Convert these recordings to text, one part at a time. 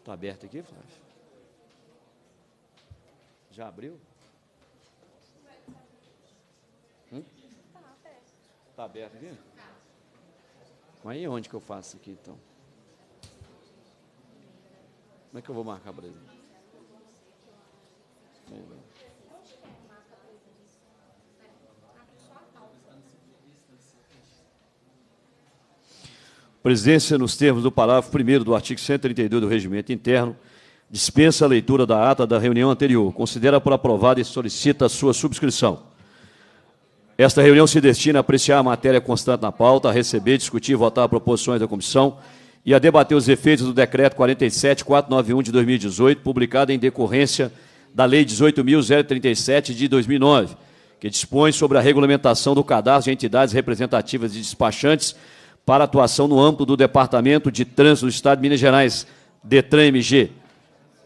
Está aberto aqui, Flávio? Já abriu? Hum? Está aberto aqui? Mas aí onde que eu faço aqui então? Como é que eu vou marcar para ele? Vamos ver. presidência, nos termos do parágrafo 1 do artigo 132 do Regimento Interno, dispensa a leitura da ata da reunião anterior, considera por aprovada e solicita a sua subscrição. Esta reunião se destina a apreciar a matéria constante na pauta, a receber, discutir e votar proposições da comissão e a debater os efeitos do decreto 47491 de 2018, publicado em decorrência da Lei 18.037 de 2009, que dispõe sobre a regulamentação do cadastro de entidades representativas e despachantes para atuação no âmbito do Departamento de Trânsito do Estado de Minas Gerais, DETRAN-MG,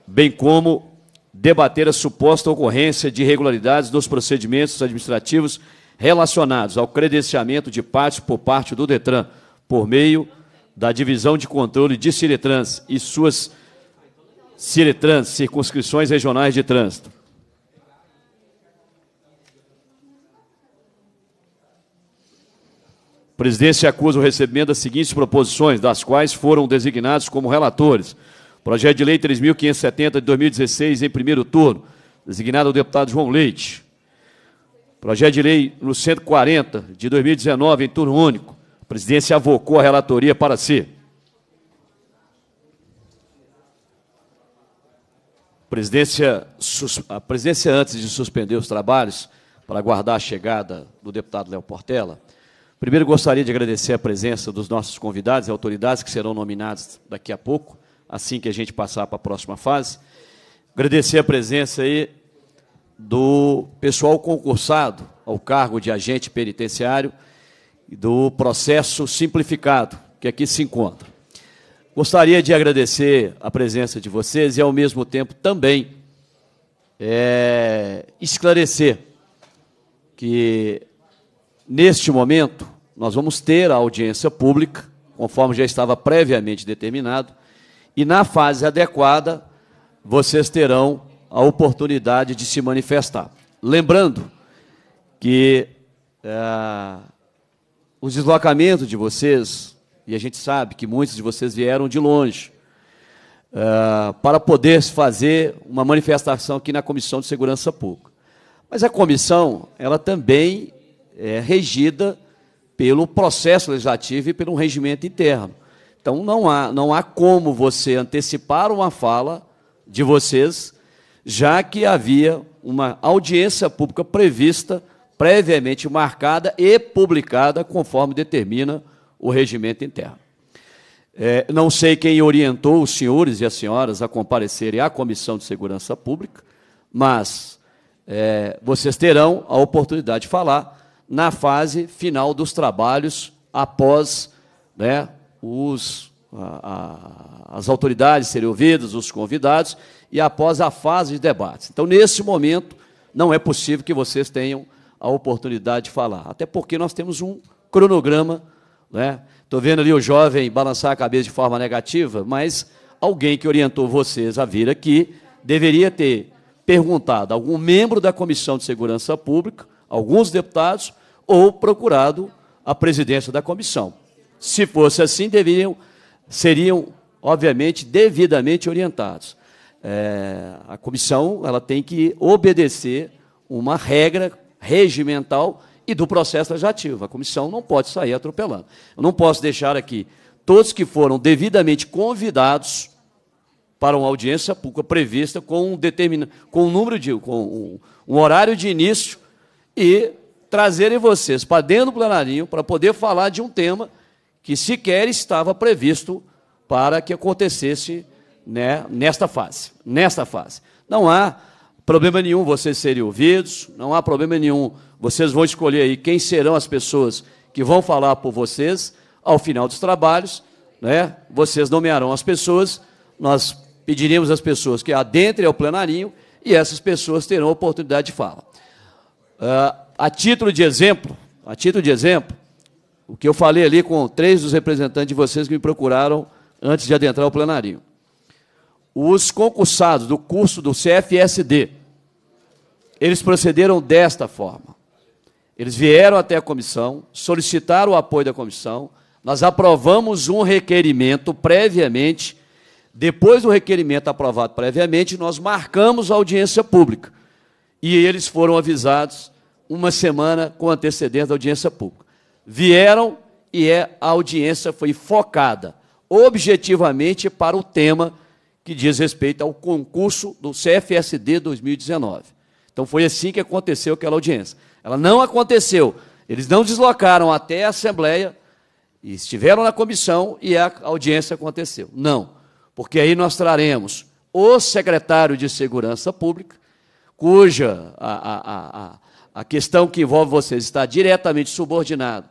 bem como debater a suposta ocorrência de irregularidades nos procedimentos administrativos relacionados ao credenciamento de parte por parte do DETRAN, por meio da Divisão de Controle de Ciretrans e suas Ciretrans, Circunscrições Regionais de Trânsito. O presidente acusa o recebimento das seguintes proposições, das quais foram designados como relatores. Projeto de Lei 3.570 de 2016, em primeiro turno, designado ao deputado João Leite. Projeto de Lei no 140 de 2019, em turno único. A presidência avocou a relatoria para si. presidência, a presidência, antes de suspender os trabalhos, para aguardar a chegada do deputado Léo Portela, Primeiro, gostaria de agradecer a presença dos nossos convidados e autoridades que serão nominados daqui a pouco, assim que a gente passar para a próxima fase. Agradecer a presença aí do pessoal concursado ao cargo de agente penitenciário e do processo simplificado que aqui se encontra. Gostaria de agradecer a presença de vocês e, ao mesmo tempo, também é, esclarecer que Neste momento, nós vamos ter a audiência pública, conforme já estava previamente determinado, e na fase adequada, vocês terão a oportunidade de se manifestar. Lembrando que é, o deslocamento de vocês, e a gente sabe que muitos de vocês vieram de longe, é, para poder se fazer uma manifestação aqui na Comissão de Segurança Pública. Mas a comissão, ela também é regida pelo processo legislativo e pelo regimento interno. Então, não há, não há como você antecipar uma fala de vocês, já que havia uma audiência pública prevista, previamente marcada e publicada, conforme determina o regimento interno. É, não sei quem orientou os senhores e as senhoras a comparecerem à Comissão de Segurança Pública, mas é, vocês terão a oportunidade de falar na fase final dos trabalhos após né, os, a, a, as autoridades serem ouvidas, os convidados, e após a fase de debates. Então, nesse momento, não é possível que vocês tenham a oportunidade de falar, até porque nós temos um cronograma. Estou né? vendo ali o jovem balançar a cabeça de forma negativa, mas alguém que orientou vocês a vir aqui deveria ter perguntado a algum membro da Comissão de Segurança Pública alguns deputados, ou procurado a presidência da comissão. Se fosse assim, deveriam, seriam, obviamente, devidamente orientados. É, a comissão ela tem que obedecer uma regra regimental e do processo legislativo. A comissão não pode sair atropelando. Eu não posso deixar aqui todos que foram devidamente convidados para uma audiência pública prevista com um, determin... com um número de. com um, um horário de início e trazerem vocês para dentro do plenário para poder falar de um tema que sequer estava previsto para que acontecesse né, nesta fase. Nesta fase. Não há problema nenhum vocês serem ouvidos, não há problema nenhum. Vocês vão escolher aí quem serão as pessoas que vão falar por vocês ao final dos trabalhos. Né? Vocês nomearão as pessoas, nós pediremos às pessoas que adentrem ao plenarinho e essas pessoas terão oportunidade de fala. Uh, a título de exemplo, a título de exemplo, o que eu falei ali com três dos representantes de vocês que me procuraram antes de adentrar o plenário. Os concursados do curso do CFSD, eles procederam desta forma. Eles vieram até a comissão, solicitaram o apoio da comissão, nós aprovamos um requerimento previamente. Depois do requerimento aprovado previamente, nós marcamos a audiência pública e eles foram avisados uma semana com antecedência da audiência pública. Vieram e é, a audiência foi focada objetivamente para o tema que diz respeito ao concurso do CFSD 2019. Então foi assim que aconteceu aquela audiência. Ela não aconteceu. Eles não deslocaram até a Assembleia, estiveram na comissão e a audiência aconteceu. Não, porque aí nós traremos o secretário de Segurança Pública, cuja a, a, a, a questão que envolve vocês está diretamente subordinada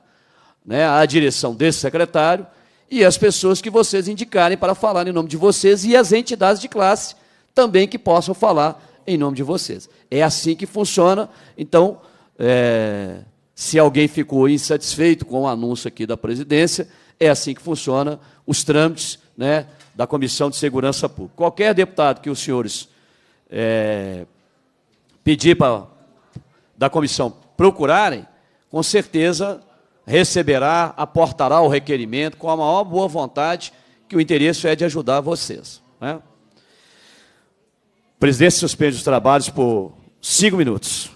né, à direção desse secretário, e as pessoas que vocês indicarem para falar em nome de vocês e as entidades de classe também que possam falar em nome de vocês. É assim que funciona. Então, é, se alguém ficou insatisfeito com o anúncio aqui da presidência, é assim que funciona os trâmites né, da Comissão de Segurança Pública. Qualquer deputado que os senhores é, pedir para da comissão procurarem, com certeza receberá, aportará o requerimento com a maior boa vontade, que o interesse é de ajudar vocês. Né? O presidente suspende os trabalhos por cinco minutos.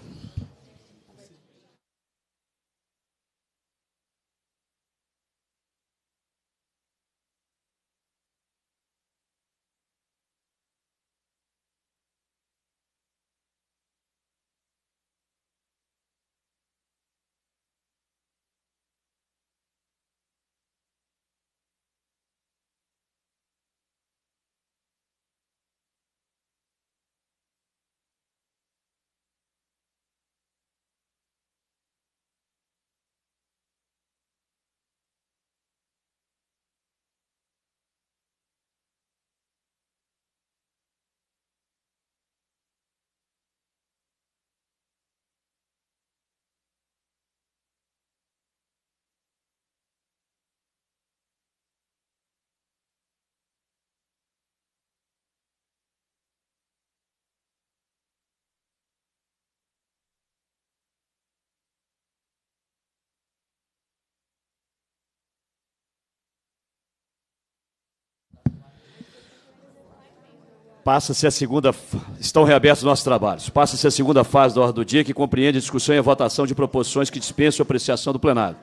Passa-se a segunda. Estão reabertos nossos trabalhos. Passa-se a segunda fase da ordem do dia, que compreende a discussão e a votação de proposições que dispensam a apreciação do plenário.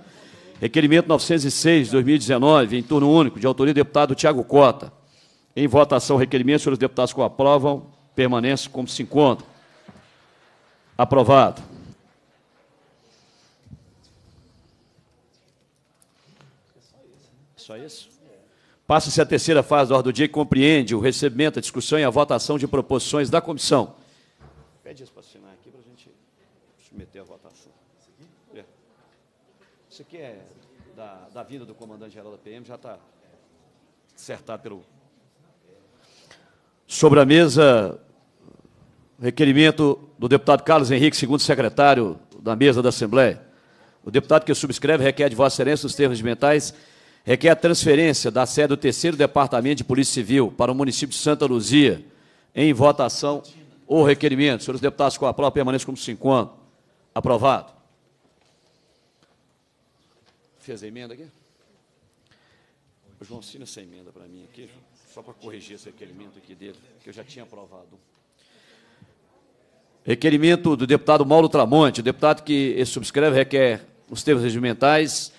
Requerimento 906, 2019, em turno único, de autoria do deputado Tiago Cota. Em votação, requerimento, senhores deputados que o aprovam, permanece como se encontra. Aprovado. É só isso? Passa-se a terceira fase da ordem do dia que compreende o recebimento, a discussão e a votação de proposições da comissão. Pede isso para assinar aqui para a gente submeter a votação. É. Isso aqui é da, da vinda do comandante-geral da PM, já está acertado pelo... Sobre a mesa, requerimento do deputado Carlos Henrique, segundo secretário da mesa da Assembleia. O deputado que subscreve requer de Vossa Excelência, os termos mentais requer é é a transferência da sede do terceiro Departamento de Polícia Civil para o município de Santa Luzia. Em votação, o requerimento. Senhores deputados, com a prova, permaneça como se encontram. Aprovado. Fez a emenda aqui? O João assina essa emenda para mim aqui, só para corrigir esse requerimento aqui dele, que eu já tinha aprovado. Requerimento do deputado Mauro Tramonte, o deputado que subscreve requer, nos termos regimentais,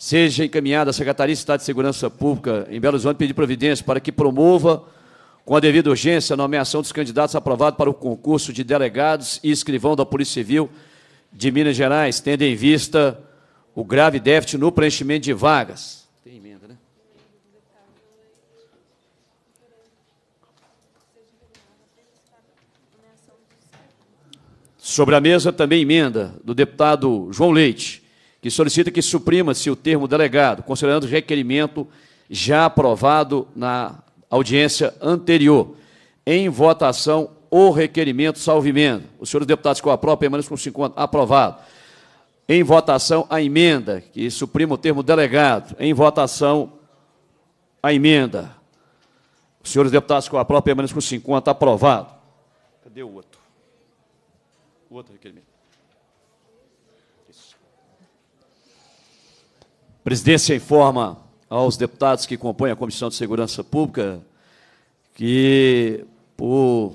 seja encaminhada à Secretaria de Estado de Segurança Pública em Belo Horizonte pedir providência para que promova com a devida urgência a nomeação dos candidatos aprovados para o concurso de delegados e escrivão da Polícia Civil de Minas Gerais, tendo em vista o grave déficit no preenchimento de vagas. Tem emenda, né? Sobre a mesa, também emenda do deputado João Leite que solicita que suprima-se o termo delegado, considerando o requerimento já aprovado na audiência anterior. Em votação, o requerimento, salvo emenda. Os senhores deputados com a própria permaneçam com 50. Aprovado. Em votação, a emenda, que suprima o termo delegado. Em votação, a emenda. Os senhores deputados com a própria permaneçam com 50. Aprovado. Cadê o outro? O outro requerimento. A presidência informa aos deputados que compõem a Comissão de Segurança Pública que, por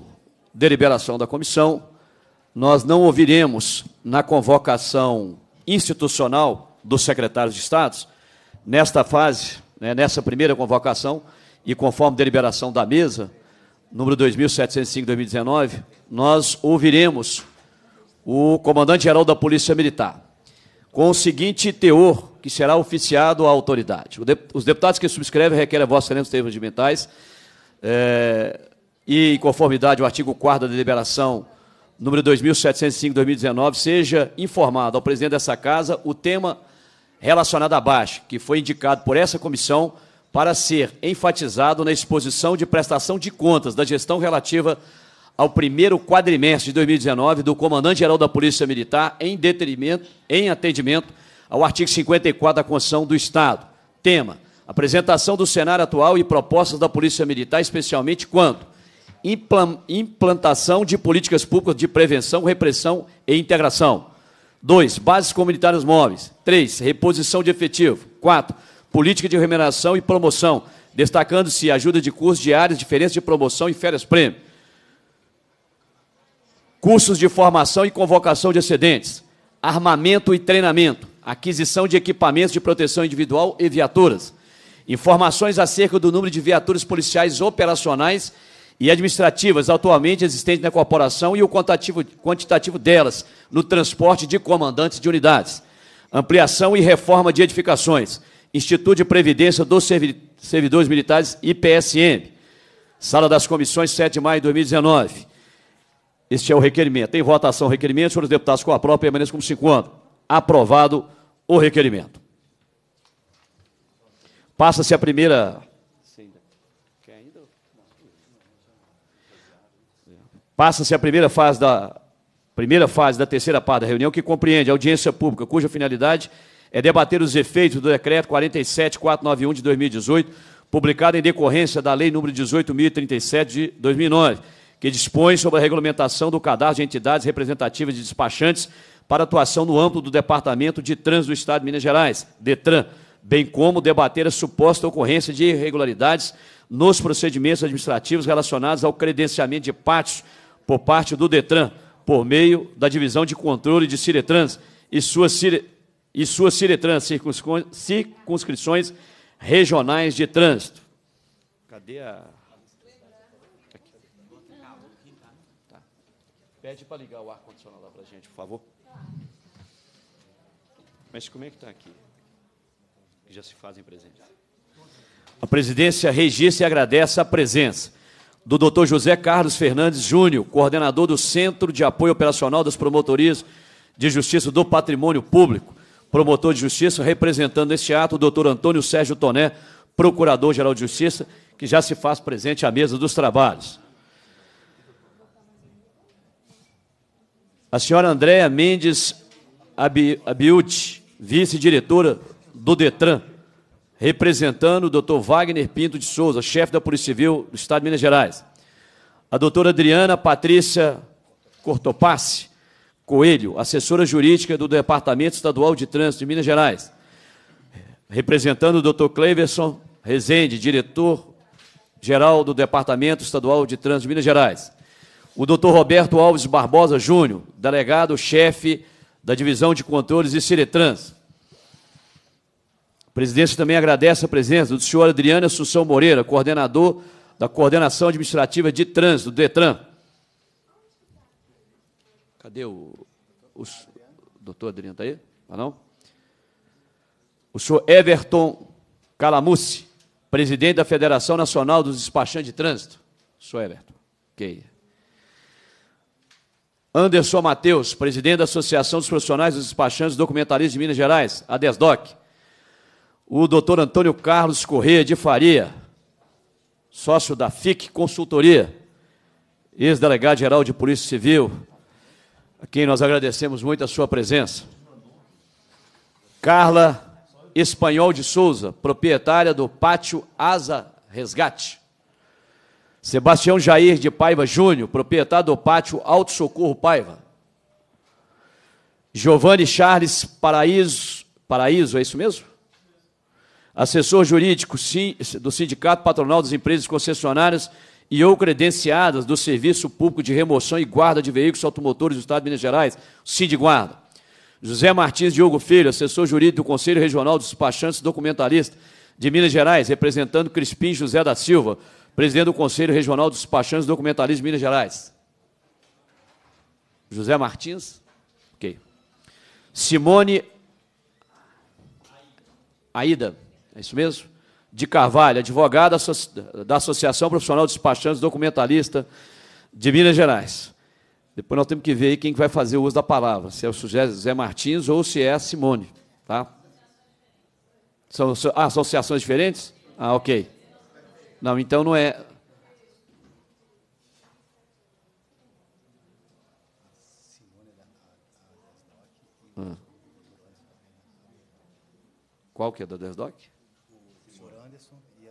deliberação da comissão, nós não ouviremos na convocação institucional dos secretários de Estado, nesta fase, né, nessa primeira convocação, e conforme deliberação da mesa, número 2705-2019, nós ouviremos o comandante-geral da Polícia Militar, com o seguinte teor que será oficiado à autoridade. Os deputados que subscrevem requerem a Vossa Excelência termos regimentais é, e, em conformidade ao artigo 4 da deliberação número 2705-2019, seja informado ao presidente dessa casa o tema relacionado abaixo, que foi indicado por essa comissão para ser enfatizado na exposição de prestação de contas da gestão relativa ao primeiro quadrimestre de 2019 do Comandante-Geral da Polícia Militar, em detrimento, em atendimento ao artigo 54 da Constituição do Estado. Tema: apresentação do cenário atual e propostas da Polícia Militar, especialmente quanto implantação de políticas públicas de prevenção, repressão e integração. 2. Bases comunitárias móveis. 3. Reposição de efetivo. 4. Política de remuneração e promoção, destacando-se ajuda de cursos diários, diferença de promoção e férias-prêmio. Cursos de formação e convocação de excedentes. Armamento e treinamento aquisição de equipamentos de proteção individual e viaturas, informações acerca do número de viaturas policiais operacionais e administrativas atualmente existentes na corporação e o quantitativo delas no transporte de comandantes de unidades, ampliação e reforma de edificações, Instituto de Previdência dos Servidores Militares IPSM, Sala das Comissões, 7 de maio de 2019. Este é o requerimento. Em votação, requerimento, senhores deputados com a própria permaneçam como se encontram. Aprovado o requerimento. Passa-se a primeira. Passa-se a primeira fase da primeira fase da terceira parte da reunião, que compreende a audiência pública, cuja finalidade é debater os efeitos do decreto 47491 de 2018, publicado em decorrência da Lei número 18.037 de 2009, que dispõe sobre a regulamentação do cadastro de entidades representativas de despachantes para atuação no âmbito do Departamento de Trânsito do Estado de Minas Gerais, DETRAN, bem como debater a suposta ocorrência de irregularidades nos procedimentos administrativos relacionados ao credenciamento de pátios por parte do DETRAN, por meio da Divisão de Controle de Ciretrans e suas, Cire, e suas Ciretrans, circunscrições regionais de trânsito. Cadê a... Pede para ligar o ar-condicionado lá para a gente, por favor. Mas como é que está aqui? Já se fazem presentes. A presidência registra e agradece a presença do Dr. José Carlos Fernandes Júnior, coordenador do Centro de Apoio Operacional das Promotorias de Justiça do Patrimônio Público, promotor de justiça, representando neste ato, o doutor Antônio Sérgio Toné, procurador-geral de justiça, que já se faz presente à mesa dos trabalhos. A senhora Andréa Mendes Abiute, vice-diretora do DETRAN, representando o doutor Wagner Pinto de Souza, chefe da Polícia Civil do Estado de Minas Gerais. A doutora Adriana Patrícia Cortopassi Coelho, assessora jurídica do Departamento Estadual de Trânsito de Minas Gerais, representando o doutor Cleverson Rezende, diretor-geral do Departamento Estadual de Trânsito de Minas Gerais. O doutor Roberto Alves Barbosa Júnior, delegado-chefe da Divisão de Controles e Ciretrans. A presidência também agradece a presença do senhor Adriano Assunção Moreira, coordenador da Coordenação Administrativa de Trânsito, do DETRAN. Cadê o, o, o doutor Adriano? Está aí? Ah, não? O senhor Everton Calamucci, presidente da Federação Nacional dos Despachantes de Trânsito. O senhor Everton. Ok. Anderson Matheus, presidente da Associação dos Profissionais dos Despachantes e Documentaristas de Minas Gerais, a DESDOC. O doutor Antônio Carlos Corrêa de Faria, sócio da FIC Consultoria, ex-delegado geral de Polícia Civil, a quem nós agradecemos muito a sua presença. Carla Espanhol de Souza, proprietária do Pátio Asa Resgate. Sebastião Jair de Paiva Júnior, proprietário do pátio Alto Socorro Paiva. Giovanni Charles Paraíso, Paraíso, é isso mesmo? Assessor jurídico do Sindicato Patronal das Empresas Concessionárias e ou credenciadas do Serviço Público de Remoção e Guarda de Veículos Automotores do Estado de Minas Gerais, guarda. José Martins Diogo Filho, assessor jurídico do Conselho Regional dos Despachantes Documentaristas Documentalistas de Minas Gerais, representando Crispim José da Silva, presidente do Conselho Regional dos Despachantes Documentalistas de Minas Gerais. José Martins? Ok. Simone Aida, é isso mesmo? De Carvalho, advogada da Associação Profissional dos Despachantes Documentalista de Minas Gerais. Depois nós temos que ver aí quem vai fazer o uso da palavra, se é o José Martins ou se é a Simone. Tá? Ah, são associações diferentes? Ah, ok. Não, então não é. Ah. Qual que é da Desdoc?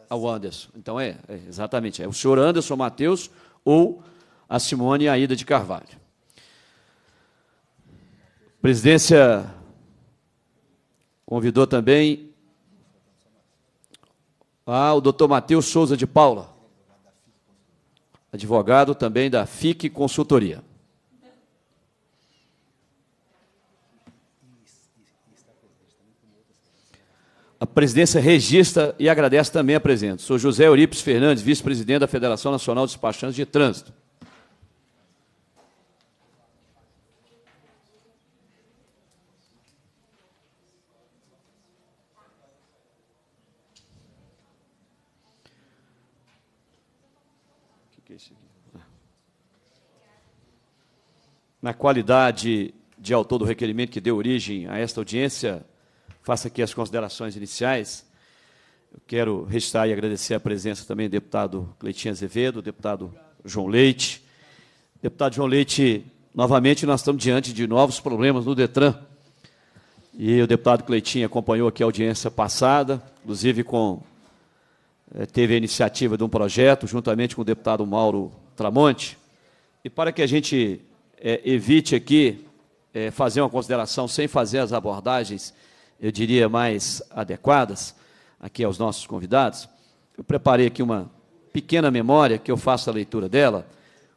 Ah, o Anderson. Então é, é, exatamente. É o senhor Anderson Matheus ou a Simone Aida de Carvalho. Presidência convidou também ah, o doutor Matheus Souza de Paula, advogado também da FIC Consultoria. A presidência registra e agradece também a presença. Sou José Euripes Fernandes, vice-presidente da Federação Nacional de Despachantes de Trânsito. Na qualidade de autor do requerimento que deu origem a esta audiência, faço aqui as considerações iniciais. Eu quero registrar e agradecer a presença também do deputado Cleitinho Azevedo, deputado João Leite. Deputado João Leite, novamente nós estamos diante de novos problemas no Detran. E o deputado Cleitinho acompanhou aqui a audiência passada, inclusive com eh, teve a iniciativa de um projeto juntamente com o deputado Mauro Tramonte. E para que a gente é, evite aqui é, fazer uma consideração sem fazer as abordagens, eu diria, mais adequadas aqui aos nossos convidados. Eu preparei aqui uma pequena memória que eu faço a leitura dela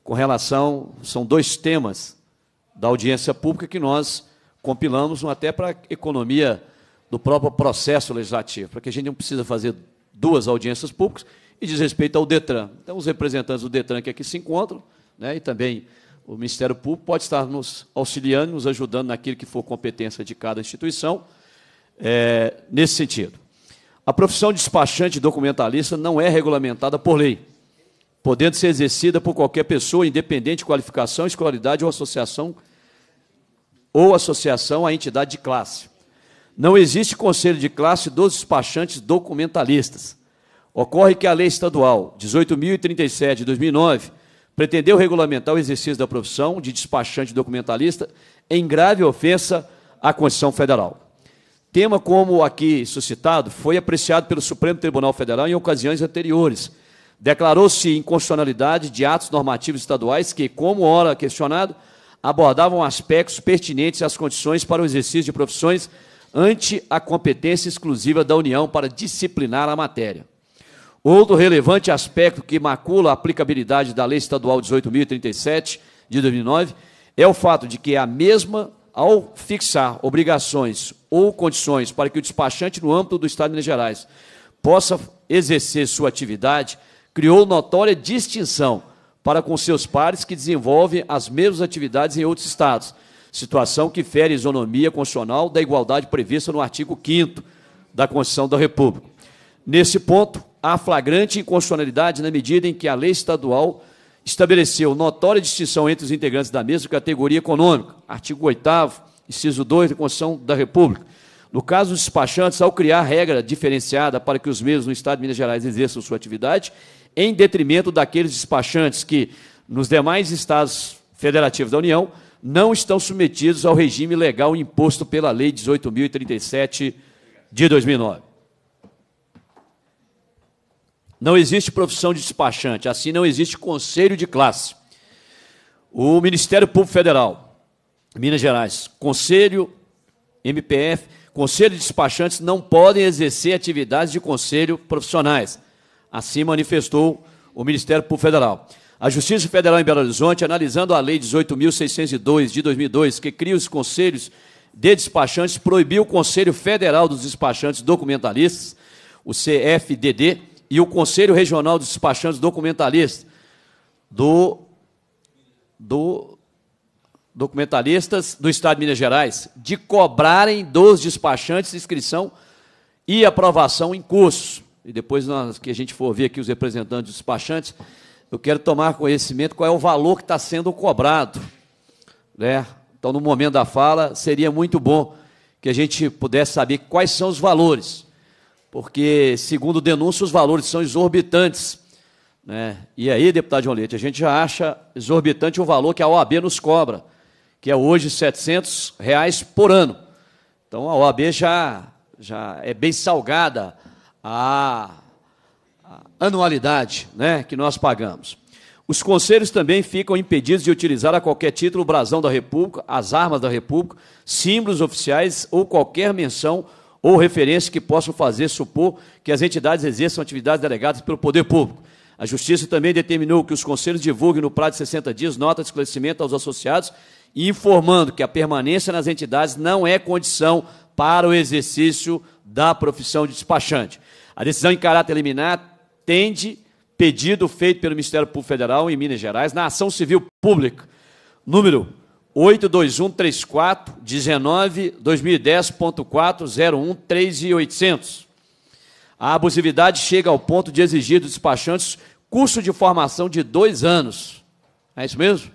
com relação, são dois temas da audiência pública que nós compilamos, um até para a economia do próprio processo legislativo, para que a gente não precisa fazer duas audiências públicas, e diz respeito ao DETRAN. Então, os representantes do DETRAN que aqui se encontram, né, e também o Ministério Público pode estar nos auxiliando, nos ajudando naquilo que for competência de cada instituição, é, nesse sentido. A profissão de despachante documentalista não é regulamentada por lei, podendo ser exercida por qualquer pessoa, independente de qualificação, escolaridade ou associação ou associação à entidade de classe. Não existe conselho de classe dos despachantes documentalistas. Ocorre que a lei estadual 18.037 de 2009 pretendeu regulamentar o exercício da profissão de despachante documentalista em grave ofensa à Constituição Federal. Tema como aqui suscitado foi apreciado pelo Supremo Tribunal Federal em ocasiões anteriores. Declarou-se inconstitucionalidade de atos normativos estaduais que, como ora questionado, abordavam aspectos pertinentes às condições para o exercício de profissões ante a competência exclusiva da União para disciplinar a matéria. Outro relevante aspecto que macula a aplicabilidade da Lei Estadual 18.037, de 2009, é o fato de que a mesma, ao fixar obrigações ou condições para que o despachante no âmbito do Estado de Minas Gerais possa exercer sua atividade, criou notória distinção para com seus pares que desenvolvem as mesmas atividades em outros estados, situação que fere a isonomia constitucional da igualdade prevista no artigo 5 da Constituição da República. Nesse ponto, há flagrante inconstitucionalidade na medida em que a lei estadual estabeleceu notória distinção entre os integrantes da mesma categoria econômica, artigo 8 inciso 2 da Constituição da República. No caso dos despachantes, ao criar regra diferenciada para que os mesmos no Estado de Minas Gerais exerçam sua atividade, em detrimento daqueles despachantes que, nos demais estados federativos da União, não estão submetidos ao regime legal imposto pela Lei 18.037 de 2009. Não existe profissão de despachante, assim não existe conselho de classe. O Ministério Público Federal, Minas Gerais, Conselho MPF, Conselho de Despachantes não podem exercer atividades de conselho profissionais. Assim manifestou o Ministério Público Federal. A Justiça Federal em Belo Horizonte, analisando a Lei 18.602 de 2002, que cria os conselhos de despachantes, proibiu o Conselho Federal dos Despachantes Documentalistas, o CFDD, e o Conselho Regional dos Despachantes Documentalistas do, do documentalistas do Estado de Minas Gerais de cobrarem dos despachantes inscrição e aprovação em curso E depois nós, que a gente for ver aqui os representantes dos despachantes, eu quero tomar conhecimento qual é o valor que está sendo cobrado. Né? Então, no momento da fala, seria muito bom que a gente pudesse saber quais são os valores porque, segundo denúncia, os valores são exorbitantes. Né? E aí, deputado João Leite, a gente já acha exorbitante o valor que a OAB nos cobra, que é hoje R$ 700 reais por ano. Então, a OAB já, já é bem salgada a, a anualidade né, que nós pagamos. Os conselhos também ficam impedidos de utilizar a qualquer título o brasão da República, as armas da República, símbolos oficiais ou qualquer menção ou referências que possam fazer supor que as entidades exerçam atividades delegadas pelo poder público. A Justiça também determinou que os conselhos divulguem no prazo de 60 dias nota de esclarecimento aos associados, informando que a permanência nas entidades não é condição para o exercício da profissão de despachante. A decisão em caráter liminar tende pedido feito pelo Ministério Público Federal em Minas Gerais na ação civil pública número 82134 19 2010.401 3800. A abusividade chega ao ponto de exigir dos despachantes curso de formação de dois anos. É isso mesmo?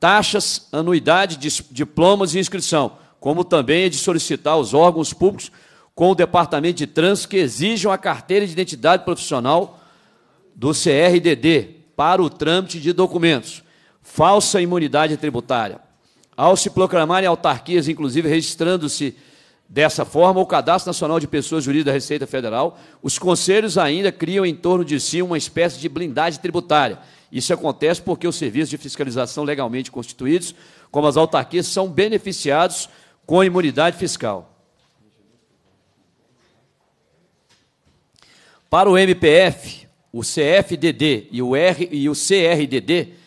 Taxas, anuidade, diplomas e inscrição, como também é de solicitar aos órgãos públicos com o Departamento de Trânsito que exijam a carteira de identidade profissional do CRDD para o trâmite de documentos falsa imunidade tributária. Ao se proclamarem autarquias, inclusive registrando-se dessa forma o Cadastro Nacional de Pessoas Jurídicas da Receita Federal, os conselhos ainda criam em torno de si uma espécie de blindagem tributária. Isso acontece porque os serviços de fiscalização legalmente constituídos, como as autarquias, são beneficiados com imunidade fiscal. Para o MPF, o CFDD e o, R, e o CRDD,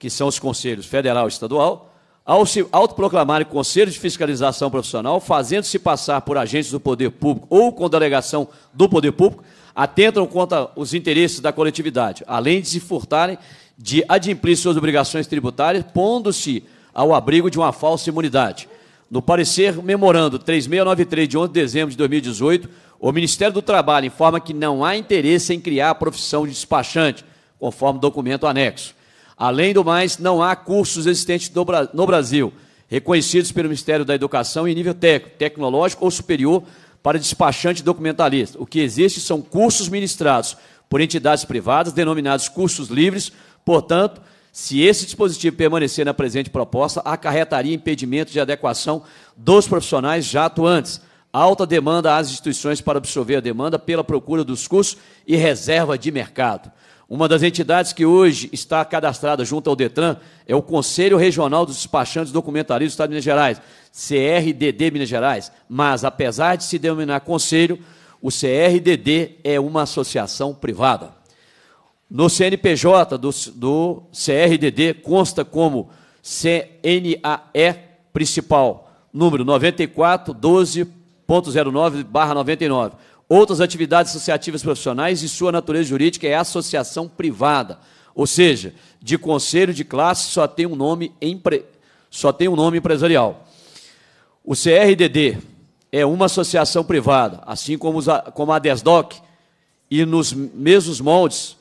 que são os conselhos federal e estadual, ao se autoproclamarem conselhos de fiscalização profissional, fazendo-se passar por agentes do poder público ou com delegação do poder público, atentam contra os interesses da coletividade, além de se furtarem de adimplir suas obrigações tributárias, pondo-se ao abrigo de uma falsa imunidade. No parecer memorando 3693 de 11 de dezembro de 2018, o Ministério do Trabalho informa que não há interesse em criar a profissão de despachante, conforme documento anexo. Além do mais, não há cursos existentes no Brasil reconhecidos pelo Ministério da Educação em nível tecnológico ou superior para despachante documentalista. O que existe são cursos ministrados por entidades privadas, denominados cursos livres. Portanto, se esse dispositivo permanecer na presente proposta, acarretaria impedimento de adequação dos profissionais já atuantes. Alta demanda às instituições para absorver a demanda pela procura dos cursos e reserva de mercado. Uma das entidades que hoje está cadastrada junto ao Detran é o Conselho Regional dos Despachantes Documentaristas do Estado de Minas Gerais, CRDD Minas Gerais. Mas, apesar de se denominar conselho, o CRDD é uma associação privada. No CNPJ do, do CRDD consta como CNAE principal, número 9412.09/99. Outras atividades associativas profissionais e sua natureza jurídica é associação privada, ou seja, de conselho de classe só tem um nome, empre... só tem um nome empresarial. O CRDD é uma associação privada, assim como, como a DESDOC, e nos mesmos moldes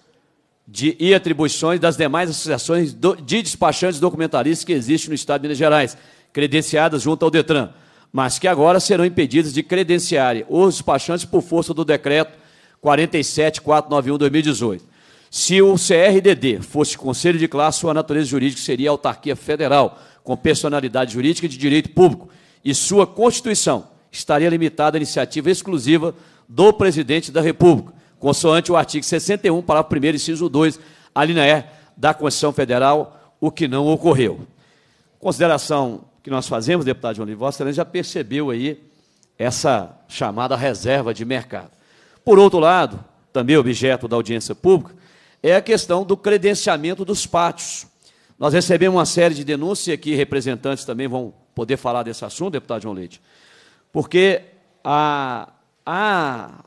de, e atribuições das demais associações de despachantes documentaristas que existem no Estado de Minas Gerais, credenciadas junto ao DETRAN mas que agora serão impedidos de credenciar os despachantes por força do decreto 47491-2018. Se o CRDD fosse conselho de classe, sua natureza jurídica seria autarquia federal, com personalidade jurídica de direito público, e sua constituição estaria limitada à iniciativa exclusiva do presidente da República, consoante o artigo 61, parágrafo 1, inciso 2, alínea E da Constituição Federal, o que não ocorreu. Consideração que nós fazemos, deputado João Livre, Vossa já percebeu aí essa chamada reserva de mercado. Por outro lado, também objeto da audiência pública, é a questão do credenciamento dos pátios. Nós recebemos uma série de denúncias, e aqui representantes também vão poder falar desse assunto, deputado João Leite, porque há, há,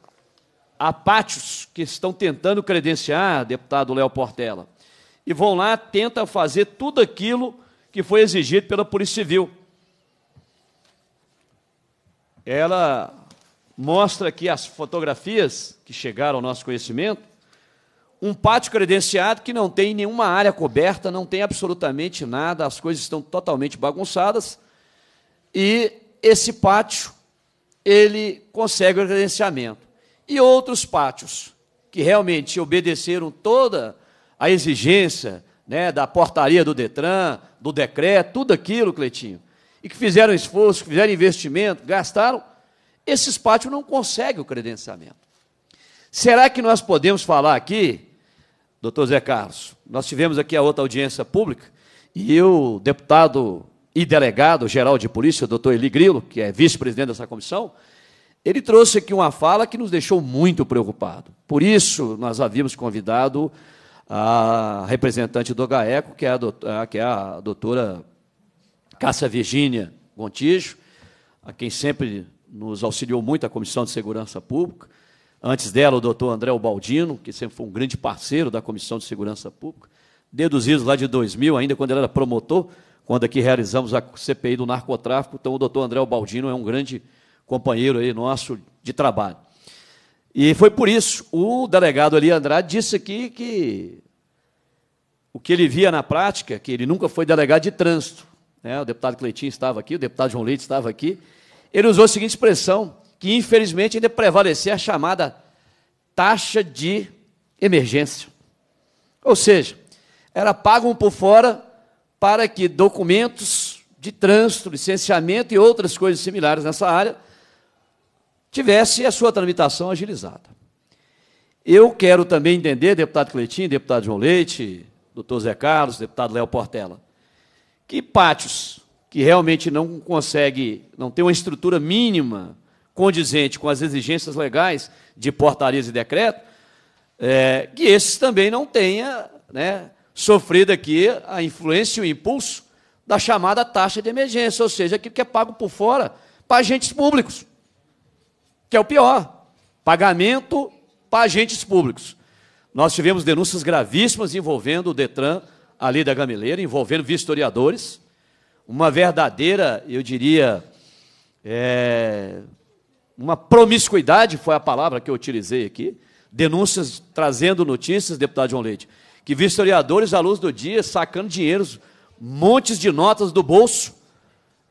há pátios que estão tentando credenciar, deputado Léo Portela, e vão lá, tenta fazer tudo aquilo que foi exigido pela Polícia Civil. Ela mostra aqui as fotografias que chegaram ao nosso conhecimento, um pátio credenciado que não tem nenhuma área coberta, não tem absolutamente nada, as coisas estão totalmente bagunçadas, e esse pátio ele consegue o credenciamento. E outros pátios que realmente obedeceram toda a exigência né, da portaria do Detran, do decreto, tudo aquilo, Cleitinho, e que fizeram esforço, que fizeram investimento, gastaram, esses pátios não conseguem o credenciamento. Será que nós podemos falar aqui, doutor Zé Carlos, nós tivemos aqui a outra audiência pública, e o deputado e delegado geral de polícia, doutor Eli Grilo, que é vice-presidente dessa comissão, ele trouxe aqui uma fala que nos deixou muito preocupado. Por isso, nós havíamos convidado a representante do GAECO, que é a, doutora, que é a doutora Cássia Virgínia Gontijo, a quem sempre nos auxiliou muito a Comissão de Segurança Pública. Antes dela, o doutor André Baldino, que sempre foi um grande parceiro da Comissão de Segurança Pública, deduzidos lá de 2000, ainda quando ele era promotor, quando aqui realizamos a CPI do narcotráfico. Então, o doutor André Baldino é um grande companheiro aí nosso de trabalho. E foi por isso o delegado ali Andrade disse aqui que o que ele via na prática, que ele nunca foi delegado de trânsito. Né? O deputado Cleitinho estava aqui, o deputado João Leite estava aqui. Ele usou a seguinte expressão, que infelizmente ainda prevalecia a chamada taxa de emergência. Ou seja, era pago por fora para que documentos de trânsito, licenciamento e outras coisas similares nessa área tivesse a sua tramitação agilizada. Eu quero também entender, deputado Cleitinho, deputado João Leite, doutor Zé Carlos, deputado Léo Portela, que pátios que realmente não consegue, não tem uma estrutura mínima condizente com as exigências legais de portarias e decreto, é, que esses também não tenha né, sofrido aqui a influência e o impulso da chamada taxa de emergência, ou seja, aquilo que é pago por fora para agentes públicos que é o pior: pagamento para agentes públicos. Nós tivemos denúncias gravíssimas envolvendo o Detran ali da Gameleira, envolvendo vistoriadores. Uma verdadeira, eu diria, é, uma promiscuidade foi a palavra que eu utilizei aqui. Denúncias trazendo notícias, deputado João Leite, que vistoriadores à luz do dia sacando dinheiro, montes de notas do bolso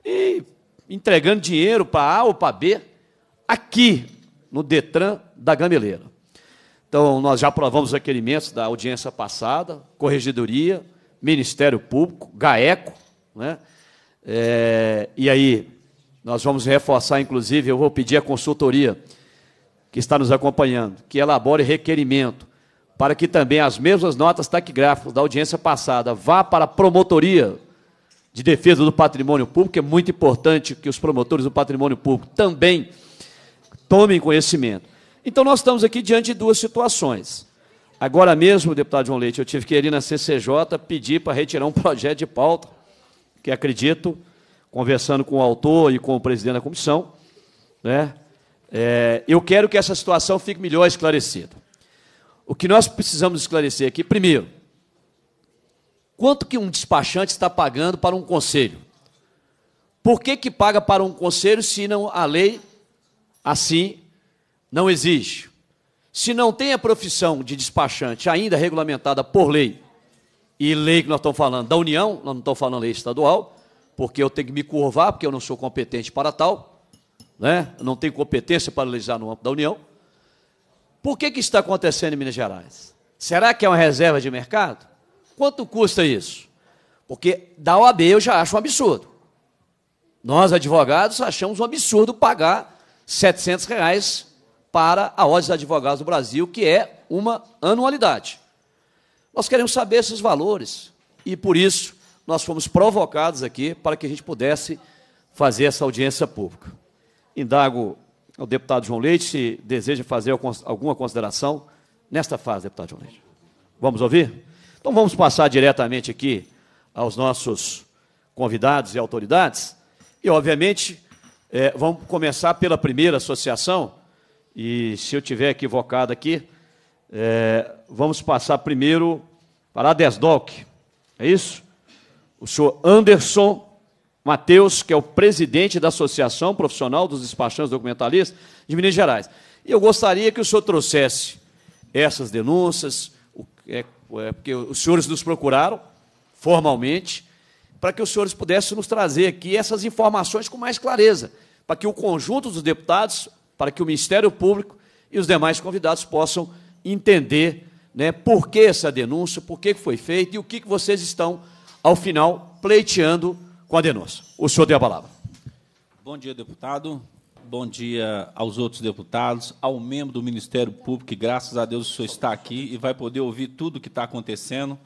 e entregando dinheiro para A ou para B aqui no Detran da Gameleira. Então, nós já aprovamos requerimentos da audiência passada, Corregedoria, Ministério Público, GAECO, né? É, e aí, nós vamos reforçar, inclusive, eu vou pedir à consultoria que está nos acompanhando, que elabore requerimento para que também as mesmas notas taquigráficas da audiência passada vá para a promotoria de defesa do patrimônio público. É muito importante que os promotores do patrimônio público também tomem conhecimento. Então nós estamos aqui diante de duas situações. Agora mesmo, deputado João Leite, eu tive que ir ali na CCJ pedir para retirar um projeto de pauta, que acredito, conversando com o autor e com o presidente da comissão, né? É, eu quero que essa situação fique melhor esclarecida. O que nós precisamos esclarecer aqui, primeiro, quanto que um despachante está pagando para um conselho? Por que, que paga para um conselho se não a lei Assim, não exige. Se não tem a profissão de despachante ainda regulamentada por lei, e lei que nós estamos falando da União, nós não estamos falando lei estadual, porque eu tenho que me curvar, porque eu não sou competente para tal, né? não tenho competência para legislar no âmbito da União. Por que, que está acontecendo em Minas Gerais? Será que é uma reserva de mercado? Quanto custa isso? Porque da OAB eu já acho um absurdo. Nós, advogados, achamos um absurdo pagar 700 reais para a Ordem dos Advogados do Brasil, que é uma anualidade. Nós queremos saber esses valores e, por isso, nós fomos provocados aqui para que a gente pudesse fazer essa audiência pública. Indago ao deputado João Leite se deseja fazer alguma consideração nesta fase, deputado João Leite. Vamos ouvir? Então vamos passar diretamente aqui aos nossos convidados e autoridades. E, obviamente, é, vamos começar pela primeira associação, e se eu tiver equivocado aqui, é, vamos passar primeiro para a Desdoc, é isso? O senhor Anderson Matheus, que é o presidente da Associação Profissional dos Despachantes Documentalistas de Minas Gerais. E eu gostaria que o senhor trouxesse essas denúncias, o, é, é, porque os senhores nos procuraram formalmente, para que os senhores pudessem nos trazer aqui essas informações com mais clareza, para que o conjunto dos deputados, para que o Ministério Público e os demais convidados possam entender né, por que essa denúncia, por que foi feita e o que vocês estão, ao final, pleiteando com a denúncia. O senhor tem a palavra. Bom dia, deputado. Bom dia aos outros deputados, ao membro do Ministério Público, que graças a Deus o senhor está aqui e vai poder ouvir tudo o que está acontecendo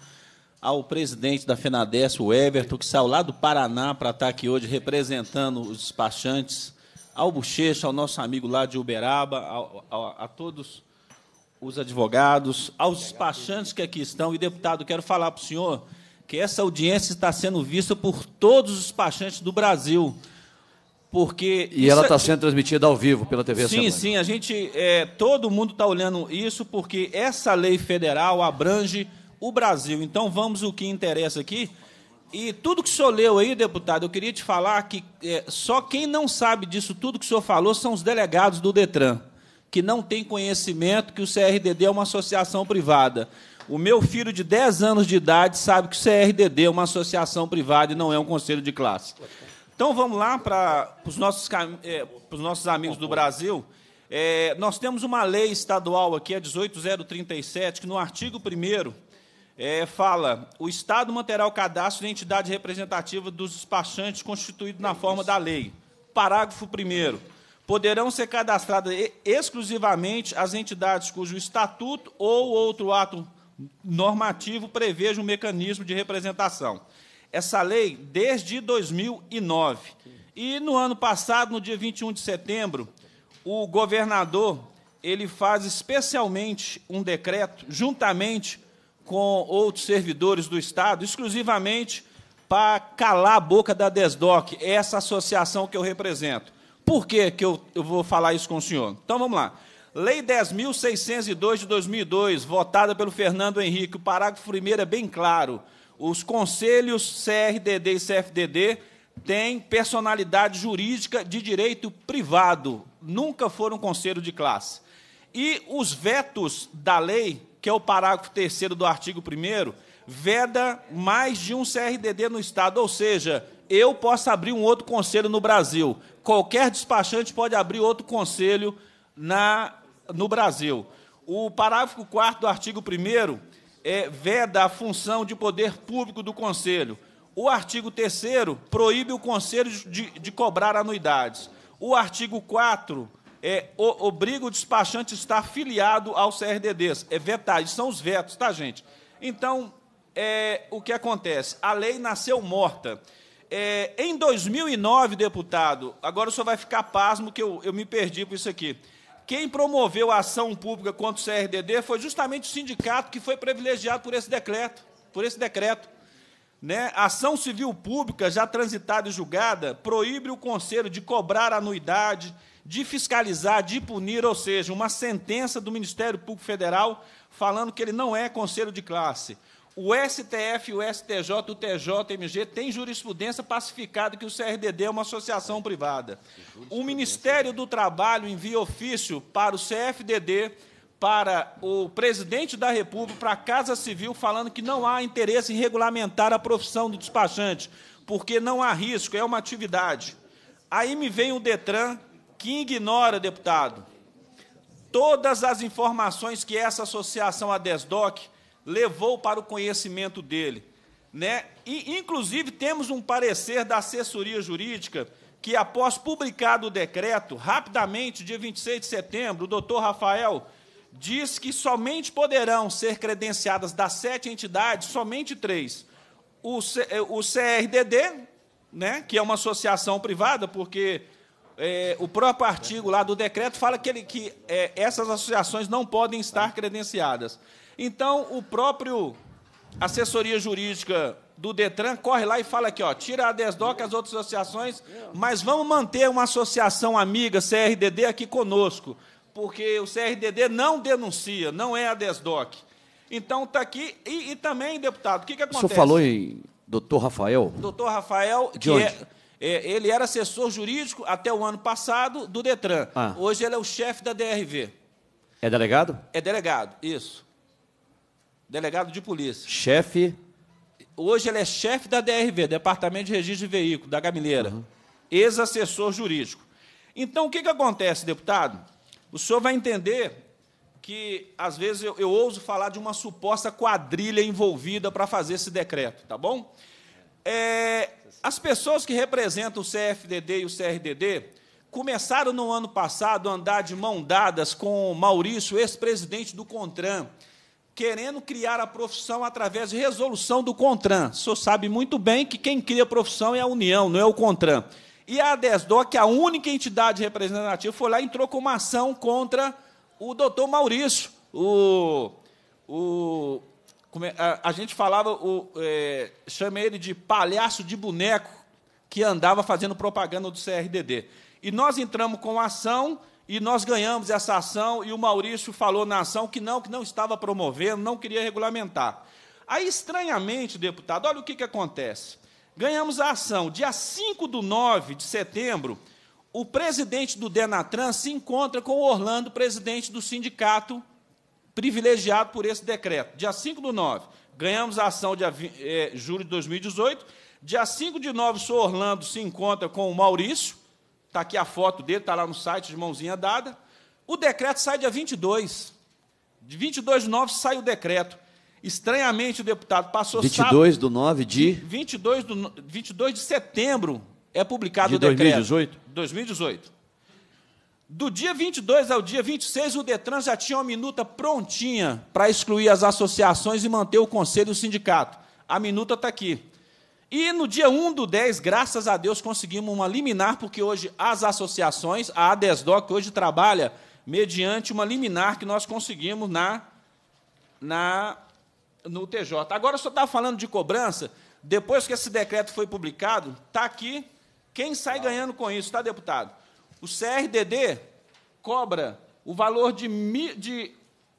ao presidente da FENADES, o Everton, que saiu lá do Paraná para estar tá aqui hoje representando os despachantes, ao Bochecha, ao nosso amigo lá de Uberaba, a todos os advogados, aos despachantes que aqui estão. E, deputado, quero falar para o senhor que essa audiência está sendo vista por todos os despachantes do Brasil. Porque e ela está é sendo transmitida ao vivo pela TV Sim, sim, a gente. É, todo mundo está olhando isso porque essa lei federal abrange o Brasil. Então vamos o que interessa aqui. E tudo que o senhor leu aí, deputado, eu queria te falar que é, só quem não sabe disso tudo que o senhor falou são os delegados do Detran, que não tem conhecimento que o CRDD é uma associação privada. O meu filho de 10 anos de idade sabe que o CRDD é uma associação privada e não é um conselho de classe. Então vamos lá para os nossos, é, os nossos amigos do Brasil. É, nós temos uma lei estadual aqui, a 18037, que no artigo 1 é, fala: o Estado manterá o cadastro de entidade representativa dos despachantes constituído na forma da lei. Parágrafo 1. Poderão ser cadastradas exclusivamente as entidades cujo estatuto ou outro ato normativo preveja um mecanismo de representação. Essa lei desde 2009. E no ano passado, no dia 21 de setembro, o governador ele faz especialmente um decreto juntamente com outros servidores do Estado, exclusivamente para calar a boca da DESDOC, essa associação que eu represento. Por que, que eu, eu vou falar isso com o senhor? Então vamos lá. Lei 10.602 de 2002, votada pelo Fernando Henrique, o parágrafo primeiro é bem claro. Os conselhos CRDD e CFDD têm personalidade jurídica de direito privado, nunca foram conselho de classe. E os vetos da lei que é o parágrafo terceiro do artigo 1 veda mais de um CRDD no Estado, ou seja, eu posso abrir um outro conselho no Brasil. Qualquer despachante pode abrir outro conselho na, no Brasil. O parágrafo 4 do artigo 1 é, veda a função de poder público do conselho. O artigo 3 proíbe o conselho de, de cobrar anuidades. O artigo 4 é, o, obriga o despachante a estar filiado ao CRDD. É vetagem, são os vetos, tá, gente? Então, é, o que acontece? A lei nasceu morta. É, em 2009, deputado, agora o senhor vai ficar pasmo que eu, eu me perdi por isso aqui. Quem promoveu a ação pública contra o CRDD foi justamente o sindicato que foi privilegiado por esse decreto. Por esse decreto. Né? A ação civil pública, já transitada e julgada, proíbe o conselho de cobrar anuidade, de fiscalizar, de punir, ou seja, uma sentença do Ministério Público Federal falando que ele não é conselho de classe. O STF, o STJ, o TJMG tem jurisprudência pacificada que o CRDD é uma associação privada. O Ministério do Trabalho envia ofício para o CFDD, para o presidente da República, para a Casa Civil, falando que não há interesse em regulamentar a profissão do despachante, porque não há risco, é uma atividade. Aí me vem o Detran que ignora, deputado, todas as informações que essa associação, a DESDOC, levou para o conhecimento dele. Né? E, inclusive, temos um parecer da assessoria jurídica que, após publicado o decreto, rapidamente, dia 26 de setembro, o doutor Rafael diz que somente poderão ser credenciadas das sete entidades, somente três. O, eh, o CRDD, né, que é uma associação privada, porque é, o próprio artigo lá do decreto fala que, ele, que é, essas associações não podem estar credenciadas. Então, o próprio assessoria jurídica do Detran corre lá e fala aqui, ó, tira a DESDOC, as outras associações, mas vamos manter uma associação amiga, CRDD, aqui conosco, porque o CRDD não denuncia, não é a DESDOC. Então, está aqui. E, e, também, deputado, o que, que acontece? O senhor falou em doutor Rafael? Doutor Rafael, De é onde? é é, ele era assessor jurídico até o ano passado do Detran. Ah. Hoje ele é o chefe da DRV. É delegado? É delegado, isso. Delegado de polícia. Chefe? Hoje ele é chefe da DRV, Departamento de Registro de Veículo, da Gamileira. Uhum. Ex-assessor jurídico. Então, o que, que acontece, deputado? O senhor vai entender que, às vezes, eu, eu ouso falar de uma suposta quadrilha envolvida para fazer esse decreto, tá bom? É, as pessoas que representam o CFDD e o CRDD começaram no ano passado a andar de mão dadas com Maurício, ex-presidente do CONTRAN, querendo criar a profissão através de resolução do CONTRAN. O senhor sabe muito bem que quem cria a profissão é a União, não é o CONTRAN. E a ADESDOC, a única entidade representativa, foi lá e entrou com uma ação contra o doutor Maurício, o, o a, a gente falava, o, é, chama ele de palhaço de boneco que andava fazendo propaganda do CRDD. E nós entramos com a ação e nós ganhamos essa ação e o Maurício falou na ação que não, que não estava promovendo, não queria regulamentar. Aí, estranhamente, deputado, olha o que, que acontece. Ganhamos a ação. Dia 5 do 9 de setembro, o presidente do Denatran se encontra com o Orlando, presidente do sindicato privilegiado por esse decreto. Dia 5 do 9, ganhamos a ação de eh, é, julho de 2018. Dia 5 de 9, o senhor Orlando se encontra com o Maurício. Está aqui a foto dele, está lá no site de mãozinha dada. O decreto sai dia 22. De 22 de 9 sai o decreto. Estranhamente, o deputado passou 22 sábado, do 9 de. 22, do, 22 de setembro é publicado de o decreto. 2018? 2018. Do dia 22 ao dia 26, o Detran já tinha uma minuta prontinha para excluir as associações e manter o conselho e o sindicato. A minuta está aqui. E no dia 1 do 10, graças a Deus, conseguimos uma liminar, porque hoje as associações, a ADESDOC hoje trabalha mediante uma liminar que nós conseguimos na, na no TJ. Agora, só estava tá falando de cobrança, depois que esse decreto foi publicado, está aqui quem sai ganhando com isso, tá, deputado? O CRDD cobra o valor de, de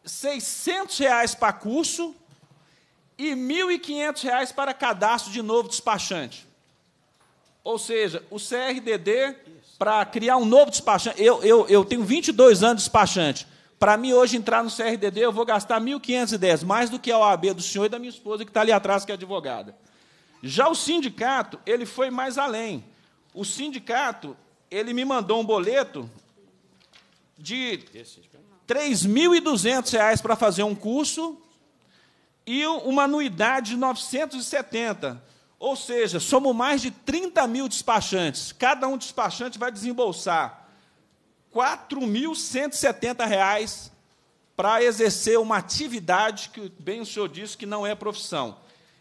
600 reais para curso e 1.500 reais para cadastro de novo despachante. Ou seja, o CRDD, para criar um novo despachante, eu, eu, eu tenho 22 anos de despachante, para mim hoje entrar no CRDD eu vou gastar 1.510, mais do que a OAB do senhor e da minha esposa que está ali atrás, que é advogada. Já o sindicato, ele foi mais além. O sindicato, ele me mandou um boleto de R$ 3.200 para fazer um curso e uma anuidade de 970. Ou seja, somos mais de 30 mil despachantes. Cada um despachante vai desembolsar R$ reais para exercer uma atividade que, bem o senhor disse, que não é profissão.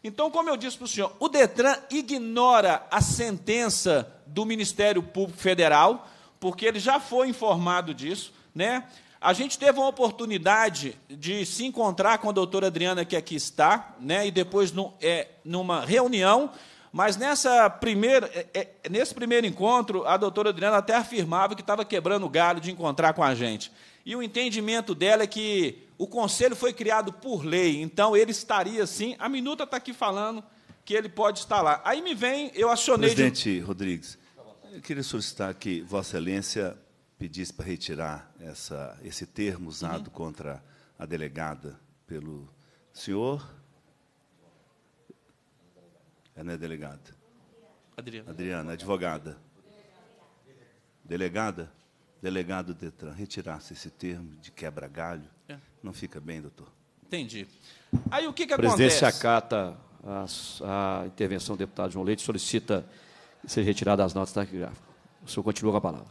Então, como eu disse para o senhor, o Detran ignora a sentença do Ministério Público Federal, porque ele já foi informado disso, né? A gente teve uma oportunidade de se encontrar com a doutora Adriana, que aqui está, né? e depois no é, numa reunião, mas nessa primeira, é, é nesse primeiro encontro, a doutora Adriana até afirmava que estava quebrando o galho de encontrar com a gente. E o entendimento dela é que o conselho foi criado por lei, então ele estaria assim. A minuta está aqui falando que ele pode estar lá. Aí me vem, eu acionei. Presidente de... Rodrigues, eu queria solicitar que Vossa Excelência pedisse para retirar essa, esse termo usado uhum. contra a delegada pelo senhor. É, não é delegada? Adriana. Adriana, advogada. Delegada? delegado Detran retirasse esse termo de quebra-galho, é. não fica bem, doutor? Entendi. Aí o que, que acontece? O presidente acata a, a, intervenção do deputado João Leite, solicita que seja retirada as notas taquigráficas. O senhor continua com a palavra.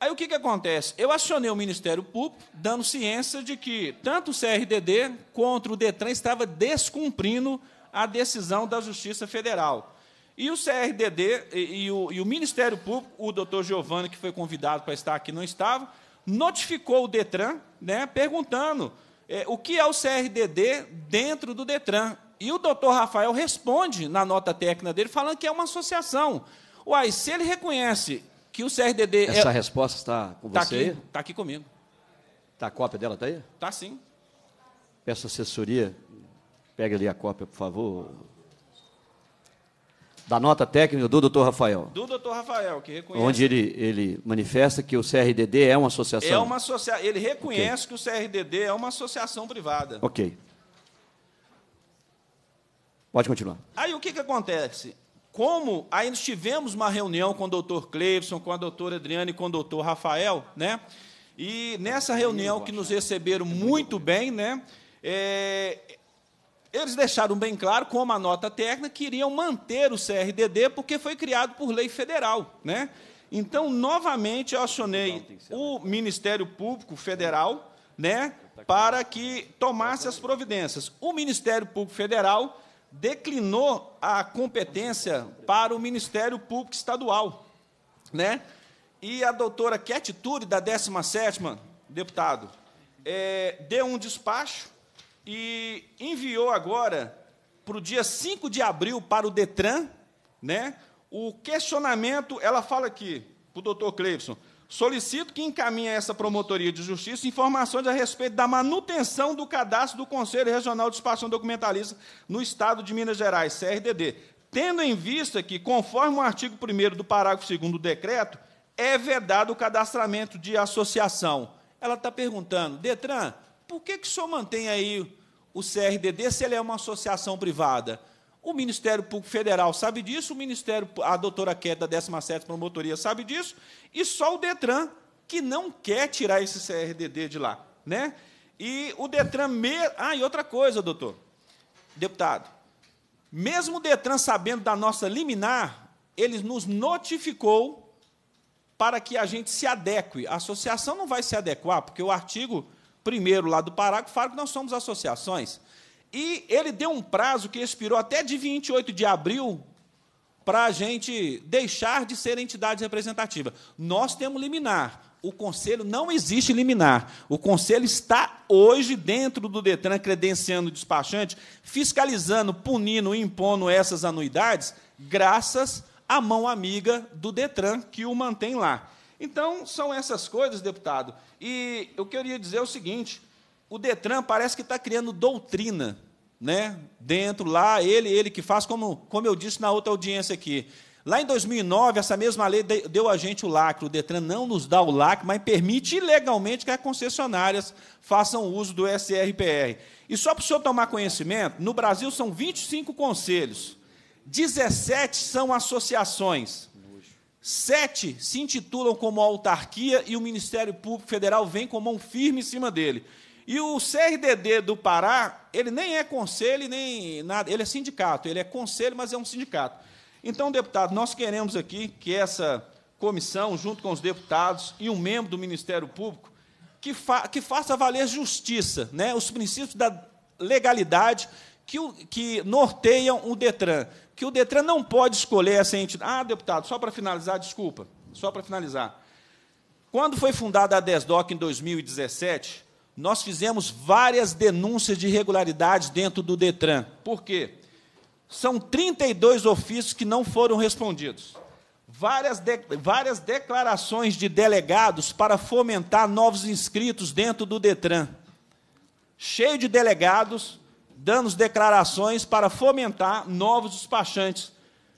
Aí o que, que acontece? Eu acionei o Ministério Público, dando ciência de que tanto o CRDD quanto o DETRAN estava descumprindo a decisão da Justiça Federal. E o CRDD e, e, o, e o, Ministério Público, o doutor Giovanni, que foi convidado para estar aqui, não estava, notificou o Detran, né, perguntando é, o que é o CRDD dentro do Detran. E o doutor Rafael responde na nota técnica dele, falando que é uma associação. Uai, se ele reconhece que o CRDD... É Essa é... resposta está com tá você? Está aqui comigo. Está a cópia dela, está aí? Está sim. Peço assessoria, pega ali a cópia, por favor, da nota técnica do Dr. Rafael. Do Dr. Rafael, que reconhece. Onde ele, ele manifesta que o CRDD é uma associação. É uma associa... Ele reconhece okay. que o CRDD é uma associação privada. Ok. Pode continuar. Aí o que, que acontece? Como ainda tivemos uma reunião com o doutor Cleivson, com a doutora Adriane e com o doutor Rafael, né? E nessa reunião que nos receberam muito bem, né? É, eles deixaram bem claro, como a nota técnica, que iriam manter o CRDD, porque foi criado por lei federal. Né? Então, novamente, eu acionei o Ministério Público Federal né, para que tomasse as providências. O Ministério Público Federal declinou a competência para o Ministério Público Estadual. Né? E a doutora Ketitude, da 17ª, deputado, é, deu um despacho e enviou agora para o dia 5 de abril para o Detran, né? O questionamento, ela fala aqui para o doutor Cleibson, solicito que encaminhe a essa promotoria de justiça informações a respeito da manutenção do cadastro do Conselho Regional de Expansão Documentalista no Estado de Minas Gerais, CRDD, tendo em vista que, conforme o artigo 1 do parágrafo 2 do decreto, é vedado o cadastramento de associação. Ela está perguntando, Detran, por que, que o senhor mantém aí o CRDD se ele é uma associação privada? O Ministério Público Federal sabe disso, o Ministério, a doutora Queda da 17 Promotoria sabe disso, e só o Detran, que não quer tirar esse CRDD de lá. Né? E o Detran. Me... Ah, e outra coisa, doutor, deputado. Mesmo o Detran sabendo da nossa liminar, ele nos notificou para que a gente se adeque. A associação não vai se adequar, porque o artigo primeiro lá do Pará, que falaram que nós somos associações. E ele deu um prazo que expirou até de 28 de abril para a gente deixar de ser entidade representativa. Nós temos liminar. O conselho não existe liminar. O conselho está hoje dentro do Detran, credenciando o despachante, fiscalizando, punindo, impondo essas anuidades, graças à mão amiga do Detran que o mantém lá. Então, são essas coisas, deputado. E eu queria dizer o seguinte: o Detran parece que está criando doutrina, né? Dentro lá, ele, ele que faz, como, como eu disse na outra audiência aqui. Lá em 2009, essa mesma lei deu a gente o lacre. O Detran não nos dá o lacre, mas permite ilegalmente que as concessionárias façam uso do SRPR. E só para o senhor tomar conhecimento, no Brasil são 25 conselhos, 17 são associações. Sete se intitulam como autarquia e o Ministério Público Federal vem com mão firme em cima dele. E o CRDD do Pará, ele nem é conselho, nem nada, ele é sindicato, ele é conselho, mas é um sindicato. Então, deputado, nós queremos aqui que essa comissão, junto com os deputados e um membro do Ministério Público, que, fa que faça valer justiça, né, os princípios da legalidade que, o, que norteiam o DETRAN que o Detran não pode escolher essa entidade. Ah, deputado, só para finalizar, desculpa, só para finalizar. Quando foi fundada a DESDOC em 2017, nós fizemos várias denúncias de irregularidades dentro do Detran. Por quê? São 32 ofícios que não foram respondidos. Várias, de, várias declarações de delegados para fomentar novos inscritos dentro do Detran. Cheio de delegados dando declarações para fomentar novos despachantes.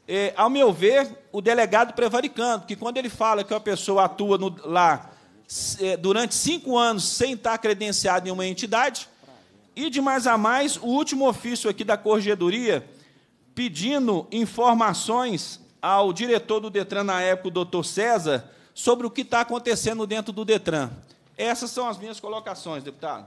É, ao meu ver, o delegado prevaricando, que quando ele fala que a pessoa atua no, lá é, durante cinco anos sem estar credenciada em uma entidade, e de mais a mais, o último ofício aqui da Corregedoria, pedindo informações ao diretor do Detran na época, o doutor César, sobre o que está acontecendo dentro do Detran. Essas são as minhas colocações, deputado.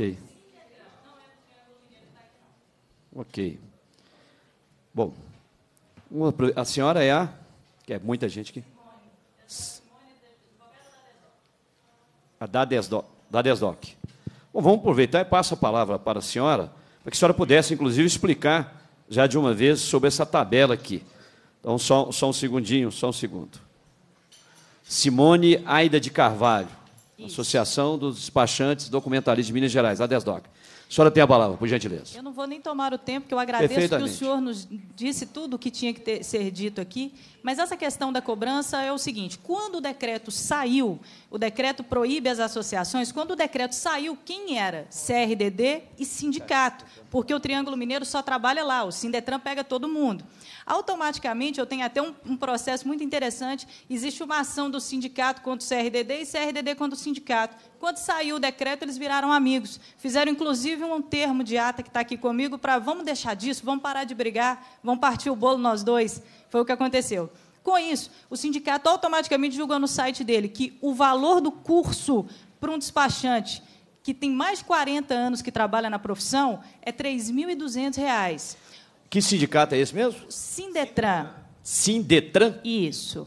Ok. Ok. Bom, a senhora é a. Que é muita gente aqui. A da Desdoc. Da Desdoc. Bom, vamos aproveitar e passo a palavra para a senhora, para que a senhora pudesse, inclusive, explicar já de uma vez sobre essa tabela aqui. Então, só, só um segundinho, só um segundo. Simone Aida de Carvalho. Isso. Associação dos Despachantes Documentalistas de Minas Gerais, a DESDOC. A senhora tem a palavra, por gentileza. Eu não vou nem tomar o tempo, que eu agradeço que o senhor nos disse tudo o que tinha que ter, ser dito aqui, mas essa questão da cobrança é o seguinte, quando o decreto saiu, o decreto proíbe as associações, quando o decreto saiu, quem era? CRDD e sindicato, porque o Triângulo Mineiro só trabalha lá, o Sindetran pega todo mundo automaticamente eu tenho até um, um processo muito interessante. Existe uma ação do sindicato contra o CRDD e CRDD contra o sindicato. Quando saiu o decreto, eles viraram amigos. Fizeram, inclusive, um termo de ata que está aqui comigo para vamos deixar disso, vamos parar de brigar, vamos partir o bolo nós dois. Foi o que aconteceu. Com isso, o sindicato automaticamente julgou no site dele que o valor do curso para um despachante que tem mais de 40 anos que trabalha na profissão é R$ 3.200. Que sindicato é esse mesmo? Sindetran. Sindetran? Isso.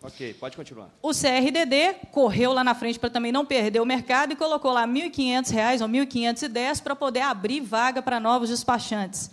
Ok, pode continuar. O CRDD correu lá na frente para também não perder o mercado e colocou lá R$ 1.500 ou R$ 1.510 para poder abrir vaga para novos despachantes.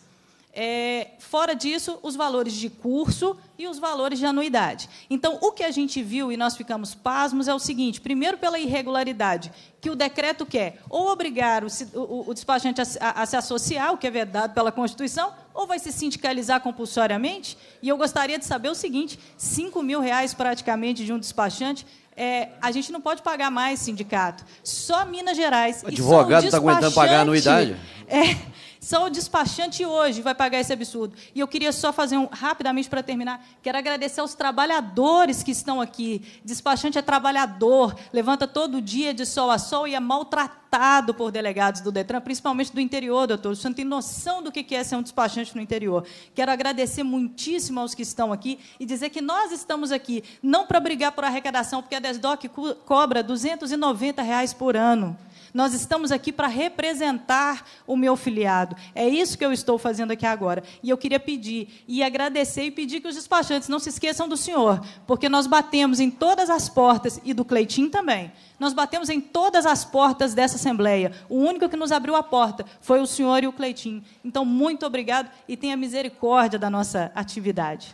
É, fora disso, os valores de curso e os valores de anuidade. Então, o que a gente viu e nós ficamos pasmos é o seguinte: primeiro, pela irregularidade, que o decreto quer ou obrigar o, o, o despachante a, a, a, se associar, o que é vedado pela Constituição, ou vai se sindicalizar compulsoriamente. E eu gostaria de saber o seguinte: 5 mil reais praticamente de um despachante. É, a gente não pode pagar mais sindicato. Só Minas Gerais. O advogado está aguentando pagar a anuidade. É, só o despachante hoje vai pagar esse absurdo. E eu queria só fazer um, rapidamente para terminar, quero agradecer aos trabalhadores que estão aqui. Despachante é trabalhador, levanta todo dia de sol a sol e é maltratado por delegados do Detran, principalmente do interior, doutor. Você não tem noção do que é ser um despachante no interior. Quero agradecer muitíssimo aos que estão aqui e dizer que nós estamos aqui não para brigar por arrecadação, porque a DESDOC cobra R$ 290 reais por ano. Nós estamos aqui para representar o meu filiado. É isso que eu estou fazendo aqui agora. E eu queria pedir e agradecer e pedir que os despachantes não se esqueçam do senhor, porque nós batemos em todas as portas e do Cleitinho também. Nós batemos em todas as portas dessa Assembleia. O único que nos abriu a porta foi o senhor e o Cleitinho. Então, muito obrigado e tenha misericórdia da nossa atividade.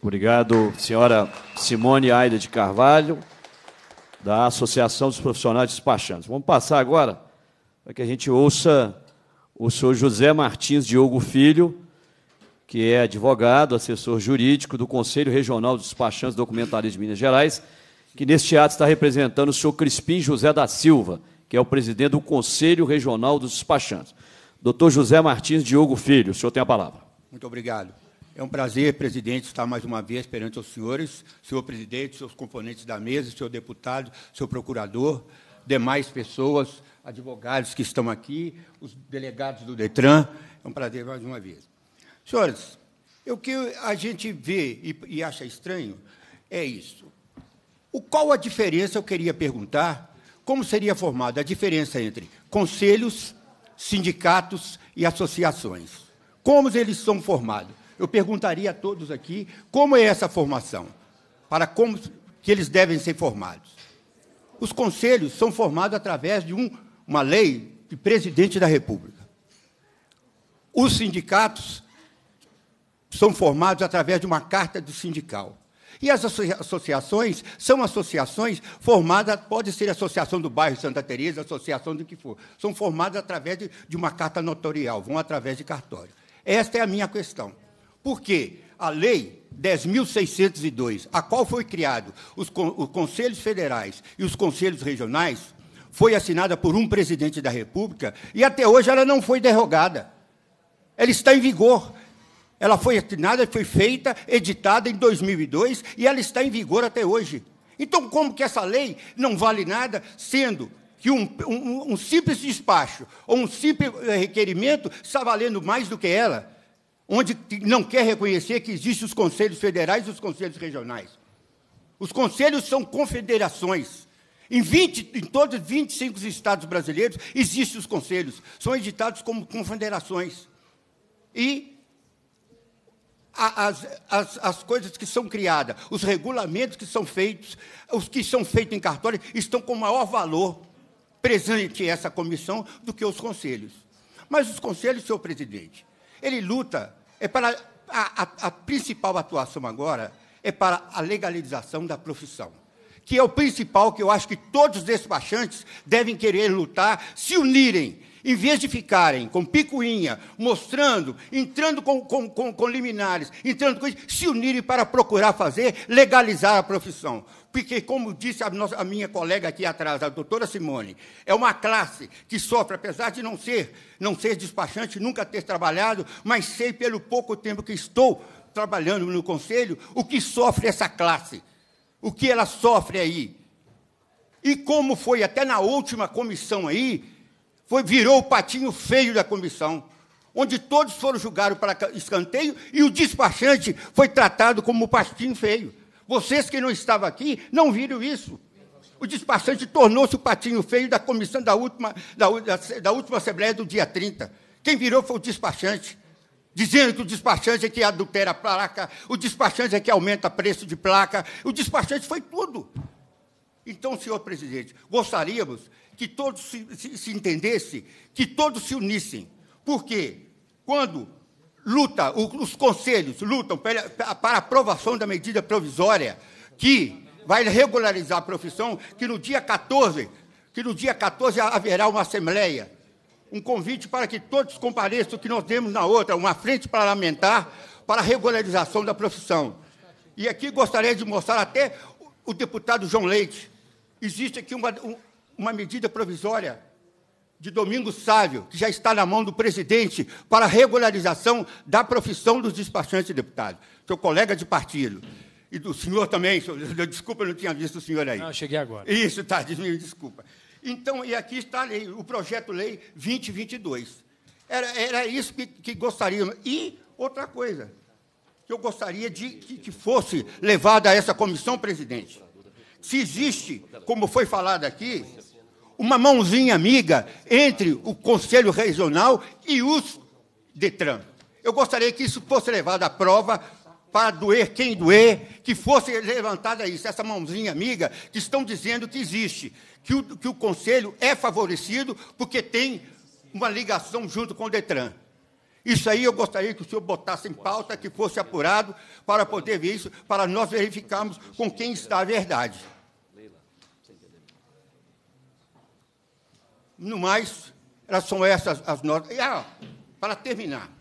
Obrigado, senhora Simone Aida de Carvalho da Associação dos Profissionais Despachantes. Vamos passar agora para que a gente ouça o senhor José Martins Diogo Filho, que é advogado, assessor jurídico do Conselho Regional dos Despachantes Documentários de Minas Gerais, que neste ato está representando o senhor Crispim José da Silva, que é o presidente do Conselho Regional dos Despachantes. Doutor José Martins Diogo Filho, o senhor tem a palavra. Muito obrigado. É um prazer, presidente, estar mais uma vez perante os senhores, senhor presidente, seus componentes da mesa, senhor deputado, senhor procurador, demais pessoas, advogados que estão aqui, os delegados do Detran. É um prazer mais uma vez. Senhores, o que a gente vê e, e acha estranho é isso. O, qual a diferença, eu queria perguntar, como seria formada a diferença entre conselhos, sindicatos e associações? Como eles são formados? eu perguntaria a todos aqui como é essa formação, para como que eles devem ser formados. Os conselhos são formados através de um, uma lei de presidente da República. Os sindicatos são formados através de uma carta do sindical. E as associações são associações formadas, pode ser associação do bairro Santa Teresa, associação do que for. São formadas através de, de uma carta notorial, vão através de cartório. Esta é a minha questão. Porque A lei 10.602, a qual foi criado os, os conselhos federais e os conselhos regionais, foi assinada por um presidente da República e até hoje ela não foi derrogada. Ela está em vigor. Ela foi assinada, foi feita, editada em 2002 e ela está em vigor até hoje. Então, como que essa lei não vale nada, sendo que um, um, um simples despacho ou um simples eh, requerimento está valendo mais do que ela? onde não quer reconhecer que existem os conselhos federais e os conselhos regionais. Os conselhos são confederações. Em, 20, em todos os 25 estados brasileiros existem os conselhos, são editados como confederações. E as, as, as, coisas que são criadas, os regulamentos que são feitos, os que são feitos em cartório, estão com maior valor presente essa comissão do que os conselhos. Mas os conselhos, senhor presidente, ele luta é para a, a, a principal atuação agora é para a legalização da profissão, que é o principal que eu acho que todos os despachantes devem querer lutar, se unirem em vez de ficarem com picuinha, mostrando, entrando com, com, com, com liminares, entrando com isso, se unirem para procurar fazer, legalizar a profissão. Porque, como disse a, nossa, a minha colega aqui atrás, a doutora Simone, é uma classe que sofre, apesar de não ser, não ser despachante, nunca ter trabalhado, mas sei pelo pouco tempo que estou trabalhando no Conselho, o que sofre essa classe, o que ela sofre aí. E como foi até na última comissão aí, foi, virou o patinho feio da comissão, onde todos foram julgados para escanteio e o despachante foi tratado como o patinho feio. Vocês que não estavam aqui não viram isso. O despachante tornou-se o patinho feio da comissão da última, da, da última Assembleia do dia 30. Quem virou foi o despachante dizendo que o despachante é que adultera a placa, o despachante é que aumenta preço de placa, o despachante foi tudo. Então, senhor presidente, gostaríamos que todos se, se, se entendessem, que todos se unissem. Porque quando luta, os conselhos lutam para, aprovação da medida provisória que vai regularizar a profissão, que no dia 14, que no dia 14 haverá uma assembleia, um convite para que todos compareçam, que nós demos na outra, uma frente parlamentar para a regularização da profissão. E aqui gostaria de mostrar até o deputado João Leite. Existe aqui uma, uma medida provisória de Domingo Sávio, que já está na mão do presidente, para regularização da profissão dos despachantes de deputados, seu colega de partido. E do senhor também, desculpa, eu não tinha visto o senhor aí. Não, cheguei agora. Isso, tá, desculpa. Então, e aqui está lei, o projeto-lei 2022. Era, era isso que, que gostaríamos. E outra coisa, que eu gostaria de que, que fosse levada a essa comissão, presidente. Se existe, como foi falado aqui, uma mãozinha amiga entre o Conselho Regional e os Detran. Eu gostaria que isso fosse levado à prova para doer quem doer, que fosse levantada isso, essa mãozinha amiga, que estão dizendo que existe, que o, que o Conselho é favorecido porque tem uma ligação junto com o Detran. Isso aí eu gostaria que o senhor botasse em pauta, que fosse apurado, para poder ver isso, para nós verificarmos com quem está a verdade. No mais, elas são essas as notas. E, ah, para terminar,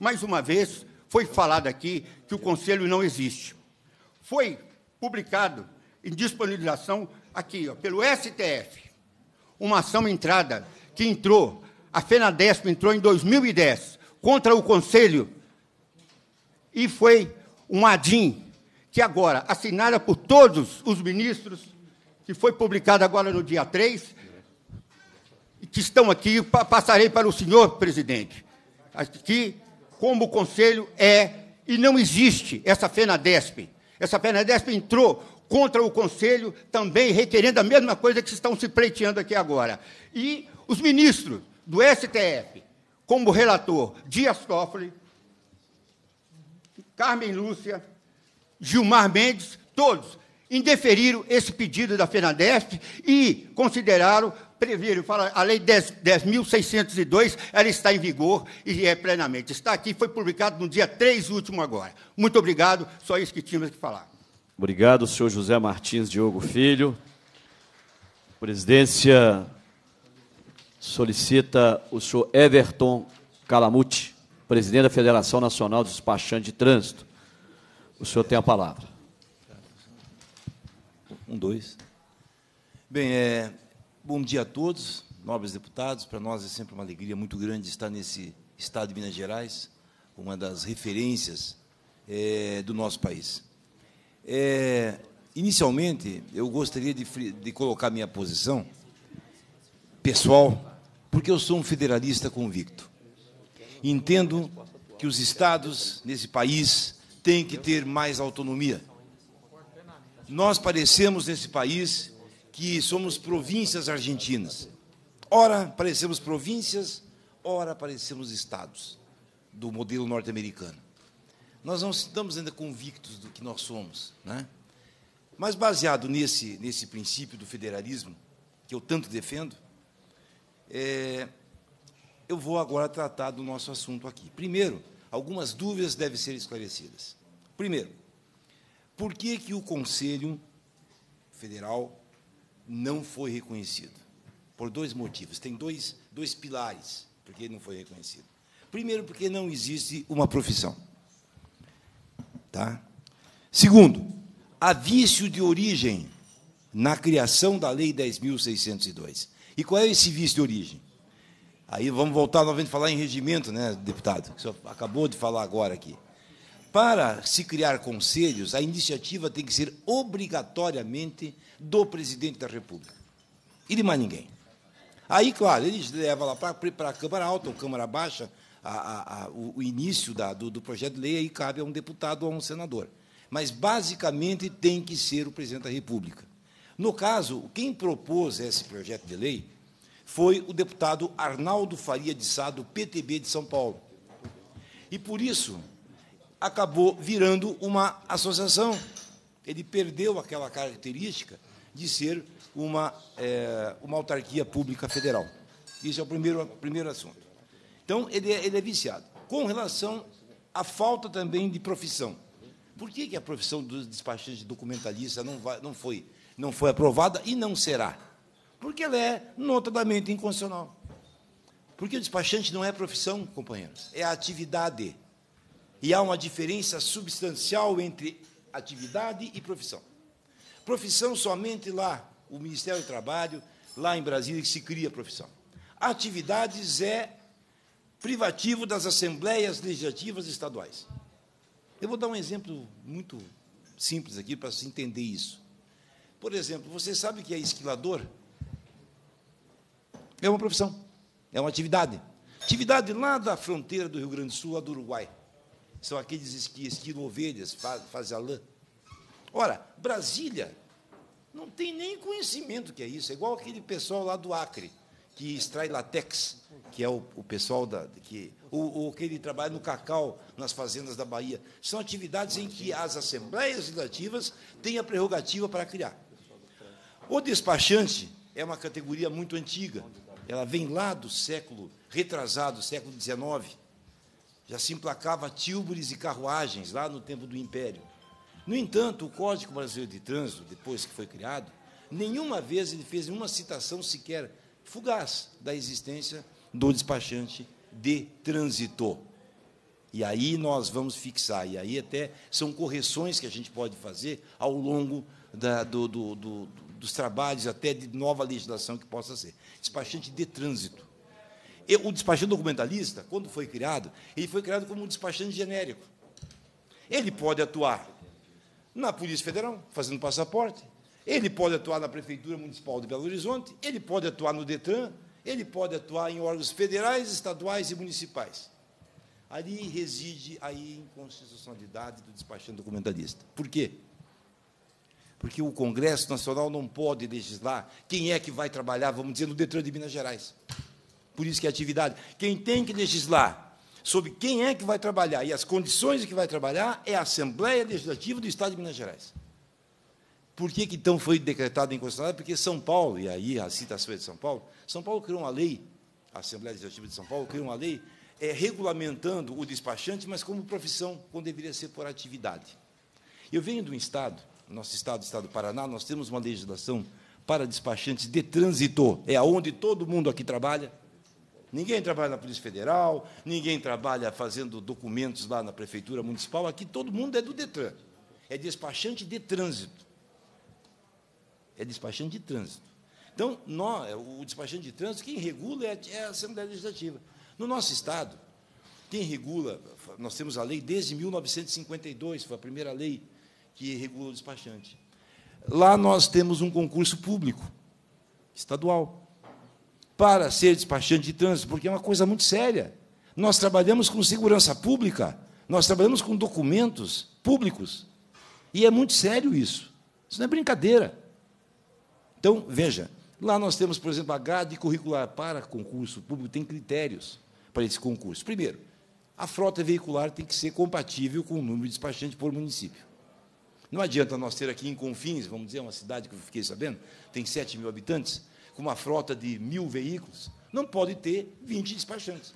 mais uma vez, foi falado aqui que o Conselho não existe. Foi publicado em disponibilização aqui, ó, pelo STF, uma ação entrada que entrou, a FENADESP entrou em 2010 contra o Conselho e foi um adim que agora, assinada por todos os ministros, que foi publicada agora no dia 3, que estão aqui, passarei para o senhor presidente, que, como o Conselho é, e não existe essa FENADESP. Essa FENADESP entrou contra o Conselho também, requerendo a mesma coisa que estão se pleiteando aqui agora. E os ministros do STF, como relator Dias Toffoli, Carmen Lúcia, Gilmar Mendes, todos indeferiram esse pedido da FENADESP e consideraram previram, fala, a Lei 10.602, ela está em vigor e é plenamente. Está aqui, foi publicado no dia 3 último agora. Muito obrigado, só isso que tínhamos que falar. Obrigado, senhor José Martins Diogo Filho. A presidência solicita o senhor Everton Calamuti, presidente da Federação Nacional dos Despachantes de Trânsito. O senhor tem a palavra. Um, dois. Bem, é, Bom dia a todos, nobres deputados. Para nós é sempre uma alegria muito grande estar nesse estado de Minas Gerais, uma das referências é, do nosso país. É, inicialmente, eu gostaria de, de colocar minha posição pessoal, porque eu sou um federalista convicto. Entendo que os estados nesse país têm que ter mais autonomia. Nós parecemos nesse país que somos províncias argentinas. Ora, parecemos províncias, ora, parecemos estados do modelo norte-americano. Nós não estamos ainda convictos do que nós somos, né? Mas baseado nesse, nesse princípio do federalismo, que eu tanto defendo, é, eu vou agora tratar do nosso assunto aqui. Primeiro, algumas dúvidas devem ser esclarecidas. Primeiro, por que, que o Conselho Federal não foi reconhecido. Por dois motivos. Tem dois, dois pilares porque não foi reconhecido. Primeiro, porque não existe uma profissão. Tá? Segundo, há vício de origem na criação da Lei 10.602. E qual é esse vício de origem? Aí vamos voltar novamente a falar em regimento, né, deputado? Que o senhor acabou de falar agora aqui para se criar conselhos, a iniciativa tem que ser obrigatoriamente do presidente da República e de mais ninguém. Aí, claro, eles levam lá para a Câmara Alta ou Câmara Baixa a, a, a, o, início da, do, do, projeto de lei, aí cabe a um deputado ou a um senador. Mas, basicamente, tem que ser o presidente da República. No caso, quem propôs esse projeto de lei foi o deputado Arnaldo Faria de Sá, do PTB de São Paulo. E, por isso, acabou virando uma associação. Ele perdeu aquela característica de ser uma, é, uma autarquia pública federal. Isso é o primeiro, primeiro assunto. Então, ele é, ele é viciado. Com relação à falta também de profissão. Por que, que a profissão dos despachantes de documentalista não, vai, não, foi, não foi aprovada e não será? Porque ela é notadamente inconstitucional. Porque o despachante não é profissão, companheiros, é atividade. E há uma diferença substancial entre atividade e profissão. Profissão somente lá, o Ministério do Trabalho, lá em Brasília, que se cria profissão. Atividades é privativo das assembleias legislativas estaduais. Eu vou dar um exemplo muito simples aqui para se entender isso. Por exemplo, você sabe que é esquilador? É uma profissão, é uma atividade. Atividade lá da fronteira do Rio Grande do Sul, a do Uruguai são aqueles que estiram ovelhas, fazem a lã. Ora, Brasília não tem nem conhecimento que é isso, é igual aquele pessoal lá do Acre, que extrai latex, que é o, o pessoal da. Que, ou, ou que ele trabalha no cacau, nas fazendas da Bahia. São atividades em que as assembleias legislativas têm a prerrogativa para criar. O despachante é uma categoria muito antiga. Ela vem lá do século retrasado, século XIX já se emplacava tílburis e carruagens lá no tempo do Império. No entanto, o Código Brasileiro de Trânsito, depois que foi criado, nenhuma vez ele fez uma citação sequer fugaz da existência do despachante de trânsito. E aí nós vamos fixar, e aí até são correções que a gente pode fazer ao longo da, do, do, do, dos trabalhos, até de nova legislação que possa ser. Despachante de trânsito o despachante documentalista, quando foi criado, ele foi criado como um despachante genérico. Ele pode atuar na Polícia Federal, fazendo passaporte, ele pode atuar na Prefeitura Municipal de Belo Horizonte, ele pode atuar no Detran, ele pode atuar em órgãos federais, estaduais e municipais. Ali reside a inconstitucionalidade do despachante documentalista. Por quê? Porque o Congresso Nacional não pode legislar quem é que vai trabalhar, vamos dizer, no Detran de Minas Gerais por isso que é atividade. Quem tem que legislar sobre quem é que vai trabalhar e as condições em que vai trabalhar é a Assembleia Legislativa do Estado de Minas Gerais. Por que, que então foi decretado inconstitucional? Porque São Paulo, e aí a citação é de São Paulo, São Paulo criou uma lei, a Assembleia Legislativa de São Paulo criou uma lei é, regulamentando o despachante, mas como profissão, quando deveria ser por atividade. Eu venho de um Estado, nosso Estado, o Estado do Paraná, nós temos uma legislação para despachantes de trânsito, é aonde todo mundo aqui trabalha, Ninguém trabalha na Polícia Federal, ninguém trabalha fazendo documentos lá na Prefeitura Municipal. Aqui todo mundo é do Detran. É despachante de trânsito. É despachante de trânsito. Então, nós, é, o despachante de trânsito, quem regula é, é a Assembleia Legislativa. No nosso Estado, quem regula, nós temos a lei desde 1952, foi a primeira lei que regula o despachante. Lá nós temos um concurso público, estadual para ser despachante de trânsito, porque é uma coisa muito séria. Nós trabalhamos com segurança pública, nós trabalhamos com documentos públicos. E é muito sério isso. Isso não é brincadeira. Então, veja, lá nós temos, por exemplo, a grade curricular para concurso público, tem critérios para esse concurso. Primeiro, a frota veicular tem que ser compatível com o número de despachantes por município. Não adianta nós ter aqui em Confins, vamos dizer, uma cidade que eu fiquei sabendo, tem 7 mil habitantes, com uma frota de mil veículos, não pode ter 20 despachantes.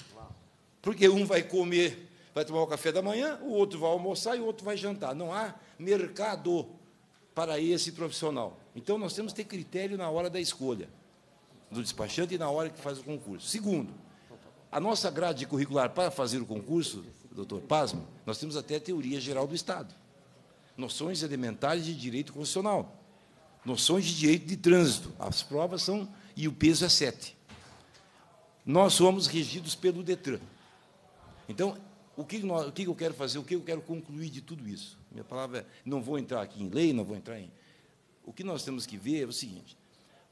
Porque um vai comer, vai tomar o café da manhã, o outro vai almoçar e o outro vai jantar. Não há mercado para esse profissional. Então, nós temos que ter critério na hora da escolha do despachante e na hora que faz o concurso. Segundo, a nossa grade curricular para fazer o concurso, doutor Pasmo, nós temos até a teoria geral do Estado, noções elementares de direito constitucional. Noções de direito de trânsito. As provas são. e o peso é 7. Nós somos regidos pelo Detran. Então, o que, nós, o que eu quero fazer, o que eu quero concluir de tudo isso? Minha palavra é, não vou entrar aqui em lei, não vou entrar em. O que nós temos que ver é o seguinte: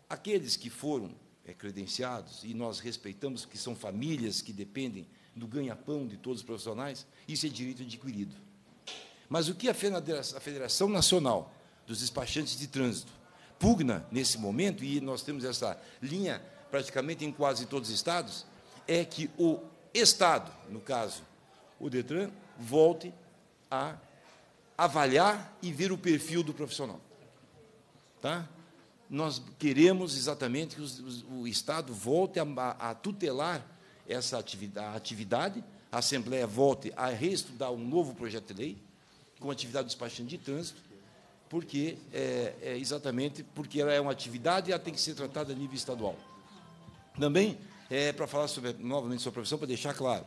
aqueles que foram é, credenciados, e nós respeitamos que são famílias que dependem do ganha-pão de todos os profissionais, isso é direito adquirido. Mas o que a Federação Nacional dos Despachantes de Trânsito pugna nesse momento, e nós temos essa linha praticamente em quase todos os estados, é que o Estado, no caso o Detran, volte a avaliar e ver o perfil do profissional. Tá? Nós queremos exatamente que o Estado volte a, tutelar essa atividade, a Assembleia volte a reestudar um novo projeto de lei com atividade dos despachante de trânsito, porque é, é exatamente porque ela é uma atividade e ela tem que ser tratada a nível estadual. Também, é, para falar sobre, novamente sobre a profissão, para deixar claro,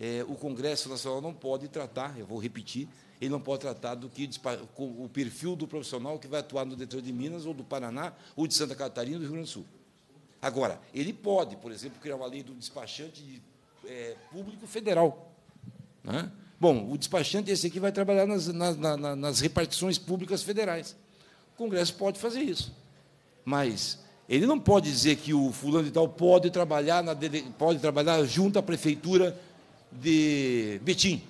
é, o Congresso Nacional não pode tratar, eu vou repetir, ele não pode tratar do que o perfil do profissional que vai atuar no Detran de Minas, ou do Paraná, ou de Santa Catarina, ou do Rio Grande do Sul. Agora, ele pode, por exemplo, criar uma lei do despachante de, é, público federal. Né? Bom, o despachante esse aqui vai trabalhar nas, nas, nas, nas repartições públicas federais. O Congresso pode fazer isso. Mas ele não pode dizer que o fulano de tal pode trabalhar, na, pode trabalhar junto à prefeitura de Betim.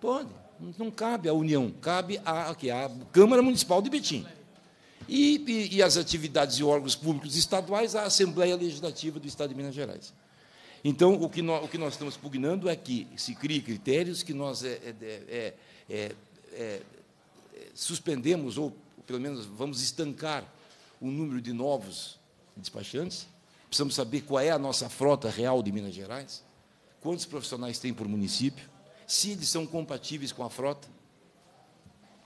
Pode. Não cabe à União, cabe à, aqui, à Câmara Municipal de Betim. E, e, e as atividades e órgãos públicos estaduais à Assembleia Legislativa do Estado de Minas Gerais. Então, o que, nós, o que nós estamos pugnando é que se crie critérios que nós é é, é, é, é, suspendemos, ou pelo menos vamos estancar o número de novos despachantes. Precisamos saber qual é a nossa frota real de Minas Gerais, quantos profissionais tem por município, se eles são compatíveis com a frota.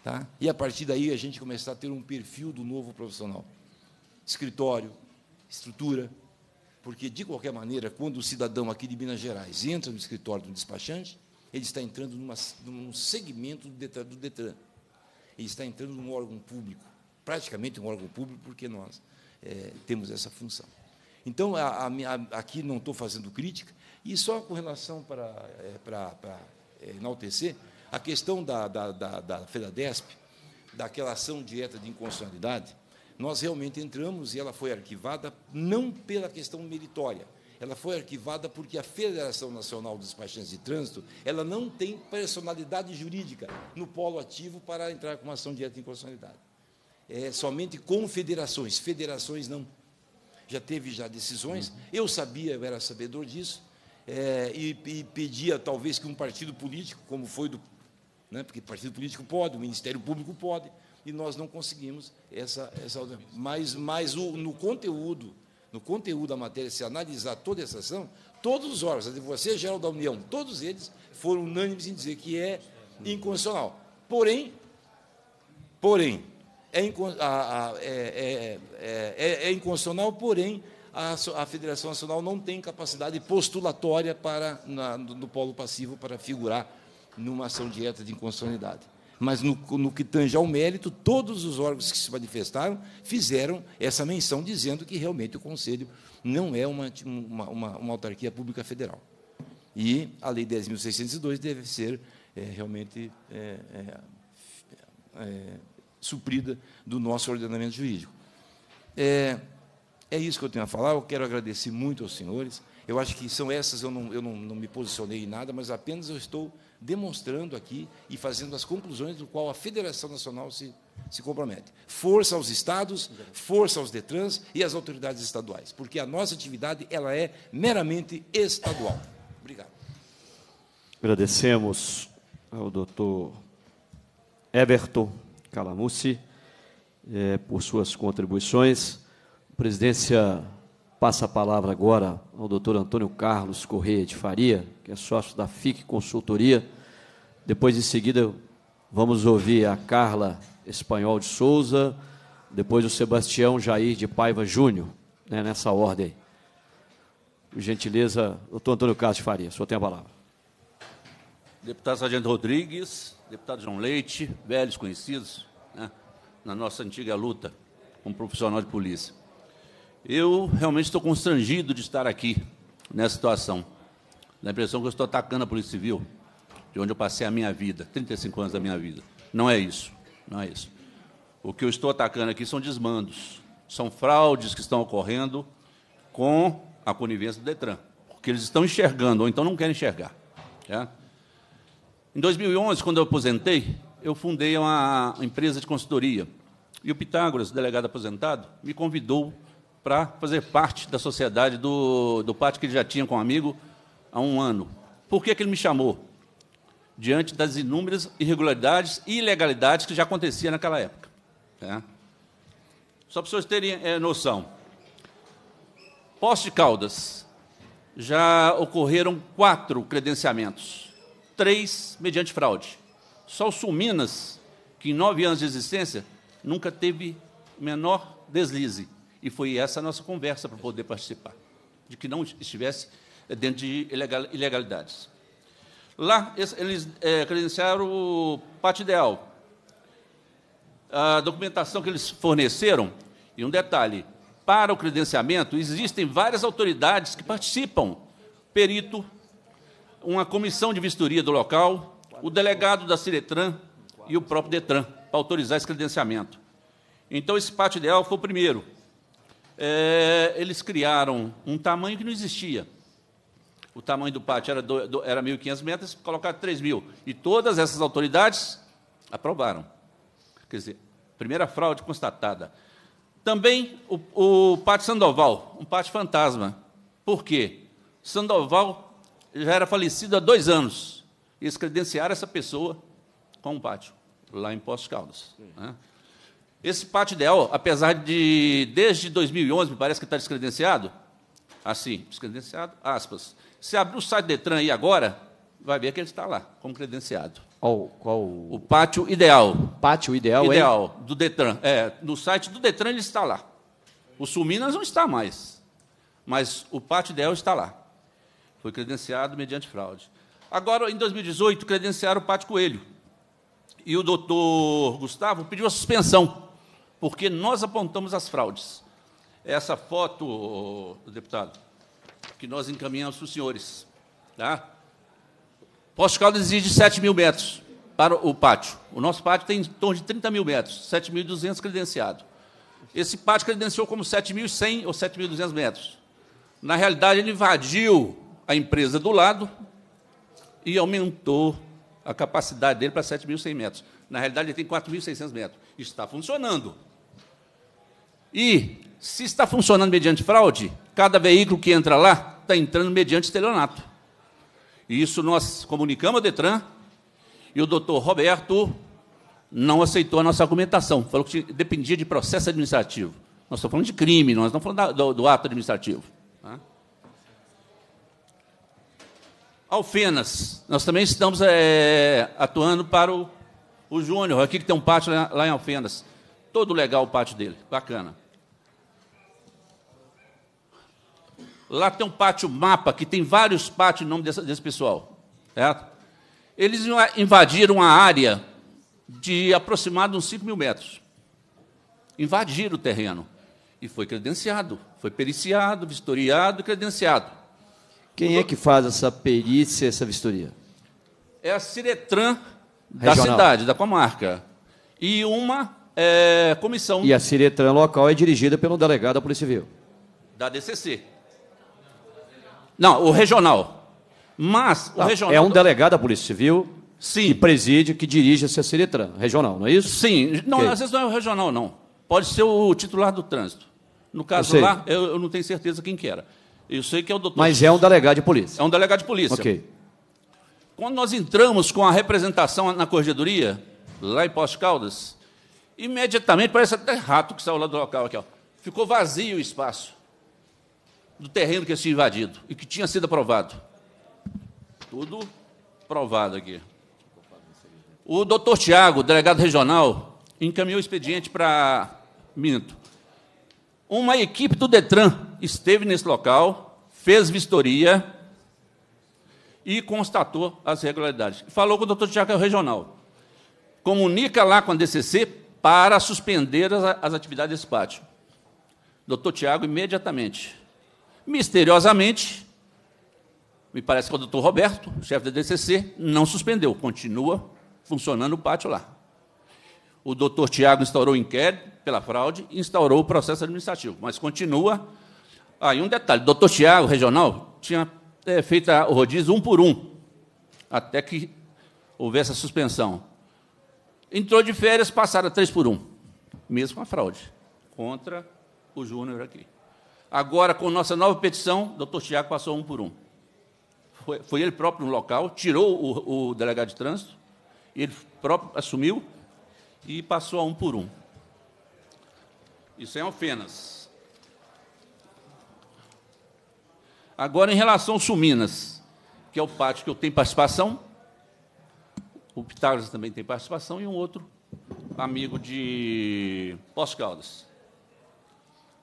Tá? E a partir daí a gente começar a ter um perfil do novo profissional: escritório, estrutura, porque, de qualquer maneira, quando o cidadão aqui de Minas Gerais entra no escritório do despachante, ele está entrando numa, num segmento do Detran, do Detran. Ele está entrando num órgão público, praticamente um órgão público, porque nós é, temos essa função. Então, a, a, a, aqui não estou fazendo crítica, e só com relação para, é, para, para é, enaltecer, a questão da, da, da, da FEDADESP, daquela ação direta de inconstitucionalidade, nós realmente entramos e ela foi arquivada não pela questão meritória, ela foi arquivada porque a Federação Nacional dos Paixões de Trânsito, ela não tem personalidade jurídica no polo ativo para entrar com uma ação direta de inconstitucionalidade. É somente confederações, federações não. Já teve já decisões, uhum. eu sabia, eu era sabedor disso, é, e, e pedia talvez que um partido político, como foi do né, porque partido político pode, o Ministério Público pode, e nós não conseguimos essa, essa mas, mas o, no conteúdo, no conteúdo da matéria, se analisar toda essa ação, todos os órgãos, a Advocacia Geral da União, todos eles foram unânimes em dizer que é inconstitucional. Porém, porém, é, incon, a, a, é, é, é, é inconstitucional, porém, a, a, Federação Nacional não tem capacidade postulatória para, na, no, no polo passivo para figurar numa ação direta de inconstitucionalidade mas no, no, que tange ao mérito, todos os órgãos que se manifestaram fizeram essa menção, dizendo que realmente o Conselho não é uma, uma, uma, uma autarquia pública federal. E a Lei 10.602 deve ser é, realmente é, é, é, suprida do nosso ordenamento jurídico. É, é isso que eu tenho a falar. Eu quero agradecer muito aos senhores. Eu acho que são essas, eu não, eu não, não me posicionei em nada, mas apenas eu estou demonstrando aqui e fazendo as conclusões do qual a Federação Nacional se, se compromete. Força aos estados, força aos Detrans e às autoridades estaduais, porque a nossa atividade ela é meramente estadual. Obrigado. Agradecemos ao doutor Everton Calamucci eh, por suas contribuições. Presidência Passa a palavra agora ao doutor Antônio Carlos Correia de Faria, que é sócio da FIC Consultoria. Depois, em seguida, vamos ouvir a Carla Espanhol de Souza, depois o Sebastião Jair de Paiva Júnior, né, nessa ordem. Por gentileza, doutor Antônio Carlos de Faria, só tem a palavra. Deputado Sargento Rodrigues, deputado João Leite, velhos conhecidos, né, na nossa antiga luta como profissional de polícia. Eu realmente estou constrangido de estar aqui nessa situação. Dá a impressão que eu estou atacando a Polícia Civil, de onde eu passei a minha vida, 35 anos da minha vida. Não é isso, não é isso. O que eu estou atacando aqui são desmandos, são fraudes que estão ocorrendo com a conivência do Detran, porque eles estão enxergando, ou então não querem enxergar. É? Em 2011, quando eu aposentei, eu fundei uma empresa de consultoria. E o Pitágoras, delegado aposentado, me convidou para fazer parte da sociedade do, do pátio que ele já tinha com um amigo há um ano. Por que, que ele me chamou? Diante das inúmeras irregularidades e ilegalidades que já acontecia naquela época. Né? Só para vocês terem é, noção. Poste Caldas, já ocorreram quatro credenciamentos, três mediante fraude. Só o Sul Minas que em nove anos de existência, nunca teve menor deslize. E foi essa a nossa conversa para poder participar, de que não estivesse eh, dentro de ilegalidades. Lá, eles é, credenciaram o Pátio Ideal. A documentação que eles forneceram, e um detalhe, para o credenciamento, existem várias autoridades que participam. Perito, uma comissão de vistoria do local, o delegado da Ciretran e o próprio DETRAN, para autorizar esse credenciamento. Então, esse pátio ideal foi o primeiro é, eles criaram um tamanho que não existia. O tamanho do pátio era, era 1.500 metros, colocaram 3.000. E todas essas autoridades aprovaram. Quer dizer, primeira fraude constatada. Também o, o pátio Sandoval, um pátio fantasma. Por quê? Sandoval já era falecido há dois anos. Eles credenciaram essa pessoa com um pátio, lá em Poços Caldas. Né? Esse pátio ideal, apesar de, desde 2011, me parece que está descredenciado, assim, descredenciado, aspas. Se abrir o site Detran aí agora, vai ver que ele está lá, como credenciado. Qual, qual... O pátio ideal. Pátio ideal, Ideal, do Detran. É, no site do Detran ele está lá. O Suminas não está mais, mas o pátio ideal está lá. Foi credenciado mediante fraude. Agora, em 2018, credenciaram o Pátio Coelho. E o doutor Gustavo pediu a suspensão porque nós apontamos as fraudes. É essa foto, deputado, que nós encaminhamos para os senhores. Tá? Posto Caldas exige 7 mil metros para o pátio. O nosso pátio tem em torno de 30 mil metros, 7.200 credenciado. Esse pátio credenciou como 7.100 ou 7.200 metros. Na realidade, ele invadiu a empresa do lado e aumentou a capacidade dele para 7.100 metros. Na realidade, ele tem 4.600 metros. Está funcionando. E se está funcionando mediante fraude, cada veículo que entra lá está entrando mediante estelionato. E isso nós comunicamos ao Detran e o doutor Roberto não aceitou a nossa argumentação, falou que dependia de processo administrativo. Nós estamos falando de crime, nós não falando do, do ato administrativo. Né? Alfenas, nós também estamos é, atuando para o, o Júnior, aqui que tem um pátio lá, lá em Alfenas. Todo legal o pátio dele, bacana. Lá tem um pátio mapa, que tem vários pátios em nome desse, desse pessoal. Certo? Eles invadiram a área de aproximadamente uns 5 mil metros. Invadiram o terreno. E foi credenciado, foi periciado, vistoriado e credenciado. Quem é que faz essa perícia, essa vistoria? É a Ciretran Regional. da cidade, da comarca. E uma é, comissão. E a Ciretran local é dirigida pelo delegado da Polícia Civil. Da DCC. Não, o regional. Mas o ah, regional. É um delegado da Polícia Civil Sim. que preside, que dirige essa Ciretran, regional, não é isso? Sim. Não, okay. às vezes não é o regional, não. Pode ser o titular do trânsito. No caso eu lá, eu, eu, não tenho certeza quem que era. Eu sei que é o doutor. Mas é um delegado de polícia. É um delegado de polícia. Ok. Quando nós entramos com a representação na corregedoria, lá em Pós Caldas, Imediatamente, parece até rato que saiu lá do local aqui, ó. Ficou vazio o espaço do terreno que tinha invadido e que tinha sido aprovado. Tudo provado aqui. O doutor Tiago, delegado regional, encaminhou o expediente para Minto. Uma equipe do Detran esteve nesse local, fez vistoria e constatou as irregularidades. Falou com o doutor Tiago é regional. Comunica lá com a DCC para suspender as, as atividades desse pátio. Doutor Tiago, imediatamente. Misteriosamente, me parece que é o doutor Roberto, chefe da DCC, não suspendeu, continua funcionando o pátio lá. O doutor Tiago instaurou o inquérito pela fraude e instaurou o processo administrativo, mas continua. Aí ah, um detalhe: o doutor Tiago, regional, tinha é, feito o rodízio um por um, até que houvesse a suspensão. Entrou de férias, passaram três por um. Mesmo a fraude. Contra o Júnior aqui. Agora, com nossa nova petição, o doutor Tiago passou um por um. Foi, foi, ele próprio no local, tirou o, o delegado de trânsito, ele próprio assumiu e passou a um por um. Isso é Alfenas. Agora, em relação ao Suminas, que é o pátio que eu tenho participação, o Pitágoras também tem participação, e um outro amigo de pós Caldas.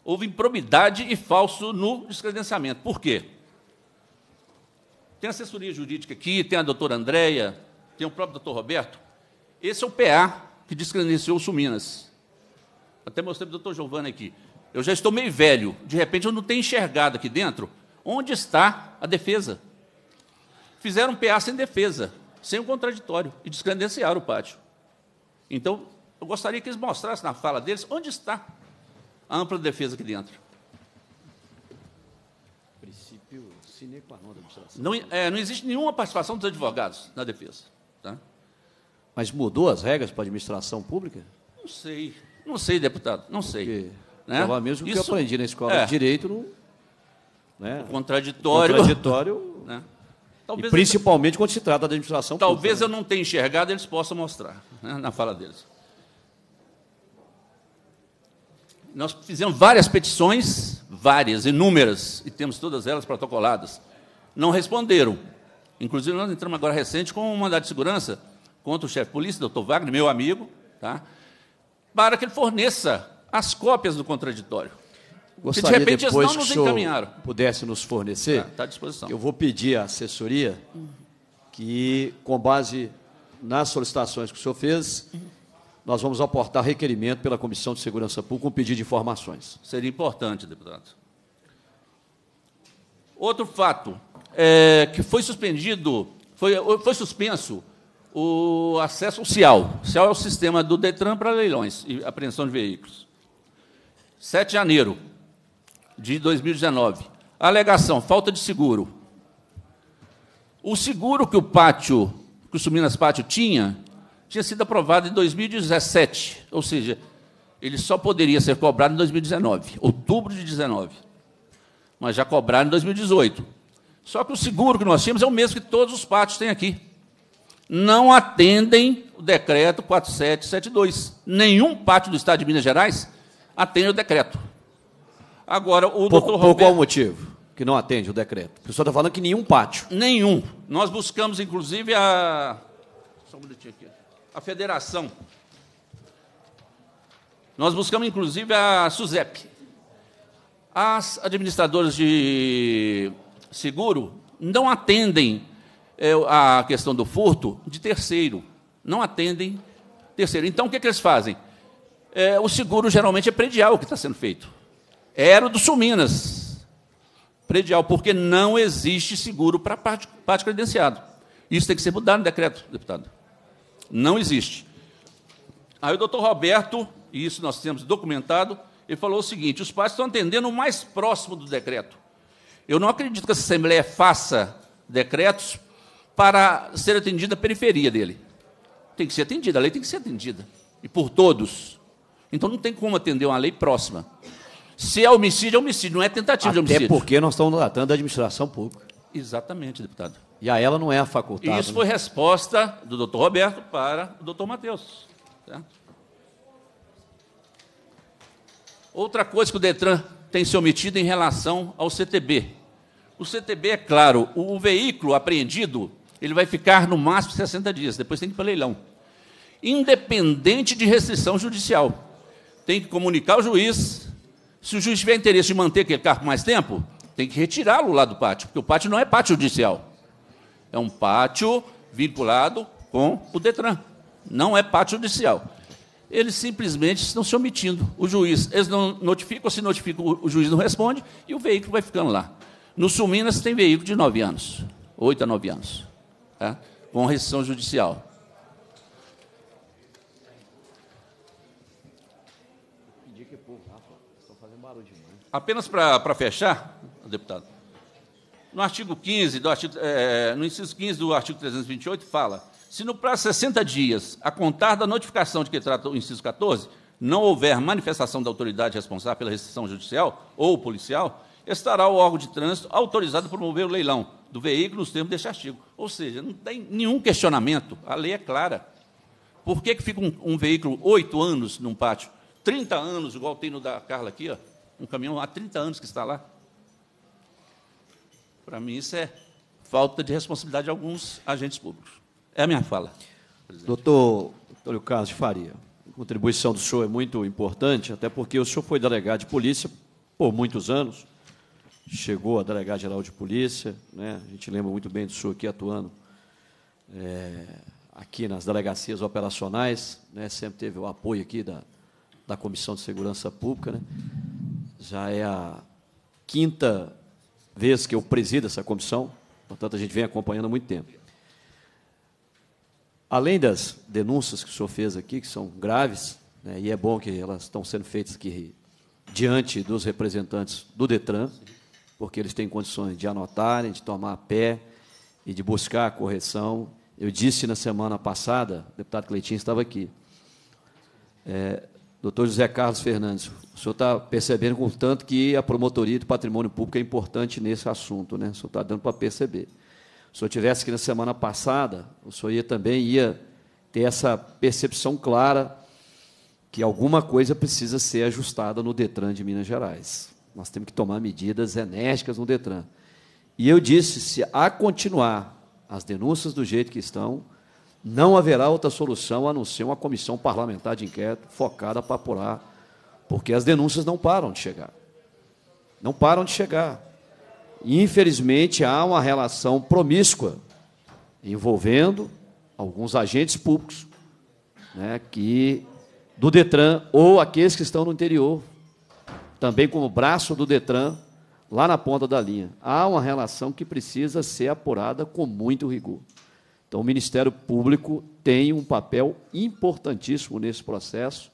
Houve improbidade e falso no descredenciamento. Por quê? Tem assessoria jurídica aqui, tem a doutora Andréia, tem o próprio doutor Roberto. Esse é o PA que descredenciou o Suminas. Até mostrei para o doutor Giovanni aqui. Eu já estou meio velho, de repente eu não tenho enxergado aqui dentro onde está a defesa. Fizeram um PA sem defesa sem o contraditório e descredenciaram o pátio. Então, eu gostaria que eles mostrassem na fala deles onde está a ampla defesa aqui dentro. Princípio sine qua non da administração. Não, é, não existe nenhuma participação dos advogados na defesa. Tá? Mas mudou as regras para a administração pública? Não sei. Não sei, deputado. Não sei. Porque, Lá né? mesmo Isso, que eu aprendi na escola é, de direito, no, né? o contraditório. O contraditório. né? Talvez e principalmente eu... quando se trata da administração Talvez pública. eu né? não tenha enxergado, eles possam mostrar né, na fala deles. Nós fizemos várias petições, várias, inúmeras, e temos todas elas protocoladas. Não responderam. Inclusive, nós entramos agora recente com um mandado de segurança contra o chefe de polícia, doutor Wagner, meu amigo, tá? para que ele forneça as cópias do contraditório. Gostaria de repente depois eles não nos que Pudesse nos fornecer. Está ah, à disposição. Eu vou pedir à assessoria que, com base nas solicitações que o senhor fez, nós vamos aportar requerimento pela Comissão de Segurança Pública um pedido de informações. Seria importante, deputado. Outro fato é que foi suspendido, foi, foi suspenso o acesso ao CIAL. O CIAL é o sistema do Detran para leilões e apreensão de veículos. 7 de janeiro, de 2019. Alegação: falta de seguro. O seguro que o pátio, que o Suminas Pátio tinha, tinha sido aprovado em 2017, ou seja, ele só poderia ser cobrado em 2019, outubro de 19. Mas já cobraram em 2018. Só que o seguro que nós tínhamos é o mesmo que todos os pátios têm aqui. Não atendem o decreto 4772. Nenhum pátio do Estado de Minas Gerais atende o decreto. Agora, o por, doutor Roberto... Por qual motivo? Que não atende o decreto. O senhor está falando que nenhum pátio. Nenhum. Nós buscamos, inclusive, a... Só um minutinho aqui. A federação. Nós buscamos, inclusive, a SUSEP. As administradoras de seguro não atendem é, a questão do furto de terceiro. Não atendem terceiro. Então, o que, é que eles fazem? É, o seguro geralmente é predial que está sendo feito. Era o do Minas, predial, porque não existe seguro para parte credenciado. Isso tem que ser mudado no decreto, deputado. Não existe. Aí o doutor Roberto, e isso nós temos documentado, ele falou o seguinte: os pais estão atendendo o mais próximo do decreto. Eu não acredito que essa Assembleia faça decretos para ser atendida a periferia dele. Tem que ser atendida, a lei tem que ser atendida. E por todos. Então não tem como atender uma lei próxima. Se é homicídio, é homicídio, não é tentativa Até de homicídio. Até porque nós estamos tratando da administração pública. Exatamente, deputado. E a ela não é facultada. E isso né? foi resposta do doutor Roberto para o doutor Matheus. Tá? Outra coisa que o Detran tem se omitido em relação ao CTB. O CTB, é claro, o, o veículo apreendido, ele vai ficar no máximo 60 dias, depois tem que ir para leilão. Independente de restrição judicial. Tem que comunicar ao juiz se o juiz tiver interesse em manter aquele carro por mais tempo, tem que retirá-lo lá do pátio, porque o pátio não é pátio judicial. É um pátio vinculado com o Detran. Não é pátio judicial. Eles simplesmente estão se omitindo. O juiz, eles não notificam, se notificam, o juiz não responde e o veículo vai ficando lá. No Sul Minas tem veículo de nove anos, oito a nove anos, tá? com restrição judicial. Apenas para fechar, deputado, no artigo 15, do artigo, é, é no inciso 15 do artigo 328, fala: se no prazo de 60 dias, a contar da notificação de que trata o inciso 14, não houver manifestação da autoridade responsável pela restrição judicial ou policial, estará o órgão de trânsito autorizado a promover o leilão do veículo nos termos deste artigo. Ou seja, não tem nenhum questionamento, a lei é clara. Por que, que fica um, um veículo oito anos num pátio? 30 anos, igual tem no da Carla aqui, ó, um caminhão há 30 anos que está lá. Para mim, isso é falta de responsabilidade de alguns agentes públicos. É a minha fala. Presidente. Doutor Antônio Carlos de Faria, a contribuição do senhor é muito importante, até porque o senhor foi delegado de polícia por muitos anos, chegou a delegado geral de polícia, né? a gente lembra muito bem do senhor aqui atuando é, aqui nas delegacias operacionais, né? sempre teve o apoio aqui da, da Comissão de Segurança Pública. Né? já é a quinta vez que eu presido essa comissão, portanto, a gente vem acompanhando há muito tempo. Além das denúncias que o senhor fez aqui, que são graves, né, e é bom que elas estão sendo feitas aqui diante dos representantes do Detran, porque eles têm condições de anotarem, de tomar a pé e de buscar a correção. Eu disse na semana passada, o deputado Cleitinho estava aqui, é, Doutor José Carlos Fernandes, o senhor está percebendo contanto tanto que a promotoria do patrimônio público é importante nesse assunto, né? O senhor está dando para perceber. Se eu tivesse aqui na semana passada, o senhor ia, também ia ter essa percepção clara que alguma coisa precisa ser ajustada no Detran de Minas Gerais. Nós temos que tomar medidas enérgicas no Detran. E eu disse, se a continuar as denúncias do jeito que estão, não haverá outra solução a não ser uma comissão parlamentar de inquérito focada para apurar, porque as denúncias não param de chegar. Não param de chegar. Infelizmente, há uma relação promíscua envolvendo alguns agentes públicos né, que do Detran ou aqueles que estão no interior, também como braço do Detran, lá na ponta da linha. Há uma relação que precisa ser apurada com muito rigor. Então, o Ministério Público tem um papel importantíssimo nesse processo.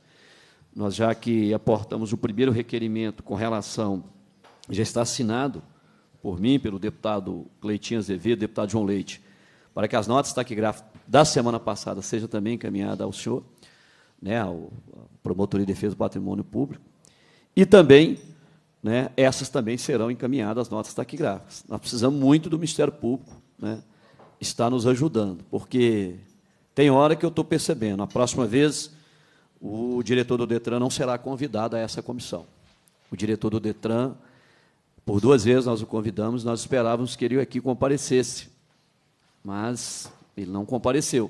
Nós já que aportamos o primeiro requerimento com relação, já está assinado por mim, pelo deputado Cleitinho Azevedo, deputado João Leite, para que as notas taquigráficas da semana passada seja também encaminhada ao senhor, né, ao promotor de Defesa do Patrimônio Público, e também, né, essas também serão encaminhadas, as notas taquigráficas. Nós precisamos muito do Ministério Público, né, está nos ajudando, porque tem hora que eu estou percebendo, a próxima vez o diretor do Detran não será convidado a essa comissão. O diretor do Detran, por duas vezes nós o convidamos, nós esperávamos que ele aqui comparecesse, mas ele não compareceu.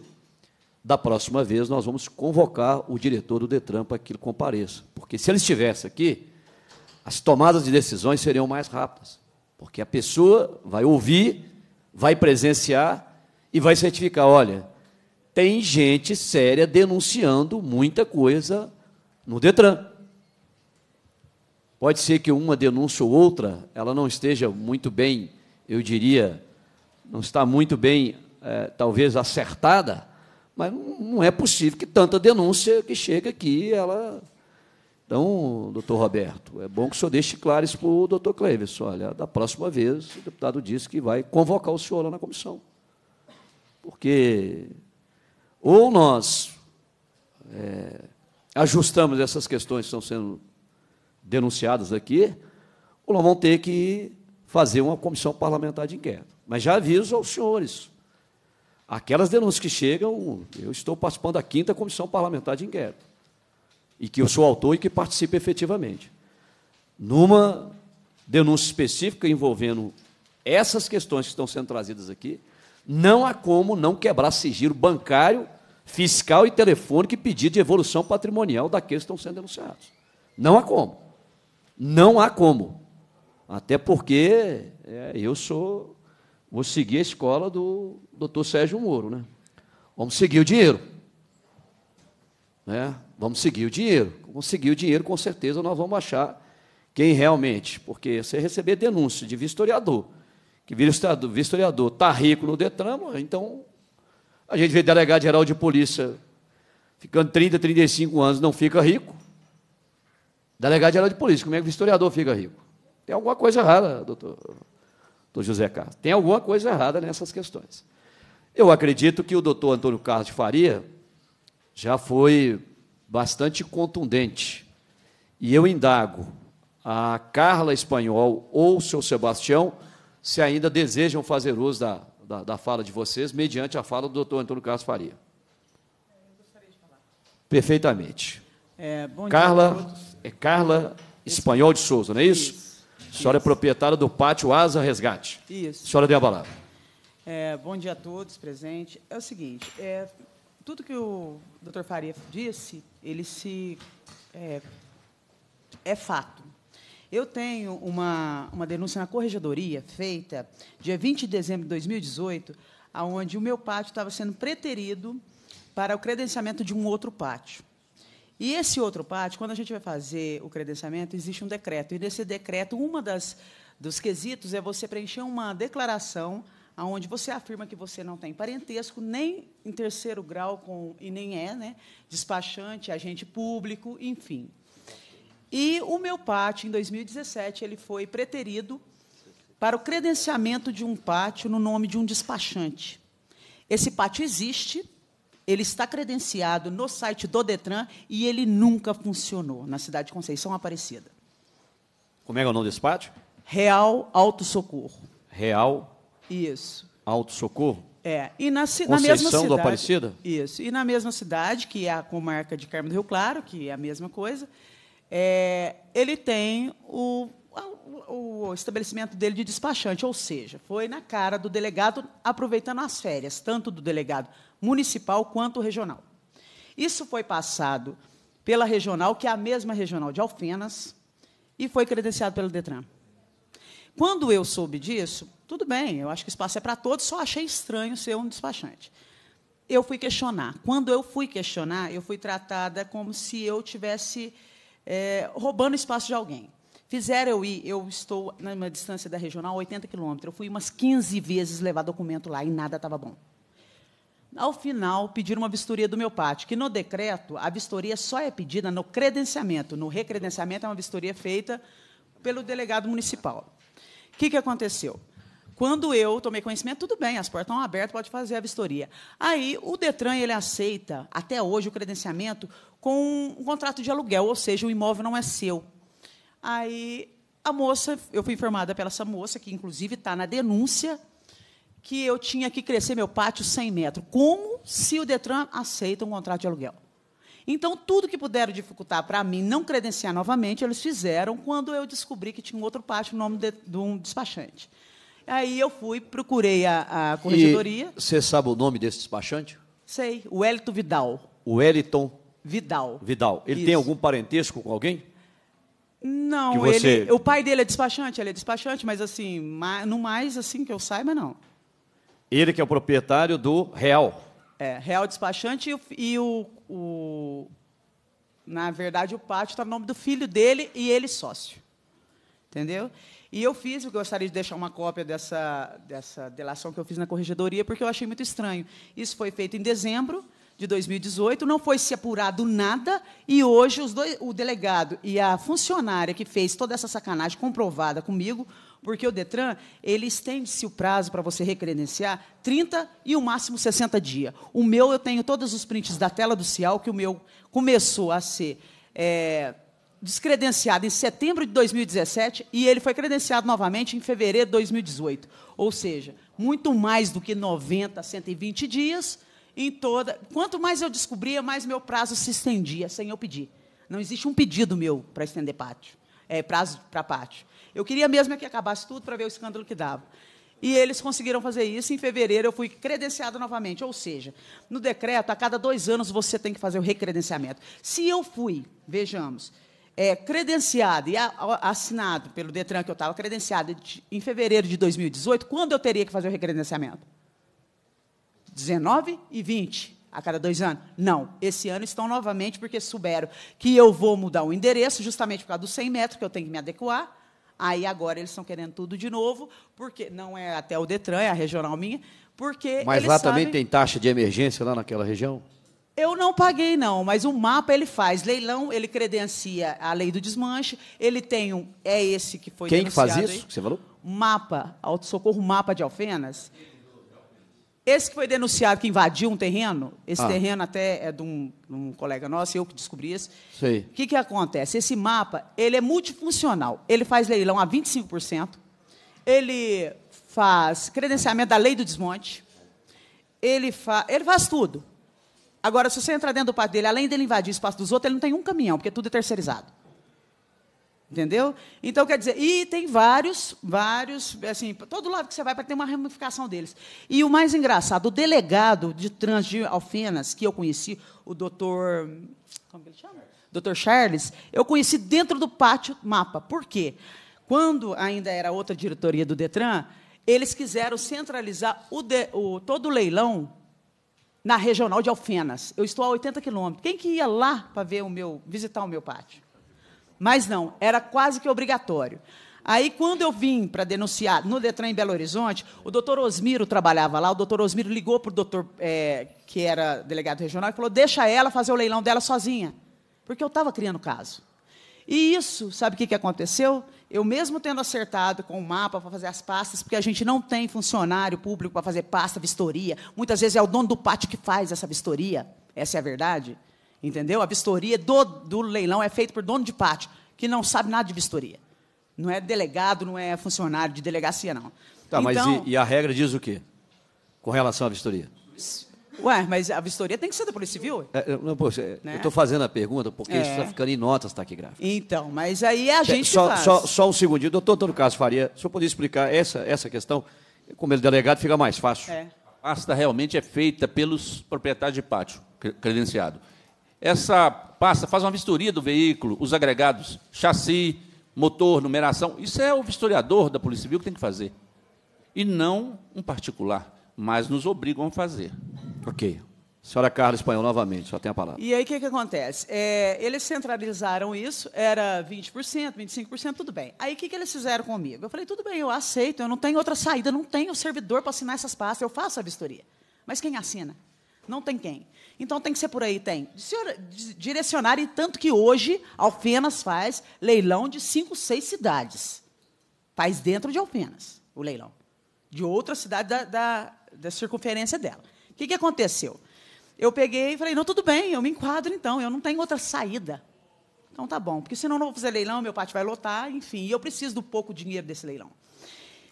Da próxima vez nós vamos convocar o diretor do Detran para que ele compareça, porque se ele estivesse aqui, as tomadas de decisões seriam mais rápidas, porque a pessoa vai ouvir vai presenciar e vai certificar: olha, tem gente séria denunciando muita coisa no Detran. Pode ser que uma denúncia ou outra, ela não esteja muito bem, eu diria, não está muito bem, é, talvez, acertada, mas não é possível que tanta denúncia que chega aqui, ela então, doutor Roberto, é bom que o senhor deixe claro isso para o doutor Cleves. Olha, da próxima vez, o deputado disse que vai convocar o senhor lá na comissão. Porque ou nós é, ajustamos essas questões que estão sendo denunciadas aqui, ou nós vamos ter que fazer uma comissão parlamentar de inquérito. Mas já aviso aos senhores, aquelas denúncias que chegam, eu estou participando da quinta comissão parlamentar de inquérito e que eu sou autor e que participe efetivamente. Numa denúncia específica envolvendo essas questões que estão sendo trazidas aqui, não há como não quebrar sigilo bancário, fiscal e telefônico e pedir de evolução patrimonial daqueles que estão sendo denunciados. Não há como. Não há como. Até porque é, eu sou. Vou seguir a escola do doutor Sérgio Moro, né? Vamos seguir o dinheiro. Né? Vamos seguir o dinheiro. Vamos seguir o dinheiro, com certeza nós vamos achar quem realmente. Porque você receber denúncia de vistoriador, que vistoriador está rico no Detran, então a gente vê delegado geral de polícia ficando 30, 35 anos, não fica rico. Delegado geral de polícia, como é que o vistoriador fica rico? Tem alguma coisa errada, doutor, doutor José Carlos. Tem alguma coisa errada nessas questões. Eu acredito que o doutor Antônio Carlos de Faria já foi bastante contundente. E eu indago a Carla Espanhol ou o seu Sebastião se ainda desejam fazer uso da, da, da fala de vocês, mediante a fala do doutor Antônio Carlos Faria. Perfeitamente. É, Carla, é Carla Espanhol de Souza, não é isso? isso. A senhora é isso. é proprietária do pátio Asa Resgate. Isso. A senhora tem a palavra. É, bom dia a todos presentes. É o seguinte, é, tudo que o doutor Faria disse ele se é, é fato. Eu tenho uma, uma denúncia na corregedoria feita dia 20 de dezembro de 2018, aonde o meu pátio estava sendo preterido para o credenciamento de um outro pátio. E esse outro pátio, quando a gente vai fazer o credenciamento, existe um decreto. E nesse decreto, uma das dos quesitos é você preencher uma declaração onde você afirma que você não tem parentesco, nem em terceiro grau, com, e nem é, né? despachante, agente público, enfim. E o meu pátio, em 2017, ele foi preterido para o credenciamento de um pátio no nome de um despachante. Esse pátio existe, ele está credenciado no site do Detran e ele nunca funcionou na cidade de Conceição Aparecida. Como é, é o nome desse pátio? Real Auto Socorro. Real isso. Alto Socorro? É. E na, na mesma cidade. do Aparecida? Isso. E na mesma cidade, que é a comarca de Carmo do Rio Claro, que é a mesma coisa, é, ele tem o, o, o estabelecimento dele de despachante, ou seja, foi na cara do delegado, aproveitando as férias, tanto do delegado municipal quanto regional. Isso foi passado pela regional, que é a mesma regional de Alfenas, e foi credenciado pelo Detran. Quando eu soube disso, tudo bem, eu acho que espaço é para todos, só achei estranho ser um despachante. Eu fui questionar. Quando eu fui questionar, eu fui tratada como se eu tivesse é, roubando espaço de alguém. Fizeram eu ir, eu estou numa distância da regional, 80 quilômetros. Eu fui umas 15 vezes levar documento lá e nada estava bom. Ao final, pediram uma vistoria do meu pátio, que no decreto, a vistoria só é pedida no credenciamento. No recredenciamento, é uma vistoria feita pelo delegado municipal que, que aconteceu? Quando eu tomei conhecimento, tudo bem, as portas estão abertas, pode fazer a vistoria. Aí o Detran ele aceita, até hoje, o credenciamento com um contrato de aluguel, ou seja, o imóvel não é seu. Aí a moça, eu fui informada pela essa moça, que inclusive está na denúncia, que eu tinha que crescer meu pátio 100 metros. Como se o Detran aceita um contrato de aluguel? Então, tudo que puderam dificultar para mim não credenciar novamente, eles fizeram quando eu descobri que tinha um outro pátio no nome de, de um despachante. Aí eu fui, procurei a, a corregedoria. você sabe o nome desse despachante? Sei, o Wellington Vidal. O Wellington Vidal. Vidal. Ele Isso. tem algum parentesco com alguém? Não, você... ele, o pai dele é despachante, ele é despachante, mas assim, no mais assim que eu saiba, não. Ele que é o proprietário do Real. É, Real Despachante e, e o o, na verdade, o pátio está no nome do filho dele e ele sócio. Entendeu? E eu fiz, eu gostaria de deixar uma cópia dessa, dessa delação que eu fiz na corregedoria, porque eu achei muito estranho. Isso foi feito em dezembro de 2018, não foi se apurado nada, e hoje os dois, o delegado e a funcionária que fez toda essa sacanagem comprovada comigo porque o Detran, ele estende-se o prazo para você recredenciar 30 e o máximo 60 dias. O meu, eu tenho todos os prints da tela do CIAL, que o meu começou a ser é, descredenciado em setembro de 2017 e ele foi credenciado novamente em fevereiro de 2018. Ou seja, muito mais do que 90, 120 dias em toda. Quanto mais eu descobria, mais meu prazo se estendia sem eu pedir. Não existe um pedido meu para estender pátio, é, prazo para pátio. Eu queria mesmo é que acabasse tudo para ver o escândalo que dava. E eles conseguiram fazer isso. Em fevereiro, eu fui credenciado novamente. Ou seja, no decreto, a cada dois anos, você tem que fazer o recredenciamento. Se eu fui, vejamos, é, credenciado e a, a, assinado pelo Detran, que eu estava credenciado de, em fevereiro de 2018, quando eu teria que fazer o recredenciamento? 19 e 20 a cada dois anos? Não. Esse ano estão novamente, porque souberam que eu vou mudar o endereço, justamente por causa dos 100 metros, que eu tenho que me adequar Aí agora eles estão querendo tudo de novo, porque não é até o Detran, é a regional minha, porque. Mas lá sabem... também tem taxa de emergência lá naquela região? Eu não paguei, não, mas o mapa ele faz. Leilão, ele credencia a lei do desmanche, ele tem um. É esse que foi Quem que faz isso? Aí, você falou? Mapa, Socorro mapa de Alfenas. Esse que foi denunciado que invadiu um terreno, esse ah. terreno até é de um, de um, colega nosso, eu que descobri isso. O que, que acontece? Esse mapa ele é multifuncional. Ele faz leilão a 25%, ele faz credenciamento da lei do desmonte, ele, fa ele faz tudo. Agora, se você entrar dentro do parque dele, além dele invadir o espaço dos outros, ele não tem um caminhão, porque tudo é terceirizado. Entendeu? Então, quer dizer, e tem vários, vários, assim, todo lado que você vai para ter uma ramificação deles. E o mais engraçado, o delegado de trans de Alfenas, que eu conheci, o doutor. Como ele chama? Doutor Charles, eu conheci dentro do pátio mapa. Por quê? Quando ainda era outra diretoria do Detran, eles quiseram centralizar o de, o, todo o leilão na regional de Alfenas. Eu estou a 80 quilômetros. Quem que ia lá para ver o meu, visitar o meu pátio? Mas não, era quase que obrigatório. Aí, quando eu vim para denunciar no Detran em Belo Horizonte, o doutor Osmiro trabalhava lá, o doutor Osmiro ligou para o doutor, é, que era delegado regional, e falou, deixa ela fazer o leilão dela sozinha, porque eu estava criando caso. E isso, sabe o que, que aconteceu? Eu mesmo tendo acertado com o mapa para fazer as pastas, porque a gente não tem funcionário público para fazer pasta, vistoria. Muitas vezes é o dono do pátio que faz essa vistoria. Essa é a verdade. Entendeu? A vistoria do, do leilão é feita por dono de pátio, que não sabe nada de vistoria. Não é delegado, não é funcionário de delegacia, não. Tá, então, mas e, e a regra diz o quê? Com relação à vistoria? Ué, mas a vistoria tem que ser da Polícia Civil? É, não, poxa, né? eu estou fazendo a pergunta porque é. isso está ficando em notas tá gráfico. Então, mas aí é a gente só, faz. Só, só um segundinho. Doutor Antônio Carlos Faria, Se eu pudesse explicar essa, essa questão? Como ele é delegado, fica mais fácil. É. A pasta realmente é feita pelos proprietários de pátio credenciado essa passa, faz uma vistoria do veículo, os agregados, chassi, motor, numeração. Isso é o vistoriador da Polícia Civil que tem que fazer. E não um particular, mas nos obrigam a fazer. Ok. Senhora Carla Espanhol, novamente, só tem a palavra. E aí o que, que acontece? É, eles centralizaram isso, era 20%, 25%, tudo bem. Aí o que, que eles fizeram comigo? Eu falei, tudo bem, eu aceito, eu não tenho outra saída, não tenho servidor para assinar essas pastas, eu faço a vistoria. Mas quem assina? Não tem quem. Então tem que ser por aí, tem. Direcionar, e tanto que hoje Alfenas faz leilão de cinco, seis cidades. Faz dentro de Alfenas o leilão. De outra cidade da, da, da circunferência dela. O que, que aconteceu? Eu peguei e falei, não, tudo bem, eu me enquadro então, eu não tenho outra saída. Então tá bom, porque senão eu não vou fazer leilão, meu pátio vai lotar, enfim, e eu preciso do pouco dinheiro desse leilão.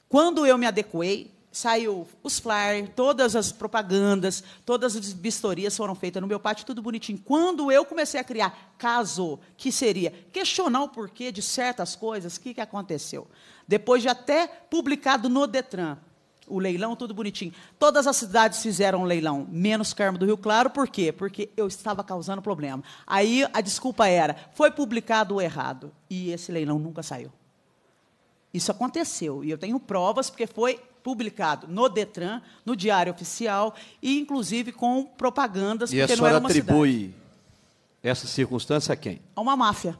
Quando eu me adequei, saiu os flyers, todas as propagandas, todas as vistorias foram feitas no meu pátio, tudo bonitinho. Quando eu comecei a criar caso, que seria questionar o porquê de certas coisas, o que, que aconteceu? Depois de até publicado no Detran, o leilão, tudo bonitinho. Todas as cidades fizeram um leilão, menos Carmo do Rio Claro, por quê? Porque eu estava causando problema. Aí a desculpa era, foi publicado errado, e esse leilão nunca saiu. Isso aconteceu, e eu tenho provas, porque foi publicado no Detran, no Diário Oficial e, inclusive, com propagandas. E a senhora atribui cidade. essa circunstância a quem? A uma máfia.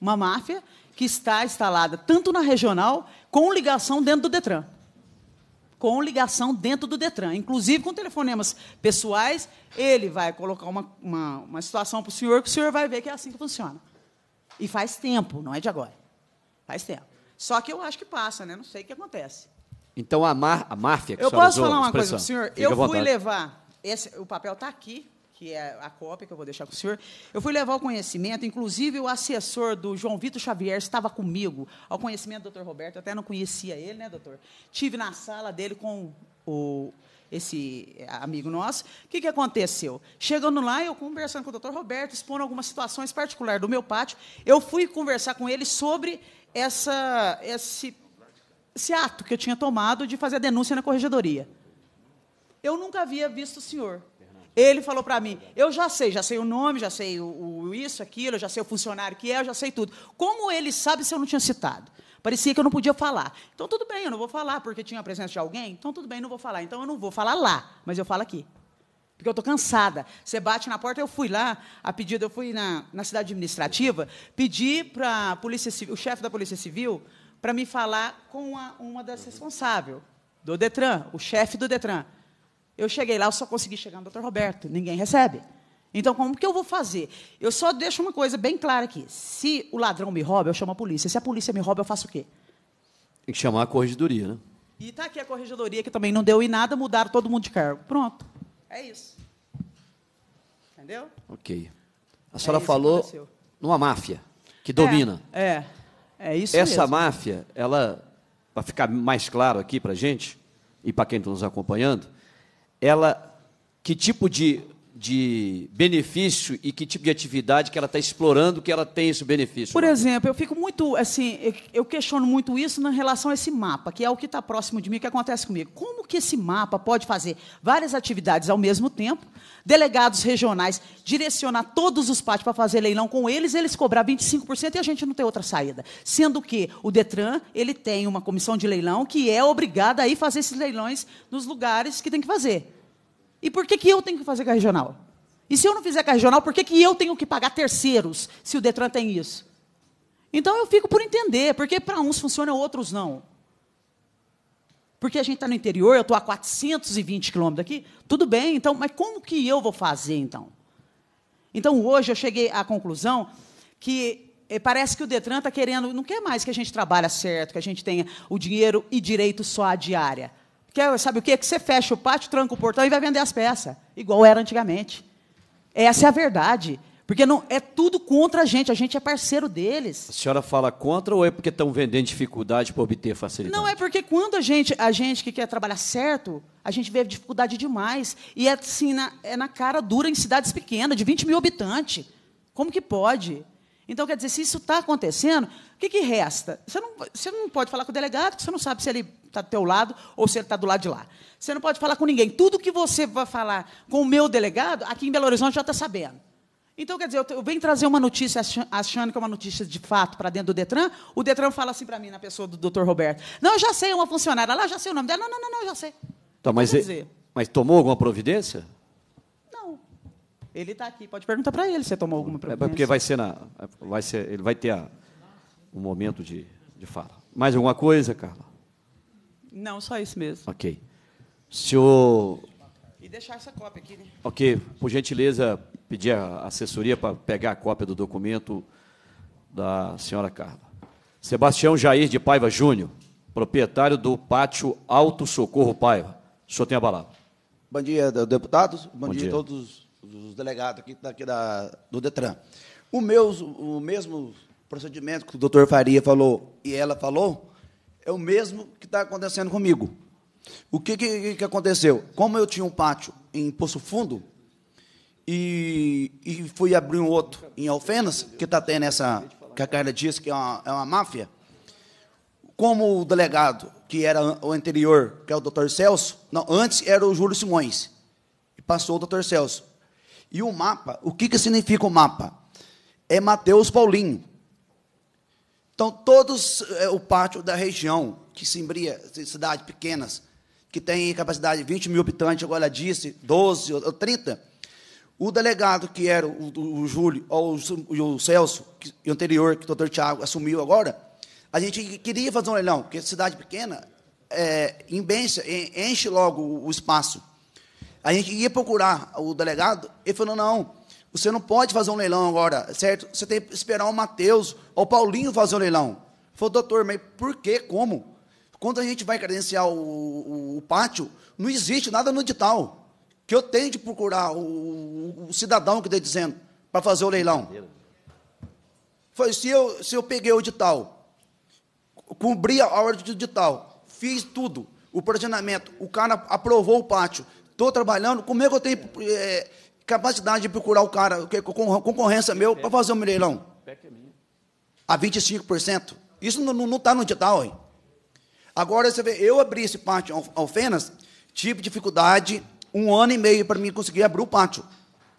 Uma máfia que está instalada tanto na regional, com ligação dentro do Detran. Com ligação dentro do Detran, inclusive com telefonemas pessoais. Ele vai colocar uma, uma, uma situação para o senhor que o senhor vai ver que é assim que funciona. E faz tempo, não é de agora. Faz tempo. Só que eu acho que passa, né? não sei o que acontece. Então a, má, a máfia que Eu posso usou, falar uma coisa senhor? eu fui levar. Esse, o papel está aqui, que é a cópia que eu vou deixar com o senhor. Eu fui levar o conhecimento, inclusive o assessor do João Vitor Xavier estava comigo, ao conhecimento do doutor Roberto. Eu até não conhecia ele, né, doutor? Tive na sala dele com o esse amigo nosso. O que, que aconteceu? Chegando lá, eu conversando com o doutor Roberto, expondo algumas situações particulares do meu pátio, eu fui conversar com ele sobre essa, esse esse ato que eu tinha tomado de fazer a denúncia na corregedoria. Eu nunca havia visto o senhor. Ele falou para mim: eu já sei, já sei o nome, já sei o, o, isso, aquilo, já sei o funcionário que é, eu já sei tudo. Como ele sabe se eu não tinha citado? Parecia que eu não podia falar. Então, tudo bem, eu não vou falar, porque tinha a presença de alguém. Então, tudo bem, não vou falar. Então, eu não vou falar lá, mas eu falo aqui. Porque eu estou cansada. Você bate na porta, eu fui lá, a pedido, eu fui na, na cidade administrativa, pedi para a Polícia Civil, o chefe da Polícia Civil, para me falar com uma, uma das uhum. responsáveis do Detran, o chefe do Detran. Eu cheguei lá, eu só consegui chegar no Dr. Roberto, ninguém recebe. Então, como que eu vou fazer? Eu só deixo uma coisa bem clara aqui. Se o ladrão me rouba, eu chamo a polícia. Se a polícia me rouba, eu faço o quê? Tem que chamar a corregedoria, né? E está aqui a corregedoria, que também não deu em nada, mudaram todo mundo de cargo. Pronto. É isso. Entendeu? Ok. A é senhora é falou numa máfia que domina. É. é. É isso Essa mesmo. máfia, ela, para ficar mais claro aqui para gente e para quem está nos acompanhando, ela, que tipo de de benefício e que tipo de atividade que ela está explorando que ela tem esse benefício? Por exemplo, eu fico muito assim, eu questiono muito isso na relação a esse mapa, que é o que está próximo de mim, que acontece comigo. Como que esse mapa pode fazer várias atividades ao mesmo tempo? Delegados regionais direcionar todos os pátios para fazer leilão com eles, eles cobrar 25% e a gente não tem outra saída. Sendo que o Detran, ele tem uma comissão de leilão que é obrigada a ir fazer esses leilões nos lugares que tem que fazer. E por que, que eu tenho que fazer com a regional? E se eu não fizer com a regional, por que, que eu tenho que pagar terceiros, se o Detran tem isso? Então eu fico por entender, porque para uns funciona, outros não. Porque a gente está no interior, eu estou a 420 quilômetros daqui, tudo bem, então, mas como que eu vou fazer então? Então hoje eu cheguei à conclusão que eh, parece que o Detran está querendo, não quer mais que a gente trabalhe certo, que a gente tenha o dinheiro e direito só à diária. Quer, sabe o quê? Que você fecha o pátio, tranca o portão e vai vender as peças, igual era antigamente. Essa é a verdade. Porque não é tudo contra a gente, a gente é parceiro deles. A senhora fala contra ou é porque estão vendendo dificuldade para obter facilidade? Não, é porque quando a gente, a gente que quer trabalhar certo, a gente vê dificuldade demais. E é assim, na, é na cara dura em cidades pequenas, de 20 mil habitantes. Como que pode? Então, quer dizer, se isso está acontecendo, o que, que resta? Você não, você não pode falar com o delegado, você não sabe se ele está do teu lado ou se ele está do lado de lá. Você não pode falar com ninguém. Tudo que você vai falar com o meu delegado, aqui em Belo Horizonte já está sabendo. Então, quer dizer, eu, eu venho trazer uma notícia achando que é uma notícia de fato para dentro do Detran, o Detran fala assim para mim, na pessoa do Dr. Roberto, não, eu já sei, é uma funcionária lá, já sei o nome dela, não, não, não, não eu já sei. Então mas, é, mas tomou alguma providência? Ele está aqui, pode perguntar para ele se tomou alguma é, é providência. É porque vai ser na, vai ser, ele vai ter a, um momento de, de fala. Mais alguma coisa, Carla? Não, só isso mesmo. Ok. Senhor. E deixar essa cópia aqui. Né? Ok, por gentileza, pedir a assessoria para pegar a cópia do documento da senhora Carla. Sebastião Jair de Paiva Júnior, proprietário do pátio Alto Socorro Paiva. O senhor tem a palavra. Bom dia, deputados. Bom, Bom dia a todos dos delegados aqui, daqui tá da, do Detran. O, meu, o mesmo procedimento que o doutor Faria falou e ela falou é o mesmo que está acontecendo comigo. O que, que, que, aconteceu? Como eu tinha um pátio em Poço Fundo e, e fui abrir um outro em Alfenas, que está tendo essa. que a Carla disse que é uma, é uma máfia. Como o delegado, que era o anterior, que é o doutor Celso, não, antes era o Júlio Simões, e passou o doutor Celso. E o mapa, o que, que significa o mapa? É Mateus Paulinho. Então, todos é, o pátio da região, que se embria, cidades pequenas, que tem capacidade de 20 mil habitantes, agora disse 12 ou 30, o delegado, que era o, o, o Júlio, ou o, o Celso, que, o anterior, que o doutor Tiago assumiu agora, a gente queria fazer um leilão, porque cidade pequena é, enche logo o, o espaço. A gente ia procurar o delegado, ele falou: não, você não pode fazer um leilão agora, certo? Você tem que esperar o Matheus ou o Paulinho fazer o um leilão. Ele falou, doutor, mas por quê? Como? Quando a gente vai credenciar o, o, o pátio, não existe nada no edital que eu tenho de procurar o, o cidadão que está dizendo para fazer o leilão. Foi, se eu, se eu peguei o edital, cumpri a ordem do edital, fiz tudo, o planejamento, o cara aprovou o pátio, estou trabalhando, como é que eu tenho é, capacidade de procurar o cara, concorrência meu, para fazer um leilão? A 25%. Isso não está no digital, hein? Agora, você vê, eu abri esse pátio Alfenas, tive dificuldade um ano e meio para mim conseguir abrir o pátio.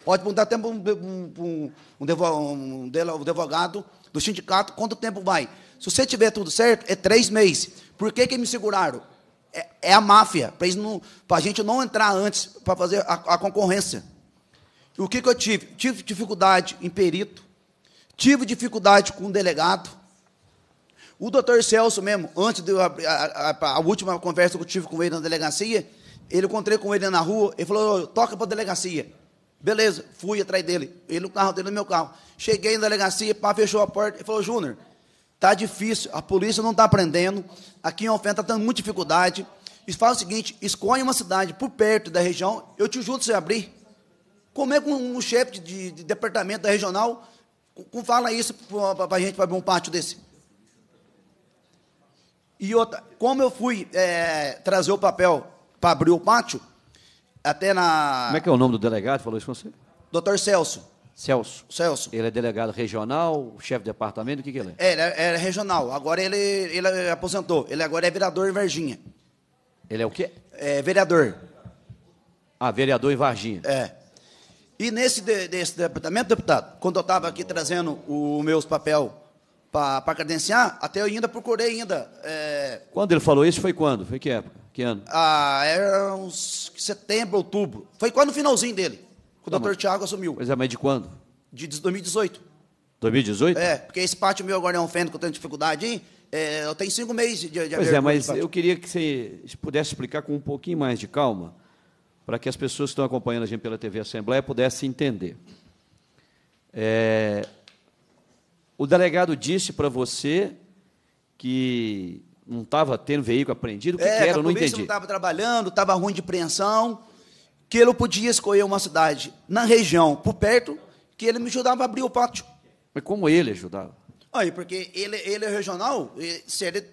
Pode perguntar até para um, um, advogado do sindicato quanto tempo vai. Se você tiver tudo certo, é três meses. Por que, que me seguraram? é, é a máfia, para a gente não entrar antes para fazer a, a concorrência. E o que, que eu tive? Tive dificuldade em perito, tive dificuldade com o delegado. O doutor Celso mesmo, antes da a, a, última conversa que eu tive com ele na delegacia, ele encontrei com ele na rua, ele falou, toca para a delegacia. Beleza, fui atrás dele, ele no carro dele no meu carro. Cheguei na delegacia, pá, fechou a porta, ele falou, Júnior, Está difícil, a polícia não está aprendendo, aqui em Oferta está tendo muita dificuldade. E faz o seguinte: escolhe uma cidade por perto da região, eu te ajudo a você abrir. Como é que um, chefe de, de, departamento da regional com, fala isso para a gente, para abrir um pátio desse? E outra, como eu fui é, trazer o papel para abrir o pátio, até na. Como é que é o nome do delegado? Falou isso com você? Doutor Celso. Celso. Celso. Ele é delegado regional, chefe de departamento, o que, que ele é? é ele é, é regional. Agora ele, ele aposentou. Ele agora é vereador em Varginha. Ele é o quê? É vereador. Ah, vereador em Varginha. É. E nesse de, desse departamento, deputado, quando eu estava aqui trazendo o meus papel para credenciar, até eu ainda procurei ainda. É... Quando ele falou isso, foi quando? Foi que época? Que ano? Ah, era é uns setembro, outubro. Foi quando no finalzinho dele o Não, doutor Tiago assumiu. Pois é, mas de quando? De 2018. 2018? É, porque esse pátio meu agora é um feno que eu tenho dificuldade hein? É, eu tenho cinco meses de, de Pois é, mas eu queria que você pudesse explicar com um pouquinho mais de calma, para que as pessoas que estão acompanhando a gente pela TV Assembleia pudessem entender. É, o delegado disse para você que não estava tendo veículo apreendido, o que, é, que era? Eu não entendi. não estava trabalhando, estava ruim de preensão que ele podia escolher uma cidade na região, por perto, que ele me ajudava a abrir o pátio. Mas como ele ajudava? Aí, porque ele, ele é regional, e se ele,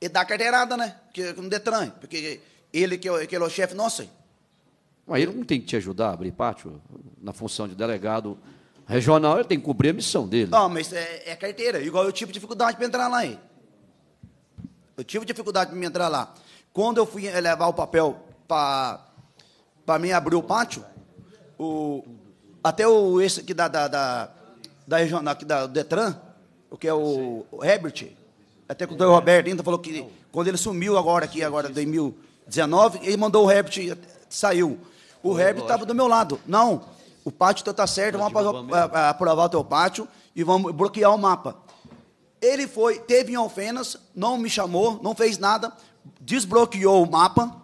ele dá carteirada, né? Que, não detran, porque ele que, é, que ele é o chefe nosso. Mas ele não tem que te ajudar a abrir pátio na função de delegado regional, ele tem que cumprir a missão dele. Não, mas é, é carteira, igual eu tive dificuldade para entrar lá. Aí. Eu tive dificuldade para me entrar lá. Quando eu fui levar o papel para para mim abrir o pátio. O, até o esse aqui da, da, da, da regional, aqui da Detran, o que é o, o Herbert, até que o é. Roberto ainda falou que quando ele sumiu agora aqui, agora em 2019, ele mandou o Herbert, saiu. O Herbert estava do meu lado. Não, o pátio está certo, vamos aprovar, aprovar o teu pátio e vamos bloquear o mapa. Ele foi, teve em Alfenas, não me chamou, não fez nada, desbloqueou o mapa,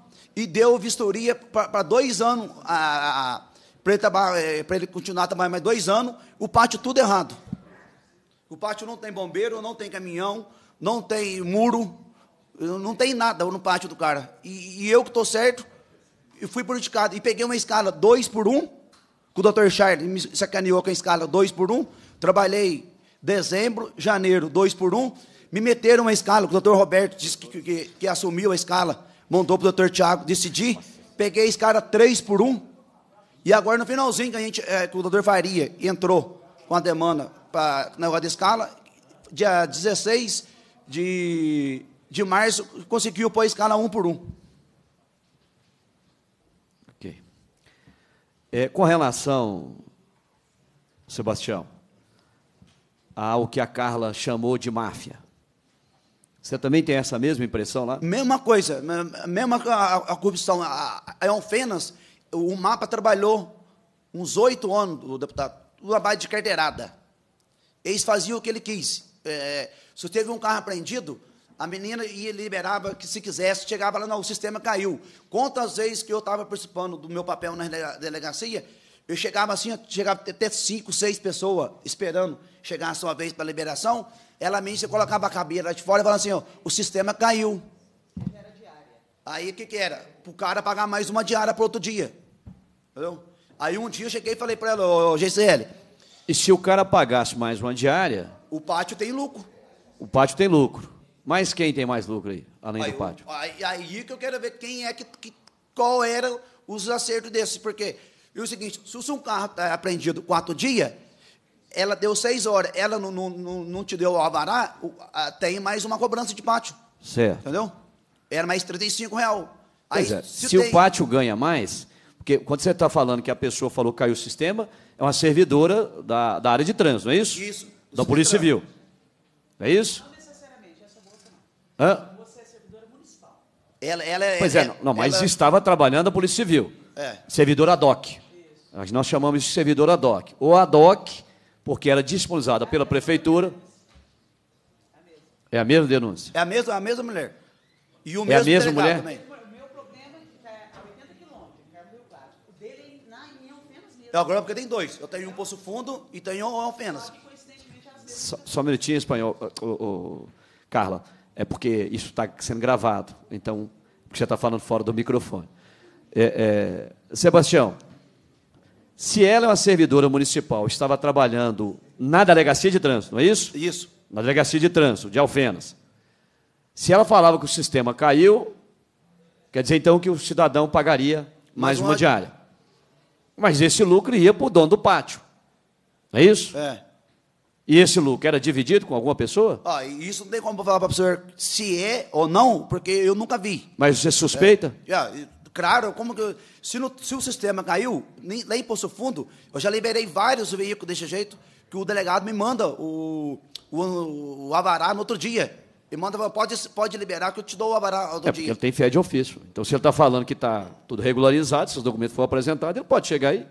e deu vistoria para dois anos, para eh, ele continuar trabalhando mais dois anos, o pátio tudo errado. O pátio não tem bombeiro, não tem caminhão, não tem muro, não tem nada no pátio do cara. E, e eu que estou certo, eu fui prejudicado. E peguei uma escala 2 por 1, um, com o doutor Charles me sacaneou com a escala 2 por 1. Um, trabalhei dezembro, janeiro, 2 por 1. Um, me meteram uma escala, o doutor Roberto disse que, que, que assumiu a escala mandou para o doutor Tiago decidir. Peguei esse cara três por um. E agora, no finalzinho, que, a gente, é, que o doutor Faria entrou com a demanda para negócio da escala, dia 16 de, de março, conseguiu pôr a escala um por um. Ok. É, com relação, Sebastião, ao que a Carla chamou de máfia, você também tem essa mesma impressão lá? Mesma coisa, mesma a, a corrupção. A, a Alfenas, o mapa trabalhou uns oito anos, o deputado, base de carteirada. Eles faziam o que ele quis. É, se teve um carro apreendido, a menina ia liberava que se quisesse, chegava lá, não, o sistema caiu. Quantas vezes que eu estava participando do meu papel na delegacia, eu chegava assim, chegava até cinco, seis pessoas esperando chegar a sua vez para a liberação. Ela mesma colocava a cabeça lá de fora e falava assim: ó, o sistema caiu. Aí o que, que era? Para o cara pagar mais uma diária para outro dia. Entendeu? Aí um dia eu cheguei e falei para ela: ô, GCL. E se o cara pagasse mais uma diária? O pátio tem lucro. O pátio tem lucro. Mas quem tem mais lucro aí, além aí, do pátio? Aí, aí que eu quero ver quem é que, que qual era os acertos desses, porque e o seguinte, se um carro está é, apreendido quatro dias, ela deu seis horas, ela não, não, não te deu o alvará, tem mais uma cobrança de pátio. Certo. Entendeu? Era mais 35 real. Aí, pois é, se, se tem... o pátio ganha mais, porque quando você está falando que a pessoa falou que caiu o sistema, é uma servidora da, da área de trânsito, não é isso? Isso. Da Polícia Civil. É isso? Não necessariamente, essa bolsa não. Hã? é servidora municipal. Ela, ela, é- pois é, ela, não, mas ela... estava trabalhando a Polícia Civil. É. Servidor ad hoc. Isso. Nós chamamos de servidor ad hoc. Ou ad hoc, porque era disponibilizada pela prefeitura. É a mesma denúncia. É a mesma, a mesma mulher. E o é mesmo a mesma mulher? Também. Agora porque tem dois. Eu tenho um Poço Fundo e tenho um Alfenas. Só, só um minutinho, espanhol. o Carla, é porque isso está sendo gravado. Então, você está falando fora do microfone. É, é, Sebastião, se ela é uma servidora municipal, estava trabalhando na delegacia de trânsito, não é isso? Isso. Na delegacia de trânsito, de Alfenas. Se ela falava que o sistema caiu, quer dizer então que o cidadão pagaria mais, mais uma, uma diária. Mas esse lucro ia para o dono do pátio. Não é isso? É. E esse lucro era dividido com alguma pessoa? Ah, isso não tem como falar para o senhor se é ou não, porque eu nunca vi. Mas você suspeita? É, é Claro, como que. Se, no, se o sistema caiu, nem, lá em seu Fundo, eu já liberei vários veículos desse jeito, que o delegado me manda o, o, o avará no outro dia. E manda, pode, pode liberar que eu te dou o avará outro é, dia. Porque ele tem fé de ofício. Então, se ele está falando que está tudo regularizado, se os documentos foram apresentados, ele pode chegar aí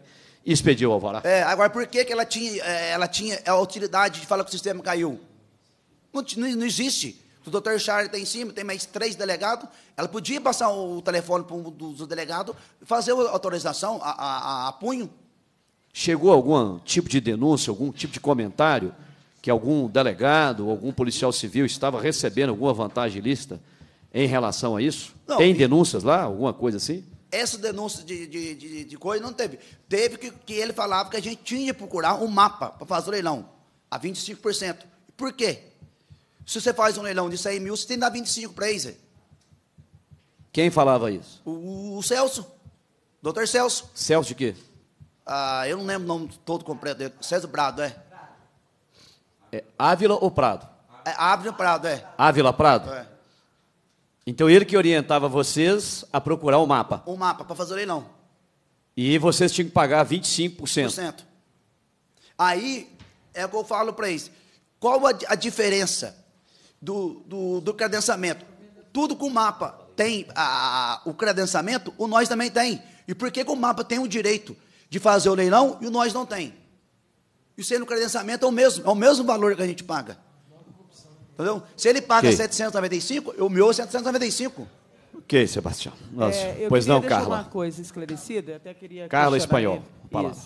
e expedir o alvará. É, agora, por que, que ela tinha, é, ela tinha a utilidade de falar que o sistema caiu? Não, não, não existe. O doutor Charles está em cima, tem mais três delegados. Ela podia passar o telefone para um dos delegados e fazer a autorização a, a, a punho. Chegou algum tipo de denúncia, algum tipo de comentário que algum delegado, algum policial civil estava recebendo alguma vantagem ilícita em relação a isso? Não, tem denúncias lá, alguma coisa assim? Essa denúncia de, de, de, de coisa não teve. Teve que, que ele falava que a gente tinha que procurar um mapa para fazer o leilão, a 25%. Por quê? Se você faz um leilão de 100 mil, você tem que dar 25 para isso. Quem falava isso? O, o Celso. Doutor Celso. Celso de quê? Ah, eu não lembro o nome todo completo dele. César Prado, é. É Ávila ou Prado? É Ávila Prado, é. Ávila Prado? É. Então ele que orientava vocês a procurar o um mapa. O um mapa, para fazer o leilão. E vocês tinham que pagar 25%. 25%. Aí, é o que eu falo para eles. Qual a, a diferença do, do, do credenciamento. Tudo com mapa tem a, o credenciamento, o nós também tem. E por que, que o mapa tem o direito de fazer o leilão e o nós não tem? Isso aí no credenciamento é o mesmo, é o mesmo valor que a gente paga. Entendeu? Se ele paga okay. 795, o meu é 795. Ok, Sebastião. É, pois não, Carla. uma coisa esclarecida. Até queria Carla Espanhol, palavra.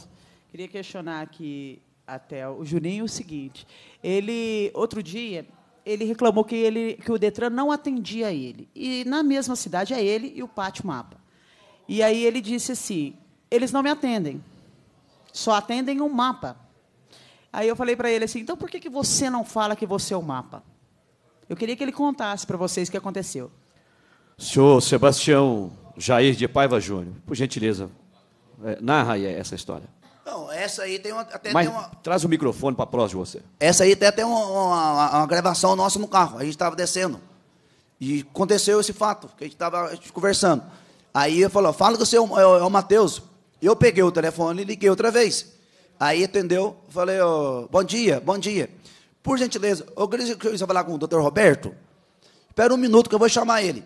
Queria questionar aqui até o Juninho o seguinte. Ele, outro dia, ele reclamou que, ele, que o Detran não atendia a ele. E na mesma cidade é ele e o Pátio Mapa. E aí ele disse assim: eles não me atendem, só atendem o um mapa. Aí eu falei para ele assim: então por que, que você não fala que você é o mapa? Eu queria que ele contasse para vocês o que aconteceu. Senhor Sebastião Jair de Paiva Júnior, por gentileza, eh, narra aí essa história. Não, essa aí tem uma, até Mas tem uma... traz o microfone para próximo de você. Essa aí tem até uma, uma, uma gravação nossa no carro. A gente estava descendo. E aconteceu esse fato, que a gente estava conversando. Aí eu falou, fala que você é o, é o Matheus. Eu peguei o telefone e liguei outra vez. Aí atendeu, falei, oh, bom dia, bom dia. Por gentileza, eu queria que falar com o doutor Roberto. Espera um minuto que eu vou chamar ele.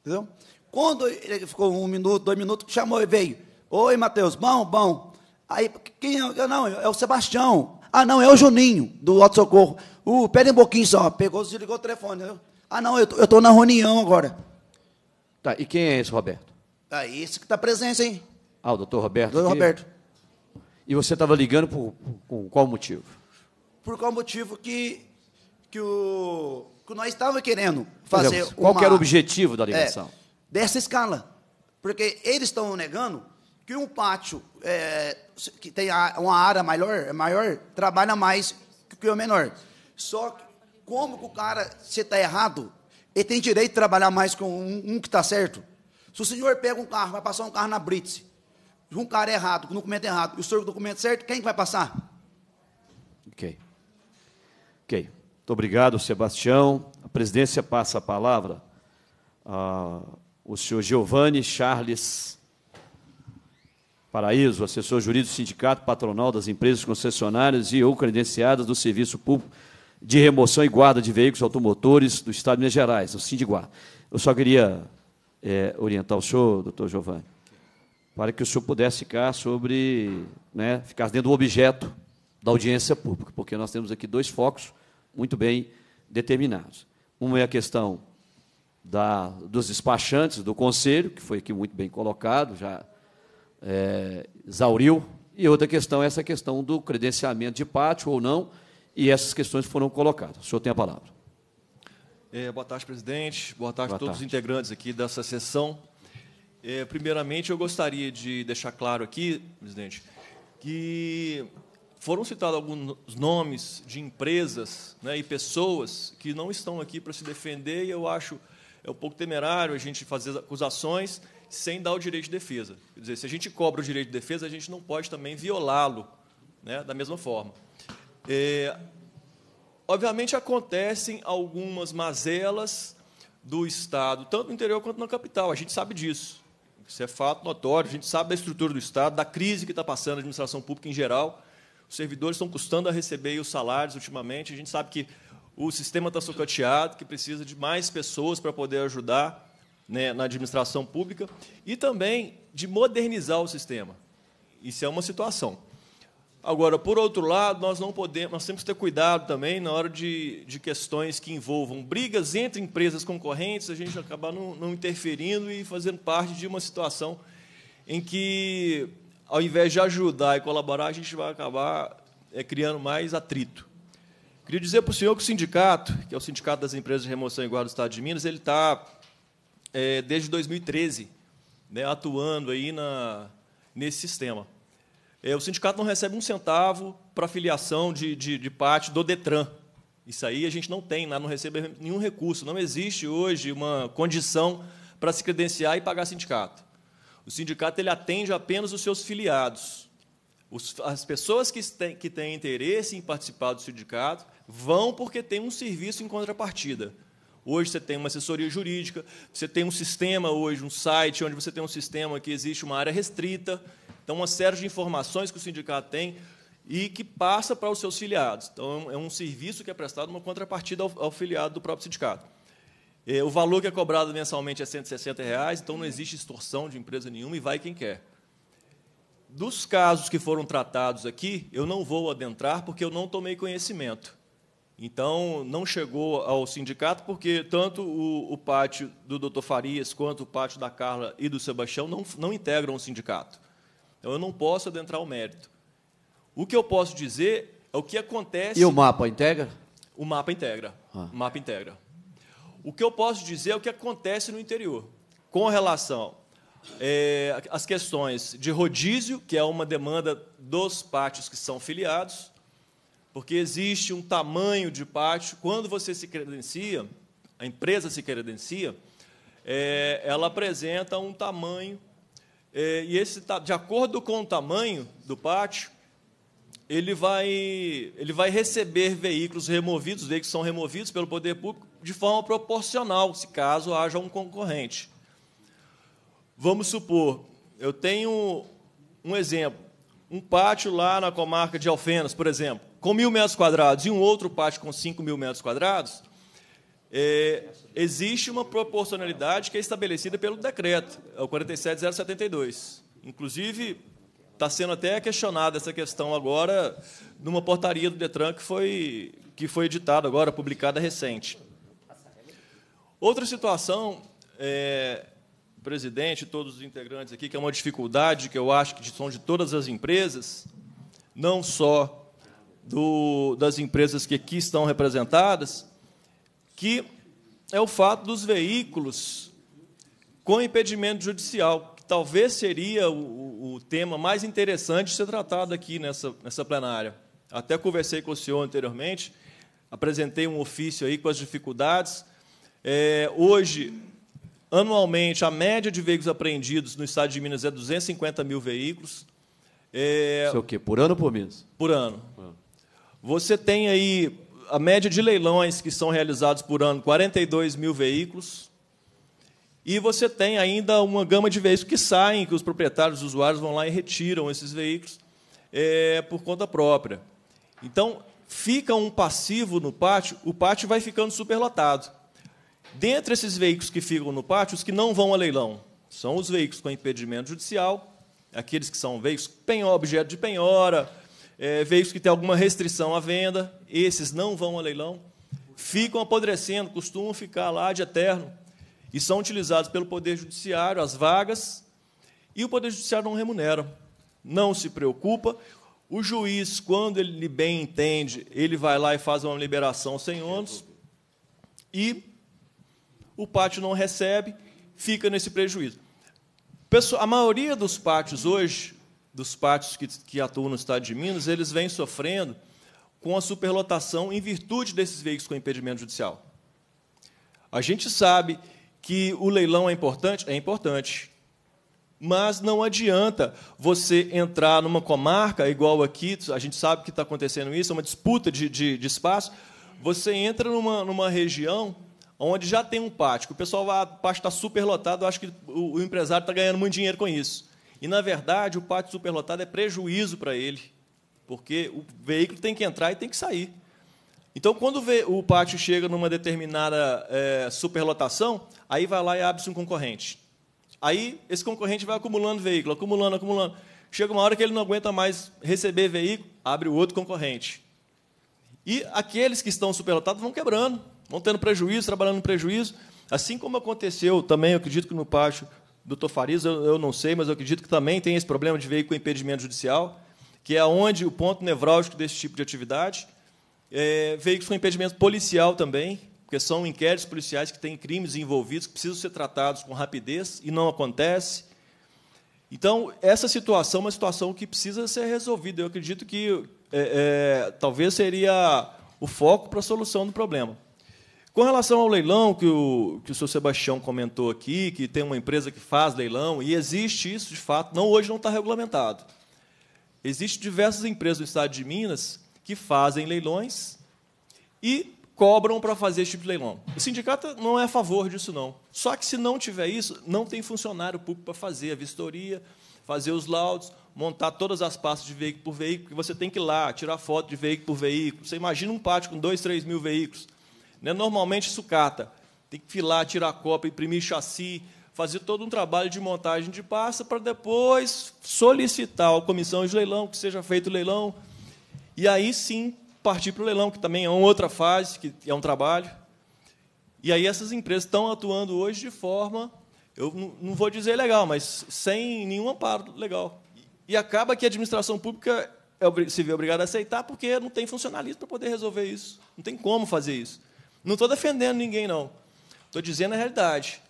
Entendeu? Quando ele ficou um minuto, dois minutos, chamou e veio. Oi, Matheus, bom, bom. Aí, quem é? Não, é o Sebastião. Ah, não, é o Juninho, do Alto Socorro. Uh, pera um pouquinho só. Pegou, desligou o telefone. Né? Ah, não, eu estou na reunião agora. Tá, e quem é esse, Roberto? Ah, esse que está presente, hein? Ah, o doutor Roberto. Doutor Roberto. E você estava ligando por, por, por, qual motivo? Por qual motivo que, que, o, que nós estávamos querendo fazer Qual uma, era o objetivo da ligação? É, dessa escala. Porque eles estão negando que um pátio é, que tem uma área maior, é maior trabalha mais que o menor. Só que, como que o cara, se está errado, ele tem direito de trabalhar mais com um, um que está certo? Se o senhor pega um carro, vai passar um carro na Brits, um cara errado, com um documento errado, e o senhor com o documento certo, quem que vai passar? Ok. Ok. Muito obrigado, Sebastião. A presidência passa a palavra ao ah, senhor Giovanni Charles Paraíso, assessor jurídico do sindicato patronal das empresas concessionárias e ou credenciadas do Serviço Público de Remoção e Guarda de Veículos Automotores do Estado de Minas Gerais, o Sindiguar. Eu só queria é, orientar o senhor, doutor Giovanni, para que o senhor pudesse ficar sobre, né, ficar dentro do objeto da audiência pública, porque nós temos aqui dois focos muito bem determinados. Uma é a questão da, dos despachantes do Conselho, que foi aqui muito bem colocado, já é, exauriu. E outra questão é essa questão do credenciamento de pátio ou não, e essas questões foram colocadas. O senhor tem a palavra. É, boa tarde, presidente. Boa tarde boa a todos tarde. os integrantes aqui dessa sessão. É, primeiramente, eu gostaria de deixar claro aqui, presidente, que foram citados alguns nomes de empresas né, e pessoas que não estão aqui para se defender, e eu acho é um pouco temerário a gente fazer acusações sem dar o direito de defesa. Quer dizer, se a gente cobra o direito de defesa, a gente não pode também violá-lo né, da mesma forma. É, obviamente, acontecem algumas mazelas do Estado, tanto no interior quanto na capital, a gente sabe disso. Isso é fato notório, a gente sabe da estrutura do Estado, da crise que está passando a administração pública em geral. Os servidores estão custando a receber os salários ultimamente, a gente sabe que o sistema está socateado, que precisa de mais pessoas para poder ajudar né, na administração pública e também de modernizar o sistema. Isso é uma situação. Agora, por outro lado, nós não podemos, nós temos que ter cuidado também na hora de, de questões que envolvam brigas entre empresas concorrentes, a gente acabar não, não interferindo e fazendo parte de uma situação em que, ao invés de ajudar e colaborar, a gente vai acabar é, criando mais atrito. Queria dizer para o senhor que o sindicato, que é o Sindicato das Empresas de Remoção e Guarda do Estado de Minas, ele está é, desde 2013, né, atuando aí na, nesse sistema. É, o sindicato não recebe um centavo para filiação de, de, de, parte do DETRAN. Isso aí a gente não tem, né, não recebe nenhum recurso. Não existe hoje uma condição para se credenciar e pagar sindicato. O sindicato ele atende apenas os seus filiados. Os, as pessoas que têm, que têm interesse em participar do sindicato vão porque tem um serviço em contrapartida. Hoje você tem uma assessoria jurídica, você tem um sistema hoje, um site onde você tem um sistema que existe uma área restrita, então uma série de informações que o sindicato tem e que passa para os seus filiados. Então é um é serviço que é prestado uma contrapartida ao, ao filiado do próprio sindicato. É, o valor que é cobrado mensalmente é 160 reais, então não existe extorsão de empresa nenhuma e vai quem quer. Dos casos que foram tratados aqui, eu não vou adentrar porque eu não tomei conhecimento. Então, não chegou ao sindicato, porque tanto o, o pátio do doutor Farias quanto o pátio da Carla e do Sebastião não, não integram o sindicato. Então, eu não posso adentrar o mérito. O que eu posso dizer é o que acontece. E o mapa integra? O mapa integra. Ah. O mapa integra. O que eu posso dizer é o que acontece no interior, com relação é, às questões de rodízio, que é uma demanda dos pátios que são filiados, porque existe um tamanho de pátio. Quando você se credencia, a empresa se credencia, é, ela apresenta um tamanho, é, e esse de acordo com o tamanho do pátio, ele vai, ele vai receber veículos removidos, veículos que são removidos pelo poder público, de forma proporcional, se caso haja um concorrente. Vamos supor, eu tenho um exemplo, um pátio lá na comarca de Alfenas, por exemplo com mil metros quadrados e um outro pátio com 5 mil metros quadrados, é, existe uma proporcionalidade que é estabelecida pelo decreto, é o 47072. Inclusive, está sendo até questionada essa questão agora numa portaria do Detran que foi, que foi editada agora, publicada recente. Outra situação, é, presidente, todos os integrantes aqui, que é uma dificuldade que eu acho que são de todas as empresas, não só do, das empresas que aqui estão representadas, que é o fato dos veículos com impedimento judicial, que talvez seria o, o tema mais interessante de ser tratado aqui nessa, nessa plenária. Até conversei com o senhor anteriormente, apresentei um ofício aí com as dificuldades. É, hoje, anualmente, a média de veículos apreendidos no estado de Minas é 250 mil veículos. É, Isso é o quê? Por ano ou por mês? Por ano você tem aí a média de leilões que são realizados por ano, 42 mil veículos. E você tem ainda uma gama de veículos que saem, que os proprietários, os usuários vão lá e retiram esses veículos é, por conta própria. Então, fica um passivo no pátio, o pátio vai ficando superlotado. Dentre esses veículos que ficam no pátio, os que não vão a leilão são os veículos com impedimento judicial, aqueles que são veículos objeto de penhora, é, veículos que têm alguma restrição à venda, esses não vão a leilão, ficam apodrecendo, costumam ficar lá de eterno, e são utilizados pelo Poder Judiciário, as vagas, e o Poder Judiciário não remunera, não se preocupa. O juiz, quando ele bem entende, ele vai lá e faz uma liberação sem ônus, e o pátio não recebe, fica nesse prejuízo. A maioria dos pátios hoje dos pátios que, que atuam no estado de Minas, eles vêm sofrendo com a superlotação em virtude desses veículos com impedimento judicial. A gente sabe que o leilão é importante? É importante. Mas não adianta você entrar numa comarca igual aqui, a gente sabe que está acontecendo isso, é uma disputa de, de, de espaço. Você entra numa, numa região onde já tem um pátio. O pessoal, a ah, parte está super lotado, eu acho que o, o empresário está ganhando muito dinheiro com isso. E, na verdade, o pátio superlotado é prejuízo para ele, porque o veículo tem que entrar e tem que sair. Então, quando o pátio chega numa determinada é, superlotação, aí vai lá e abre-se um concorrente. Aí esse concorrente vai acumulando veículo, acumulando, acumulando. Chega uma hora que ele não aguenta mais receber veículo, abre o outro concorrente. E aqueles que estão superlotados vão quebrando, vão tendo prejuízo, trabalhando no prejuízo. Assim como aconteceu também, eu acredito que no pátio Doutor Farias, eu, eu, não sei, mas eu acredito que também tem esse problema de veículo impedimento judicial, que é onde o ponto nevrálgico desse tipo de atividade. É, veículos com impedimento policial também, porque são inquéritos policiais que têm crimes envolvidos que precisam ser tratados com rapidez e não acontece. Então, essa situação é uma situação que precisa ser resolvida. Eu acredito que é, é, talvez seria o foco para a solução do problema. Com relação ao leilão que o, que o senhor Sebastião comentou aqui, que tem uma empresa que faz leilão, e existe isso de fato, não hoje não está regulamentado. Existem diversas empresas do estado de Minas que fazem leilões e cobram para fazer esse tipo de leilão. O sindicato não é a favor disso, não. Só que se não tiver isso, não tem funcionário público para fazer a vistoria, fazer os laudos, montar todas as pastas de veículo por veículo, porque você tem que ir lá, tirar foto de veículo por veículo. Você imagina um pátio com dois, três mil veículos. Né? Normalmente sucata. Tem que filar, tirar a copa, imprimir chassi, fazer todo um trabalho de montagem de pasta para depois solicitar a comissão de leilão, que seja feito o leilão. E aí sim partir para o leilão, que também é uma outra fase, que é um trabalho. E aí essas empresas estão atuando hoje de forma, eu não vou dizer legal, mas sem nenhum amparo legal. E acaba que a administração pública é se vê obrigada a aceitar porque não tem funcionalismo para poder resolver isso. Não tem como fazer isso. Não estou defendendo ninguém, não. Estou dizendo a realidade.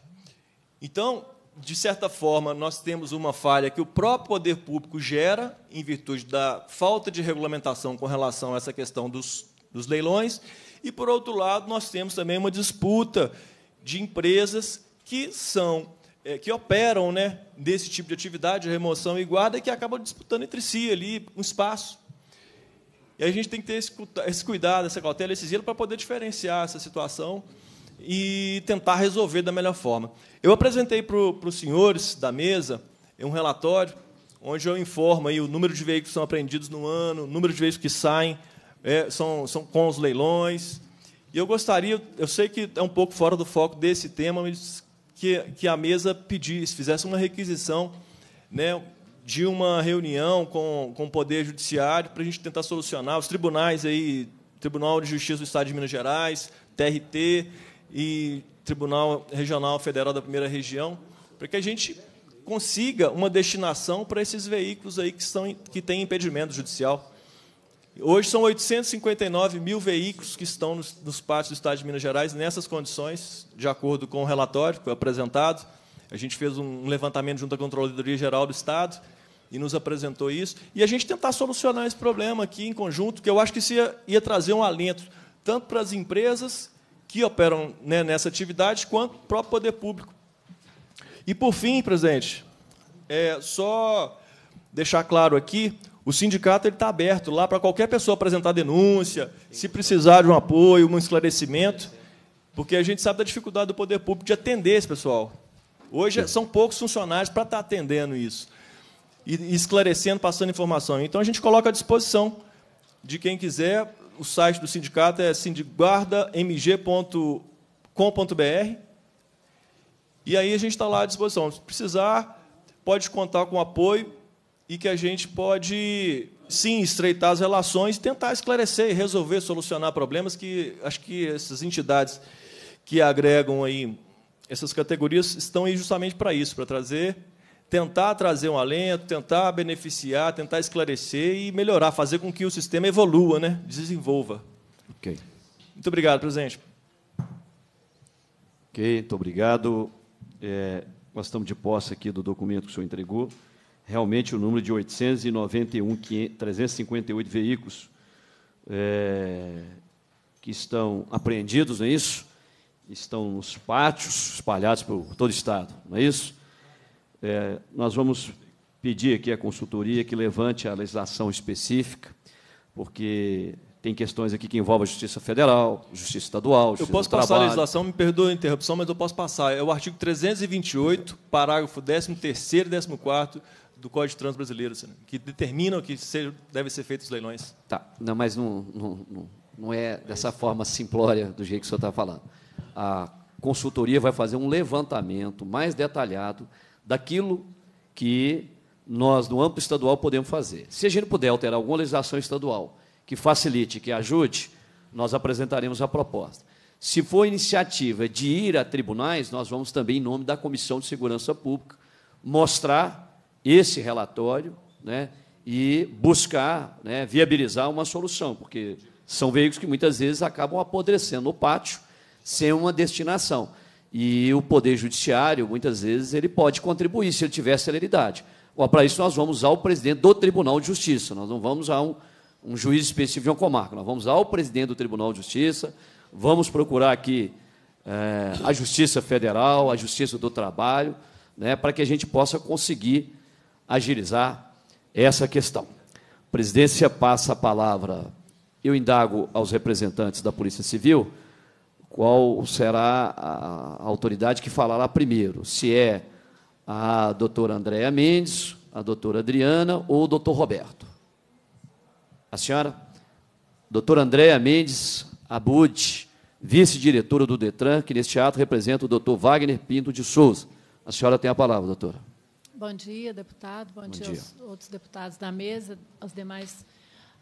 Então, de certa forma, nós temos uma falha que o próprio poder público gera, em virtude da falta de regulamentação com relação a essa questão dos, dos leilões, e, por outro lado, nós temos também uma disputa de empresas que são é, que operam né, desse tipo de atividade, remoção e guarda, e que acabam disputando entre si ali um espaço. E a gente tem que ter esse, cuidado, essa cautela, esse zelo para poder diferenciar essa situação e tentar resolver da melhor forma. Eu apresentei para, os senhores da mesa um relatório onde eu informo aí o número de veículos que são apreendidos no ano, o número de veículos que saem, é, são, são com os leilões. E eu gostaria, eu sei que é um pouco fora do foco desse tema, mas que, que a mesa pedisse, fizesse uma requisição né, de uma reunião com, com o Poder Judiciário para a gente tentar solucionar os tribunais aí, Tribunal de Justiça do Estado de Minas Gerais, TRT e Tribunal Regional Federal da Primeira Região, para que a gente consiga uma destinação para esses veículos aí que, são que têm impedimento judicial. Hoje são 859 mil veículos que estão nos, nos pátios do Estado de Minas Gerais nessas condições, de acordo com o relatório que foi apresentado. A gente fez um levantamento junto à Controladoria Geral do Estado e nos apresentou isso, e a gente tentar solucionar esse problema aqui em conjunto, que eu acho que isso ia, ia trazer um alento tanto para as empresas que operam né, nessa atividade, quanto para o próprio poder público. E, por fim, presidente, é, só deixar claro aqui, o sindicato está aberto lá para qualquer pessoa apresentar denúncia, se precisar de um apoio, um esclarecimento, porque a gente sabe da dificuldade do poder público de atender esse pessoal. Hoje são poucos funcionários para estar tá atendendo isso e esclarecendo, passando informação. Então a gente coloca à disposição de quem quiser. O site do sindicato é sindiguardamg.com.br. E aí a gente está lá à disposição. Se precisar, pode contar com apoio e que a gente pode sim estreitar as relações e tentar esclarecer resolver, solucionar problemas que acho que essas entidades que agregam aí essas categorias estão aí justamente para isso, para trazer tentar trazer um alento, tentar beneficiar, tentar esclarecer e melhorar, fazer com que o sistema evolua, né? desenvolva. Ok. Muito obrigado, presidente. Ok, muito obrigado. É, nós estamos de posse aqui do documento que o senhor entregou. Realmente, o número de 891, 358 veículos é, que estão apreendidos, não é isso? Estão nos pátios, espalhados por todo o Estado, não é isso? É, nós vamos pedir aqui à consultoria que levante a legislação específica, porque tem questões aqui que envolvem a Justiça Federal, Justiça Estadual, Justiça Eu posso passar a legislação, me perdoe a interrupção, mas eu posso passar. É o artigo 328, parágrafo 13º e 14 do Código de Trânsito Brasileiro, que determinam que devem ser feitos os leilões. Tá, não, mas não, não, não é dessa forma simplória do jeito que o senhor está falando. A consultoria vai fazer um levantamento mais detalhado daquilo que nós, no âmbito estadual, podemos fazer. Se a gente puder alterar alguma legislação estadual que facilite, que ajude, nós apresentaremos a proposta. Se for iniciativa de ir a tribunais, nós vamos também, em nome da Comissão de Segurança Pública, mostrar esse relatório né, e buscar né, viabilizar uma solução, porque são veículos que muitas vezes acabam apodrecendo no pátio sem uma destinação. E o Poder Judiciário, muitas vezes, ele pode contribuir se ele tiver celeridade. Para isso, nós vamos ao presidente do Tribunal de Justiça, nós não vamos a um, um juiz específico de uma comarca, nós vamos ao presidente do Tribunal de Justiça, vamos procurar aqui é, a Justiça Federal, a Justiça do Trabalho, né, para que a gente possa conseguir agilizar essa questão. A presidência passa a palavra. Eu indago aos representantes da Polícia Civil qual será a autoridade que falará primeiro, se é a doutora Andréa Mendes, a doutora Adriana ou o doutor Roberto. A senhora, doutora Andréa Mendes Abud, vice-diretora do DETRAN, que neste ato representa o doutor Wagner Pinto de Souza. A senhora tem a palavra, doutora. Bom dia, deputado. Bom, Bom dia, dia, aos outros deputados da mesa, aos demais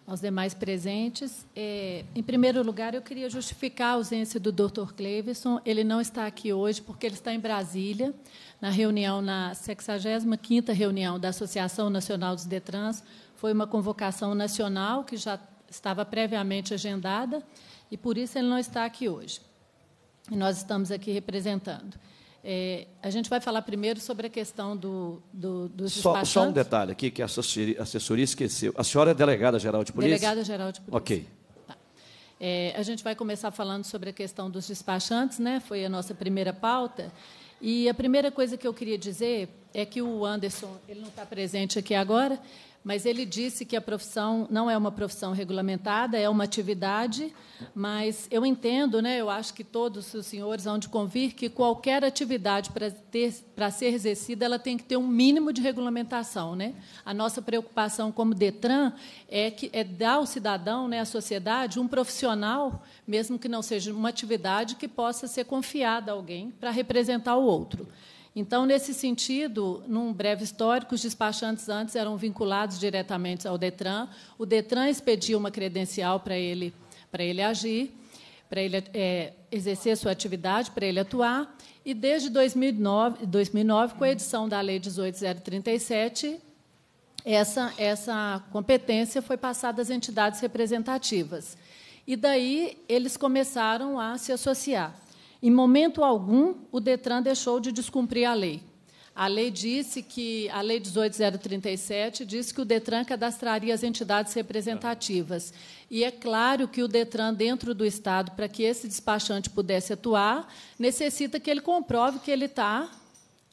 aos demais presentes. É, em primeiro lugar, eu queria justificar a ausência do Dr. Cleveson. Ele não está aqui hoje porque ele está em Brasília, na reunião na 65ª reunião da Associação Nacional dos Detrans. Foi uma convocação nacional que já estava previamente agendada e por isso ele não está aqui hoje. E nós estamos aqui representando. É, a gente vai falar primeiro sobre a questão do, do, dos só, só, um detalhe aqui que a assessoria esqueceu. A senhora é delegada-geral de polícia? Delegada-geral de polícia. Ok. Tá. É, a gente vai começar falando sobre a questão dos despachantes, né? foi a nossa primeira pauta. E a primeira coisa que eu queria dizer é que o Anderson, ele não está presente aqui agora, mas ele disse que a profissão não é uma profissão regulamentada, é uma atividade, mas eu entendo, né, eu acho que todos os senhores vão de convir que qualquer atividade para, ter, para ser exercida ela tem que ter um mínimo de regulamentação. Né? A nossa preocupação como DETRAN é, que, é dar ao cidadão, né, à sociedade, um profissional, mesmo que não seja uma atividade, que possa ser confiada a alguém para representar o outro. Então, nesse sentido, num breve histórico, os despachantes antes eram vinculados diretamente ao Detran. O Detran expedia uma credencial para ele, para ele agir, para ele é, exercer sua atividade, para ele atuar. E desde 2009, 2009, com a edição da Lei 18037, essa, essa competência foi passada às entidades representativas. E daí eles começaram a se associar. Em momento algum, o Detran deixou de descumprir a lei. A lei disse que a lei 18037 disse que o Detran cadastraria as entidades representativas. E é claro que o Detran dentro do estado, para que esse despachante pudesse atuar, necessita que ele comprove que ele está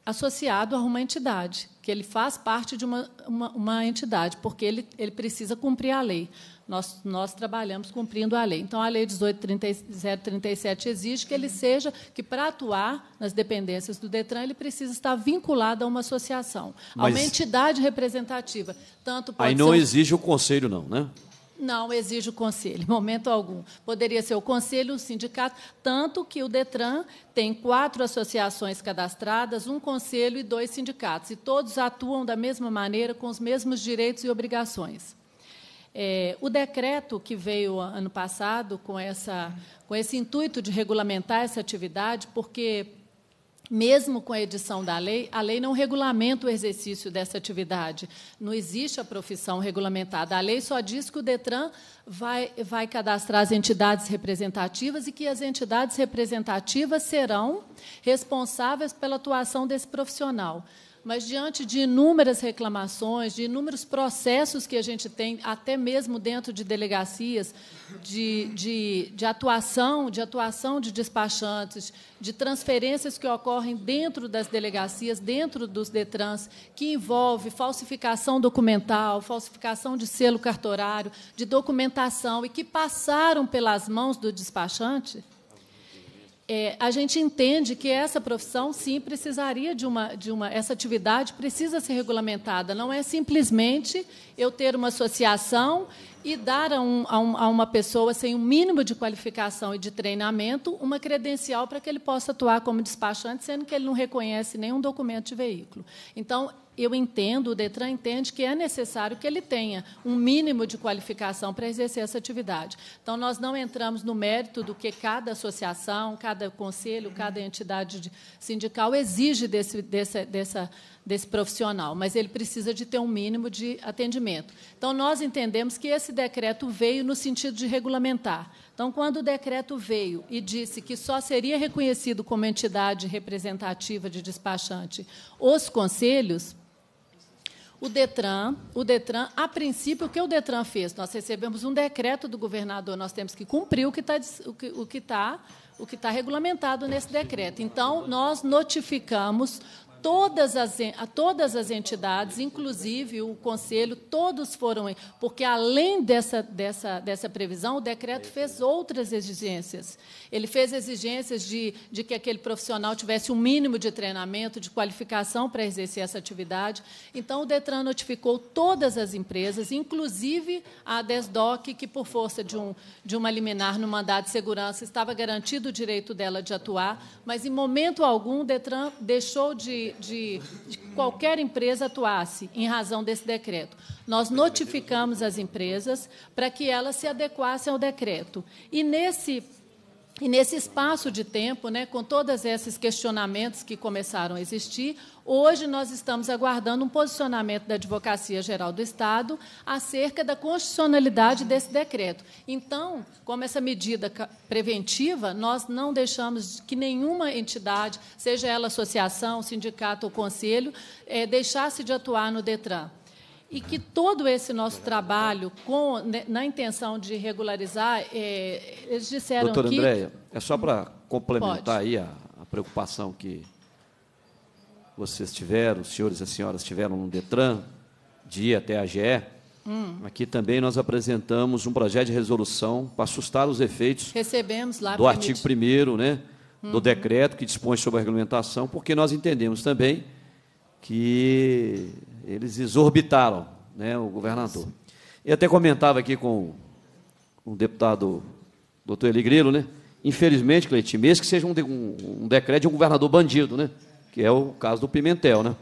associado a uma entidade, que ele faz parte de uma, uma, uma entidade, porque ele, ele precisa cumprir a lei. Nós, nós trabalhamos cumprindo a lei. Então, a Lei 18.037 exige que ele seja, que para atuar nas dependências do DETRAN, ele precisa estar vinculado a uma associação, a uma entidade representativa. Tanto aí não exige o conselho, não, né? Não exige o conselho, momento algum. Poderia ser o conselho, o sindicato, tanto que o Detran tem quatro associações cadastradas, um conselho e dois sindicatos, e todos atuam da mesma maneira, com os mesmos direitos e obrigações. É, o decreto que veio ano passado com, essa, com esse intuito de regulamentar essa atividade, porque mesmo com a edição da lei, a lei não regulamenta o exercício dessa atividade. Não existe a profissão regulamentada. A lei só diz que o Detran vai, vai cadastrar as entidades representativas e que as entidades representativas serão responsáveis pela atuação desse profissional mas diante de inúmeras reclamações, de inúmeros processos que a gente tem, até mesmo dentro de delegacias, de, de, de, atuação, de atuação de despachantes, de transferências que ocorrem dentro das delegacias, dentro dos DETRANS, que envolve falsificação documental, falsificação de selo cartorário, de documentação, e que passaram pelas mãos do despachante, é, a gente entende que essa profissão sim precisaria de uma, de uma. Essa atividade precisa ser regulamentada. Não é simplesmente eu ter uma associação e dar a, um, a, um, a uma pessoa sem o um mínimo de qualificação e de treinamento uma credencial para que ele possa atuar como despachante, sendo que ele não reconhece nenhum documento de veículo. Então, eu entendo, o Detran entende que é necessário que ele tenha um mínimo de qualificação para exercer essa atividade. Então, nós não entramos no mérito do que cada associação, cada conselho, cada entidade sindical exige desse, desse, dessa, desse profissional, mas ele precisa de ter um mínimo de atendimento. Então, nós entendemos que esse decreto veio no sentido de regulamentar. Então, quando o decreto veio e disse que só seria reconhecido como entidade representativa de despachante os conselhos, o Detran, o Detran, a princípio, o que o Detran fez? Nós recebemos um decreto do governador, nós temos que cumprir o que está o que, o que tá, o que tá regulamentado nesse decreto. Então, nós notificamos todas as, a todas as entidades, inclusive o Conselho, todos foram. Porque, além dessa, dessa, dessa previsão, o decreto fez outras exigências. Ele fez exigências de, de que aquele profissional tivesse um mínimo de treinamento, de qualificação para exercer essa atividade. Então, o Detran notificou todas as empresas, inclusive a DESDOC, que, por força de, um, de uma liminar no mandado de segurança, estava garantido o direito dela de atuar, mas, em momento algum, o Detran deixou de de, de, qualquer empresa atuasse em razão desse decreto. Nós notificamos as empresas para que elas se adequassem ao decreto. E nesse e nesse espaço de tempo, né, com todos esses questionamentos que começaram a existir, hoje nós estamos aguardando um posicionamento da Advocacia Geral do Estado acerca da constitucionalidade desse decreto. Então, como essa medida preventiva, nós não deixamos que nenhuma entidade, seja ela associação, sindicato ou conselho, eh, deixasse de atuar no DETRAN. E que todo esse nosso trabalho com, né, na intenção de regularizar, é, eles disseram Doutora que... Doutora Andréia, é só para complementar Pode. aí a, a preocupação que vocês tiveram, os senhores e as senhoras tiveram no DETRAN, de ir até a GE, hum. aqui também nós apresentamos um projeto de resolução para assustar os efeitos Recebemos lá do artigo 1 né, hum. do uhum. decreto que dispõe sobre a regulamentação, porque nós entendemos também que eles exorbitaram né, o governador. E Eu até comentava aqui com o deputado doutor Eli Grilo, né? Infelizmente, Cleitinho, mesmo que seja um, um, decreto de um governador bandido, né? Que é o caso do Pimentel, né?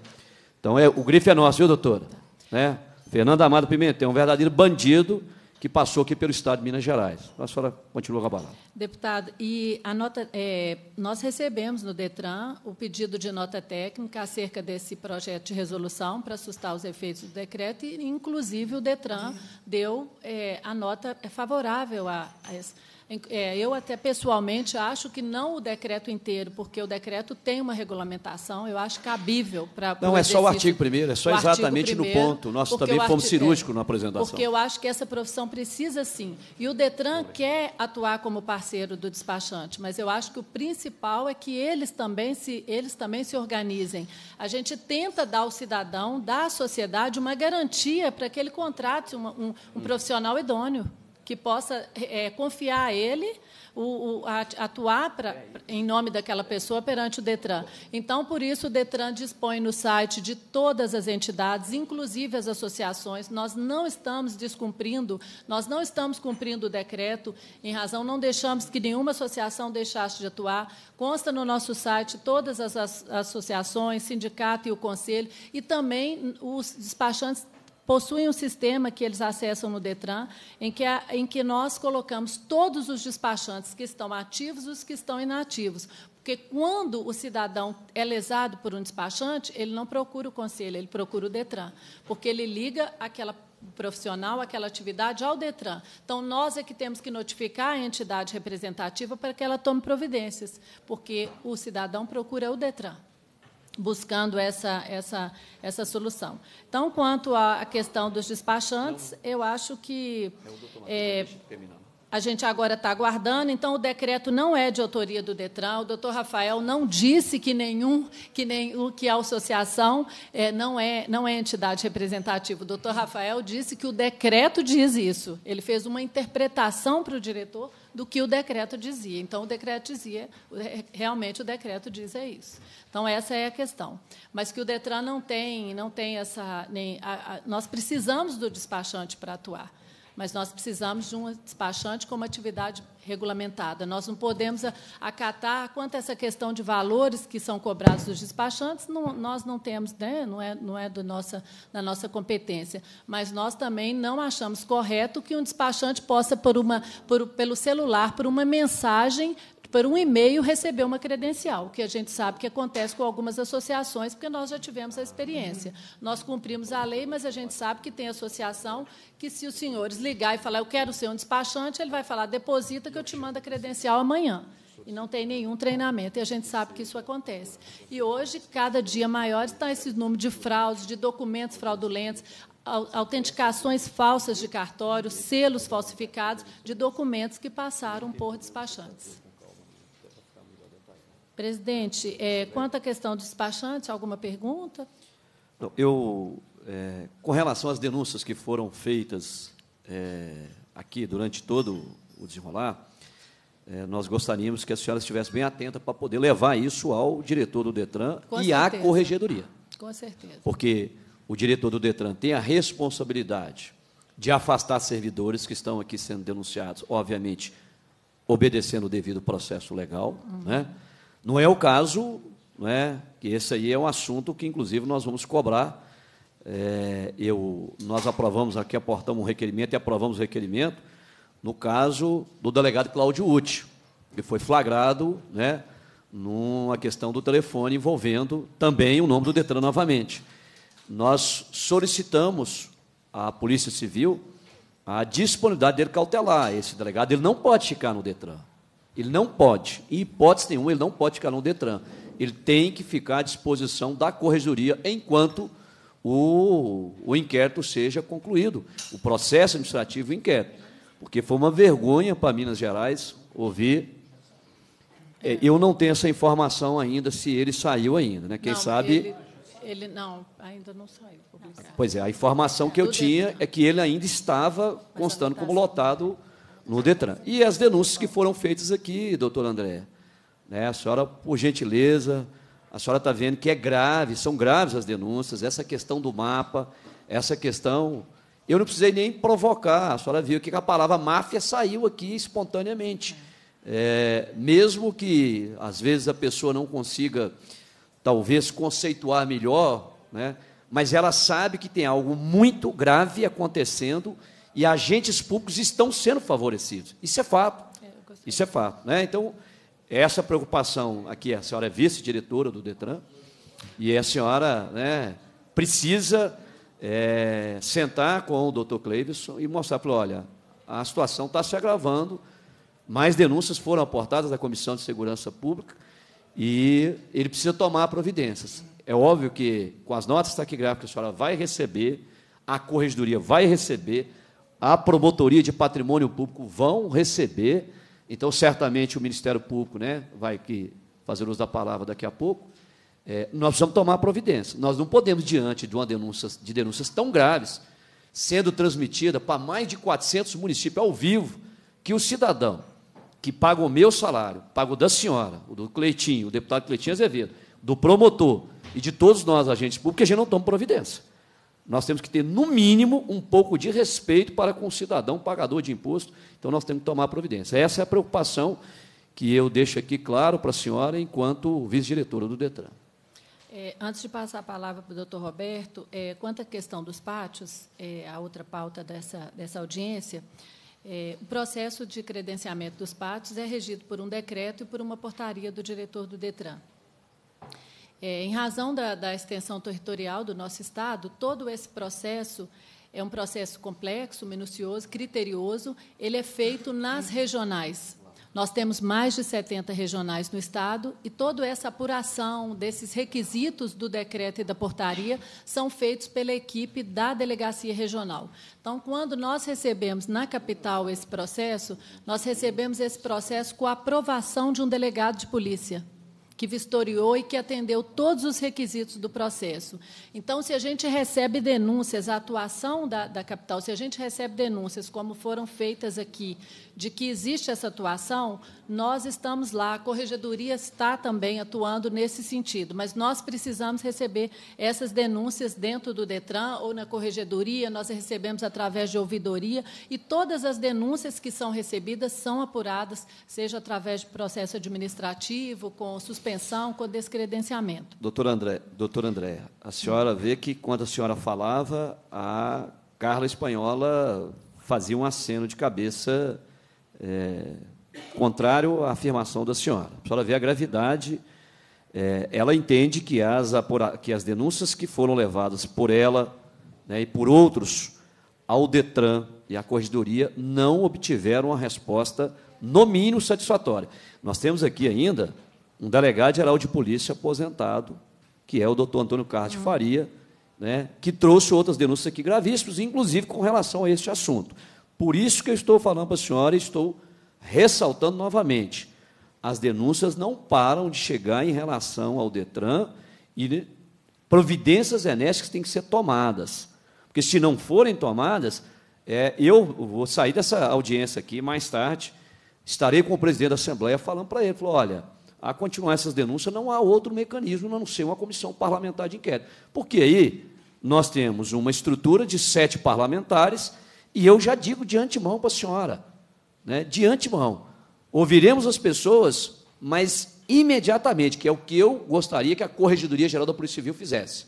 Então, é, o grifo é nosso, viu, doutora? Né? Fernando Amado Pimentel, um verdadeiro bandido, que passou aqui pelo Estado de Minas Gerais. A senhora continua com a palavra. Deputado, e a nota, é, nós recebemos no DETRAN o pedido de nota técnica acerca desse projeto de resolução para assustar os efeitos do decreto, e, inclusive, o DETRAN deu é, a nota favorável a, a é, eu até pessoalmente acho que não o decreto inteiro, porque o decreto tem uma regulamentação, eu acho cabível para. Não, é só o artigo primeiro, é só exatamente primeiro, no ponto. Nós também fomos artigo, cirúrgicos é, na apresentação. Porque eu acho que essa profissão precisa sim. E o Detran quer atuar como parceiro do despachante, mas eu acho que o principal é que eles também se, eles também se organizem. A gente tenta dar ao cidadão, dar à sociedade uma garantia para que ele contrate uma, um, um hum. profissional idôneo que possa é, confiar a ele o, o, a, atuar pra, em nome daquela pessoa perante o Detran. Então, por isso, o Detran dispõe no site de todas as entidades, inclusive as associações. Nós não estamos descumprindo, nós não estamos cumprindo o decreto, em razão, não deixamos que nenhuma associação deixasse de atuar. Consta no nosso site todas as associações, sindicato e o conselho, e também os despachantes possuem um sistema que eles acessam no Detran, em que, a, em que nós colocamos todos os despachantes que estão ativos e os que estão inativos. Porque quando o cidadão é lesado por um despachante, ele não procura o conselho, ele procura o Detran, porque ele liga aquela profissional, aquela atividade, ao DETRAN. Então, nós é que temos que notificar a entidade representativa para que ela tome providências, porque o cidadão procura o DETRAN buscando essa, essa, essa solução. Então, quanto à questão dos despachantes, eu acho que é, a gente agora está aguardando, então o decreto não é de autoria do Detran, o doutor Rafael não disse que nenhum, que, nem, que a associação é, não, é, não é entidade representativa. O doutor Rafael disse que o decreto diz isso. Ele fez uma interpretação para o diretor do que o decreto dizia. Então, o decreto dizia, realmente o decreto diz é isso. Então, essa é a questão. Mas que o Detran não tem, não tem essa. Nem, a, a, nós precisamos do despachante para atuar, mas nós precisamos de um despachante uma atividade regulamentada. Nós não podemos acatar quanto a essa questão de valores que são cobrados dos despachantes, não, nós não temos, né, não é, não é do nossa, da nossa competência. Mas nós também não achamos correto que um despachante possa, por uma, por, pelo celular, por uma mensagem, por um e-mail receber uma credencial, que a gente sabe que acontece com algumas associações, porque nós já tivemos a experiência. Nós cumprimos a lei, mas a gente sabe que tem associação que, se os senhores ligar e falar, eu quero ser um despachante, ele vai falar, deposita que eu te mando a credencial amanhã e não tem nenhum treinamento. E a gente sabe que isso acontece. E hoje, cada dia maior, está esse número de fraudes, de documentos fraudulentos, autenticações falsas de cartório, selos falsificados de documentos que passaram por despachantes. Presidente, é, quanto à questão do despachante, alguma pergunta? Não, eu, é, com relação às denúncias que foram feitas é, aqui durante todo o desenrolar, é, nós gostaríamos que a senhora estivesse bem atenta para poder levar isso ao diretor do DETRAN com e certeza. à corregedoria. Com certeza. Porque o diretor do DETRAN tem a responsabilidade de afastar servidores que estão aqui sendo denunciados, obviamente, obedecendo o devido processo legal, uhum. né? Não é o caso, né? que esse aí é um assunto que, inclusive, nós vamos cobrar. É, eu, nós aprovamos aqui, aportamos um requerimento e aprovamos o requerimento no caso do delegado Cláudio Uti, que foi flagrado né, numa questão do telefone envolvendo também o nome do Detran novamente. Nós solicitamos à Polícia Civil a disponibilidade dele cautelar. Esse delegado ele não pode ficar no Detran. Ele não pode, em hipótese nenhuma, ele não pode ficar no Detran. Ele tem que ficar à disposição da corregedoria enquanto o, o inquérito seja concluído, o processo administrativo o inquérito. Porque foi uma vergonha para Minas Gerais ouvir. É, eu não tenho essa informação ainda, se ele saiu ainda. Né? Quem não, sabe. Ele, ele, não, ainda não saiu publicado. Pois é, a informação que eu tinha é que ele ainda estava constando como tá lotado no Detran. E as denúncias que foram feitas aqui, doutor André. Né? A senhora, por gentileza, a senhora está vendo que é grave, são graves as denúncias, essa questão do mapa, essa questão. Eu não precisei nem provocar, a senhora viu que a palavra máfia saiu aqui espontaneamente. É, mesmo que, às vezes, a pessoa não consiga, talvez, conceituar melhor, né? mas ela sabe que tem algo muito grave acontecendo e agentes públicos estão sendo favorecidos. Isso é fato. É, Isso é fato. Né? Então, essa preocupação aqui, a senhora é vice-diretora do Detran, e a senhora né, precisa é, sentar com o doutor Cleivson e mostrar para ele, olha, a situação está se agravando, mais denúncias foram aportadas à Comissão de Segurança Pública e ele precisa tomar providências. É óbvio que, com as notas taquigráficas que a senhora vai receber, a Corregedoria vai receber, a Promotoria de Patrimônio Público vão receber, então certamente o Ministério Público né, vai que fazer uso da palavra daqui a pouco, é, nós precisamos tomar providência. Nós não podemos, diante de uma denúncia, de denúncias tão graves, sendo transmitida para mais de 400 municípios ao vivo, que o cidadão que paga o meu salário, paga o da senhora, o do Cleitinho, o deputado Cleitinho Azevedo, do promotor e de todos nós, agentes públicos, a gente não toma providência nós temos que ter, no mínimo, um pouco de respeito para com o cidadão pagador de imposto. Então, nós temos que tomar providência. Essa é a preocupação que eu deixo aqui claro para a senhora, enquanto vice-diretora do Detran. É, antes de passar a palavra para o doutor Roberto, é, quanto à questão dos pátios, é, a outra pauta dessa, dessa audiência, é, o processo de credenciamento dos pátios é regido por um decreto e por uma portaria do diretor do Detran. É, em razão da, da extensão territorial do nosso Estado, todo esse processo é um processo complexo, minucioso, criterioso. Ele é feito nas regionais. Nós temos mais de 70 regionais no Estado e toda essa apuração desses requisitos do decreto e da portaria são feitos pela equipe da delegacia regional. Então, quando nós recebemos na capital esse processo, nós recebemos esse processo com a aprovação de um delegado de polícia que vistoriou e que atendeu todos os requisitos do processo. Então, se a gente recebe denúncias, a atuação da, da capital, se a gente recebe denúncias, como foram feitas aqui, de que existe essa atuação, nós estamos lá, a corregedoria está também atuando nesse sentido, mas nós precisamos receber essas denúncias dentro do Detran ou na corregedoria, nós recebemos através de ouvidoria e todas as denúncias que são recebidas são apuradas, seja através de processo administrativo, com suspensão, com descredenciamento. Doutor André, doutor André, a senhora vê que quando a senhora falava, a Carla Espanhola fazia um aceno de cabeça é, contrário à afirmação da senhora. A senhora vê a gravidade, é, ela entende que as, que as denúncias que foram levadas por ela né, e por outros ao DETRAN e à Corregedoria não obtiveram a resposta, no mínimo, satisfatória. Nós temos aqui ainda um delegado geral de polícia aposentado, que é o doutor Antônio Carlos de hum. Faria, né, que trouxe outras denúncias aqui gravíssimas, inclusive com relação a este assunto. Por isso que eu estou falando para a senhora e estou ressaltando novamente. As denúncias não param de chegar em relação ao Detran e né, providências enérgicas têm que ser tomadas. Porque se não forem tomadas, é, eu vou sair dessa audiência aqui mais tarde, estarei com o presidente da Assembleia falando para ele, falou, olha, a continuar essas denúncias não há outro mecanismo, a não ser uma comissão parlamentar de inquérito. Porque aí nós temos uma estrutura de sete parlamentares e eu já digo de antemão para a senhora, né, de antemão, ouviremos as pessoas, mas imediatamente, que é o que eu gostaria que a Corregedoria Geral da Polícia Civil fizesse.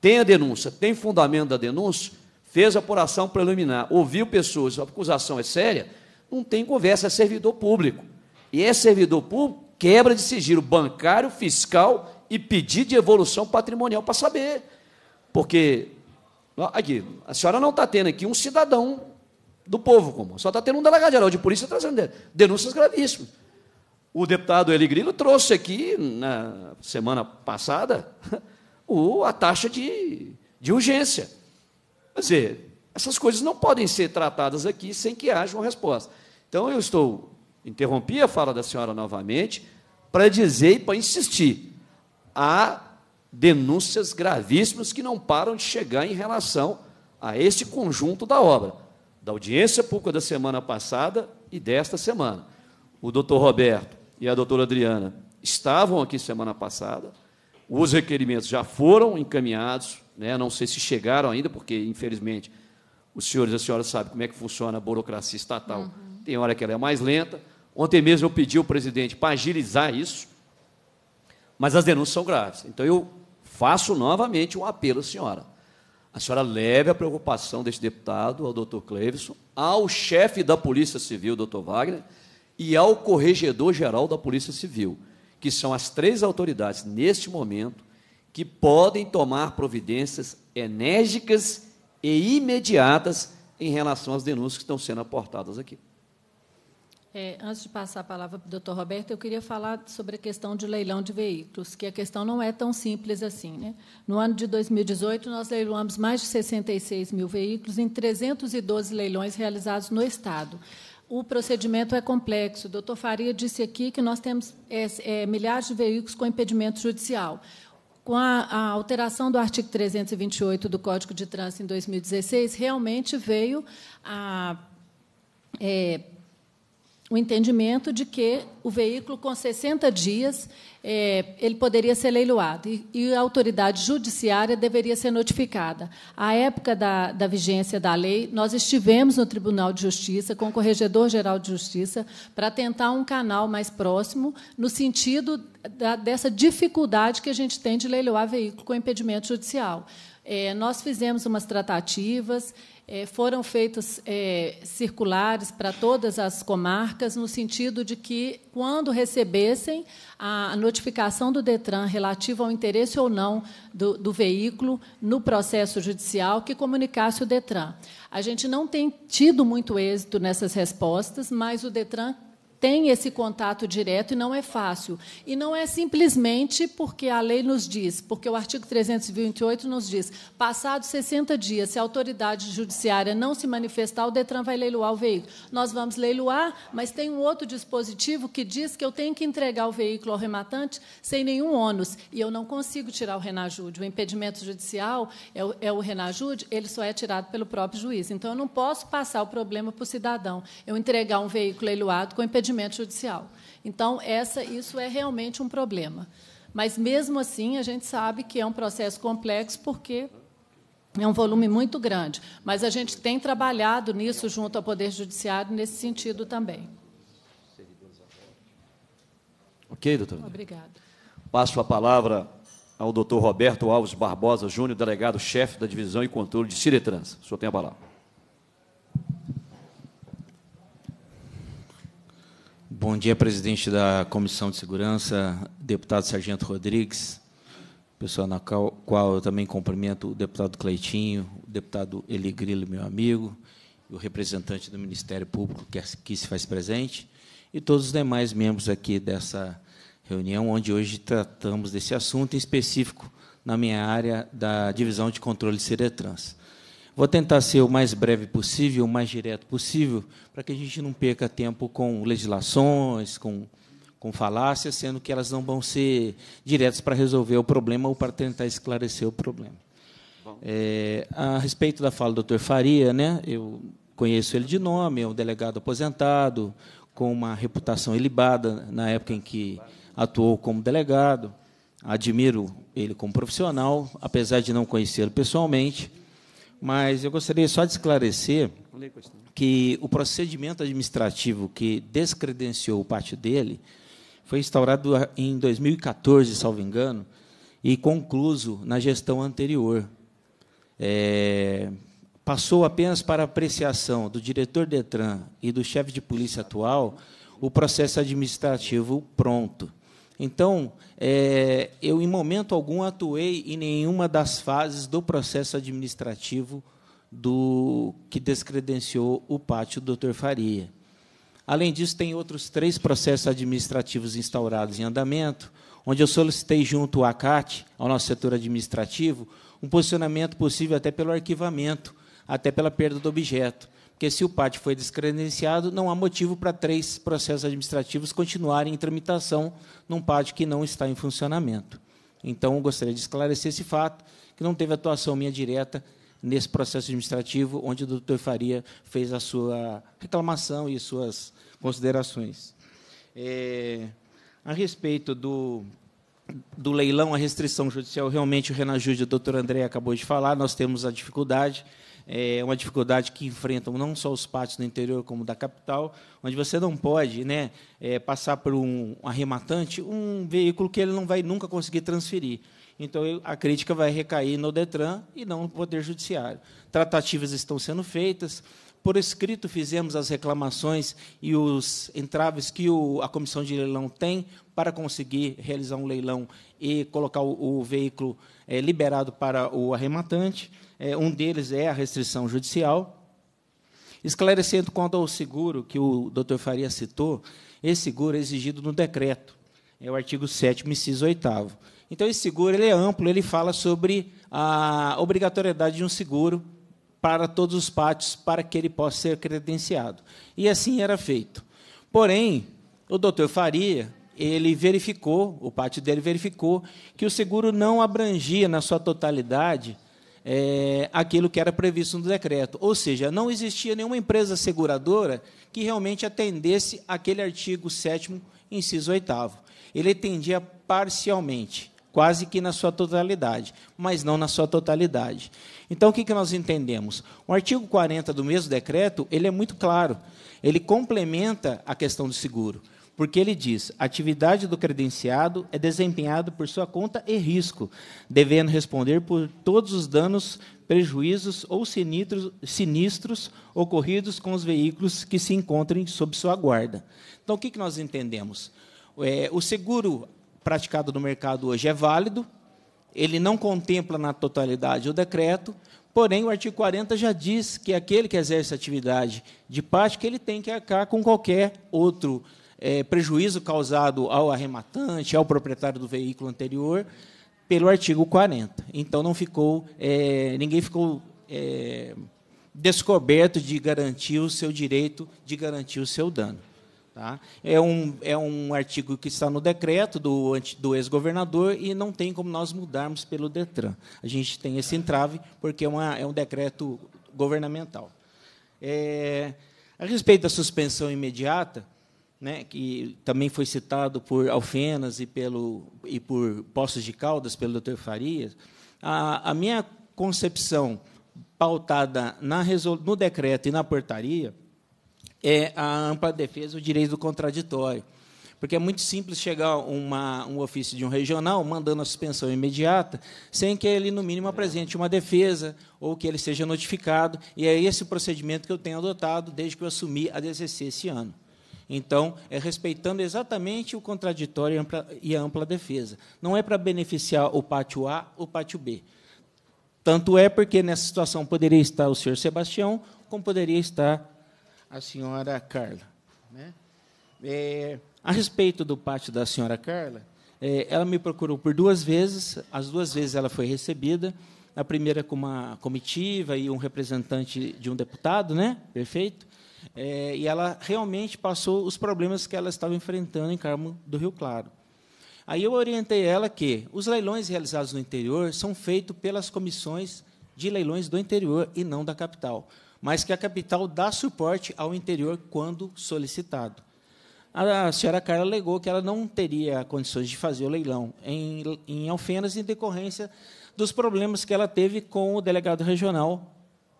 Tem a denúncia, tem fundamento da denúncia, fez a apuração preliminar, ouviu pessoas, a acusação é séria, não tem conversa, é servidor público. E é servidor público, quebra de sigilo bancário, fiscal e pedir de evolução patrimonial para saber. Porque Aqui, a senhora não está tendo aqui um cidadão do povo comum, só está tendo um delegado geral de polícia trazendo denúncias gravíssimas. O deputado Eli Grilo trouxe aqui, na semana passada, a taxa de, de urgência. Quer dizer, essas coisas não podem ser tratadas aqui sem que haja uma resposta. Então, eu estou, interrompi a fala da senhora novamente, para dizer e para insistir, há denúncias gravíssimas que não param de chegar em relação a esse conjunto da obra, da audiência pública da semana passada e desta semana. O doutor Roberto e a doutora Adriana estavam aqui semana passada, os requerimentos já foram encaminhados, né? não sei se chegaram ainda, porque, infelizmente, os senhores e as senhoras sabem como é que funciona a burocracia estatal. Uhum. Tem hora que ela é mais lenta. Ontem mesmo eu pedi ao presidente para agilizar isso, mas as denúncias são graves. Então, eu faço novamente um apelo à senhora. A senhora leve a preocupação deste deputado, ao doutor Cleveson, ao chefe da Polícia Civil, doutor Wagner, e ao corregedor-geral da Polícia Civil, que são as três autoridades, neste momento, que podem tomar providências enérgicas e imediatas em relação às denúncias que estão sendo aportadas aqui. É, antes de passar a palavra para o doutor Roberto, eu queria falar sobre a questão de leilão de veículos, que a questão não é tão simples assim. Né? No ano de 2018, nós leiloamos mais de 66 mil veículos em 312 leilões realizados no Estado. O procedimento é complexo. O doutor Faria disse aqui que nós temos é, é, milhares de veículos com impedimento judicial. Com a, a, alteração do artigo 328 do Código de Trânsito em 2016, realmente veio a. É, o entendimento de que o veículo, com 60 dias, é, ele poderia ser leiloado e, e, a autoridade judiciária deveria ser notificada. À época da, da vigência da lei, nós estivemos no Tribunal de Justiça, com o Corregedor-Geral de Justiça, para tentar um canal mais próximo, no sentido da, dessa dificuldade que a gente tem de leiloar veículo com impedimento judicial. É, nós fizemos umas tratativas, é, foram feitas é, circulares para todas as comarcas, no sentido de que, quando recebessem a notificação do Detran relativa ao interesse ou não do, do veículo no processo judicial, que comunicasse o Detran. A gente não tem tido muito êxito nessas respostas, mas o Detran tem esse contato direto e não é fácil. E não é simplesmente porque a lei nos diz, porque o artigo 328 nos diz, passados 60 dias, se a autoridade judiciária não se manifestar, o Detran vai leiloar o veículo. Nós vamos leiloar, mas tem um outro dispositivo que diz que eu tenho que entregar o veículo ao rematante sem nenhum ônus, e eu não consigo tirar o Renajude. O impedimento judicial é o, é o Renajude, ele só é tirado pelo próprio juiz. Então, eu não posso passar o problema para o cidadão. Eu entregar um veículo leiloado com impedimento procedimento judicial. Então, essa, isso é realmente um problema. Mas, mesmo assim, a gente sabe que é um processo complexo, porque é um volume muito grande. Mas a gente tem trabalhado nisso junto ao Poder Judiciário, nesse sentido também. Ok, doutor? Obrigado. Passo a palavra ao doutor Roberto Alves Barbosa Júnior, delegado-chefe da Divisão e Controle de Siretrans. O senhor tem a palavra. Bom dia, presidente da Comissão de Segurança, deputado Sargento Rodrigues, pessoa na qual, qual eu também cumprimento o deputado Cleitinho, o deputado Eli Grillo, meu amigo, e o representante do Ministério Público que aqui é, se faz presente, e todos os demais membros aqui dessa reunião, onde hoje tratamos desse assunto em específico na minha área da Divisão de Controle Ciretrans. Vou tentar ser o mais breve possível, o mais direto possível, para que a gente não perca tempo com legislações, com, com falácias, sendo que elas não vão ser diretas para resolver o problema ou para tentar esclarecer o problema. É, a respeito da fala do Dr. Faria, né, eu conheço ele de nome, é um delegado aposentado, com uma reputação ilibada na época em que atuou como delegado. Admiro ele como profissional, apesar de não conhecê-lo pessoalmente mas eu gostaria só de esclarecer que o procedimento administrativo que descredenciou o pátio dele foi instaurado em 2014, salvo engano, e concluso na gestão anterior. É, passou apenas para apreciação do diretor Detran e do chefe de polícia atual o processo administrativo pronto. Então, é, eu, em momento algum, atuei em nenhuma das fases do processo administrativo do que descredenciou o pátio do Dr. Faria. Além disso, tem outros três processos administrativos instaurados em andamento, onde eu solicitei junto à CAT, ao nosso setor administrativo, um posicionamento possível até pelo arquivamento, até pela perda do objeto. Porque se o PAT foi descredenciado, não há motivo para três processos administrativos continuarem em tramitação num PAT que não está em funcionamento. Então, gostaria de esclarecer esse fato, que não teve atuação minha direta nesse processo administrativo, onde o doutor Faria fez a sua reclamação e suas considerações. É, a respeito do, do leilão, a restrição judicial, realmente o Renan e o doutor André acabou de falar, nós temos a dificuldade é uma dificuldade que enfrentam não só os pátios do interior, como da capital, onde você não pode né, é, passar por um arrematante um veículo que ele não vai nunca conseguir transferir. Então, a crítica vai recair no DETRAN e não no Poder Judiciário. Tratativas estão sendo feitas, por escrito fizemos as reclamações e os entraves que o, a comissão de leilão tem para conseguir realizar um leilão e colocar o, o veículo é, liberado para o arrematante. É, um deles é a restrição judicial. Esclarecendo quanto ao seguro que o doutor Faria citou, esse seguro é exigido no decreto. É o artigo 7 inciso 8 Então, esse seguro ele é amplo, ele fala sobre a obrigatoriedade de um seguro para todos os pátios para que ele possa ser credenciado. E assim era feito. Porém, o doutor Faria, ele verificou, o pátio dele verificou, que o seguro não abrangia na sua totalidade é, aquilo que era previsto no decreto. Ou seja, não existia nenhuma empresa seguradora que realmente atendesse aquele artigo 7, inciso 8. Ele atendia parcialmente, quase que na sua totalidade, mas não na sua totalidade. Então, o que, que nós entendemos? O artigo 40 do mesmo decreto ele é muito claro. Ele complementa a questão do seguro. Porque ele diz: a atividade do credenciado é desempenhada por sua conta e risco, devendo responder por todos os danos, prejuízos ou sinistros, sinistros ocorridos com os veículos que se encontrem sob sua guarda. Então, o que, nós entendemos? É, o seguro praticado no mercado hoje é válido, ele não contempla na totalidade o decreto, porém o artigo 40 já diz que aquele que exerce atividade de parte que ele tem que arcar com qualquer outro é, prejuízo causado ao arrematante, ao proprietário do veículo anterior, pelo artigo 40. Então não ficou, é, ninguém ficou é, descoberto de garantir o seu direito de garantir o seu dano. Tá? É, um, é um artigo que está no decreto do, do ex-governador e não tem como nós mudarmos pelo DETRAN. A gente tem esse entrave porque é, uma, é um decreto governamental. É, a respeito da suspensão imediata, né, que também foi citado por Alfenas e, pelo, e por Poços de Caldas, pelo Dr. Farias, a, a minha concepção pautada na resol, no decreto e na portaria é a ampla defesa do direito do contraditório. Porque é muito simples chegar uma, um ofício de um regional mandando a suspensão imediata, sem que ele, no mínimo, apresente uma defesa ou que ele seja notificado. E é esse o procedimento que eu tenho adotado desde que eu assumi a DCC esse ano. Então, é respeitando exatamente o contraditório e, ampla, e a ampla defesa. Não é para beneficiar o pátio A ou o pátio B. Tanto é porque nessa situação poderia estar o senhor Sebastião, como poderia estar a senhora Carla. Né? É, a respeito do pátio da senhora Carla, é, ela me procurou por duas vezes, as duas vezes ela foi recebida, a primeira com uma comitiva e um representante de um deputado, né? Perfeito. É, e ela realmente passou os problemas que ela estava enfrentando em Carmo do Rio Claro. Aí eu orientei ela que os leilões realizados no interior são feitos pelas comissões de leilões do interior e não da capital, mas que a capital dá suporte ao interior quando solicitado. A senhora Carla alegou que ela não teria condições de fazer o leilão em, em Alfenas em decorrência dos problemas que ela teve com o delegado regional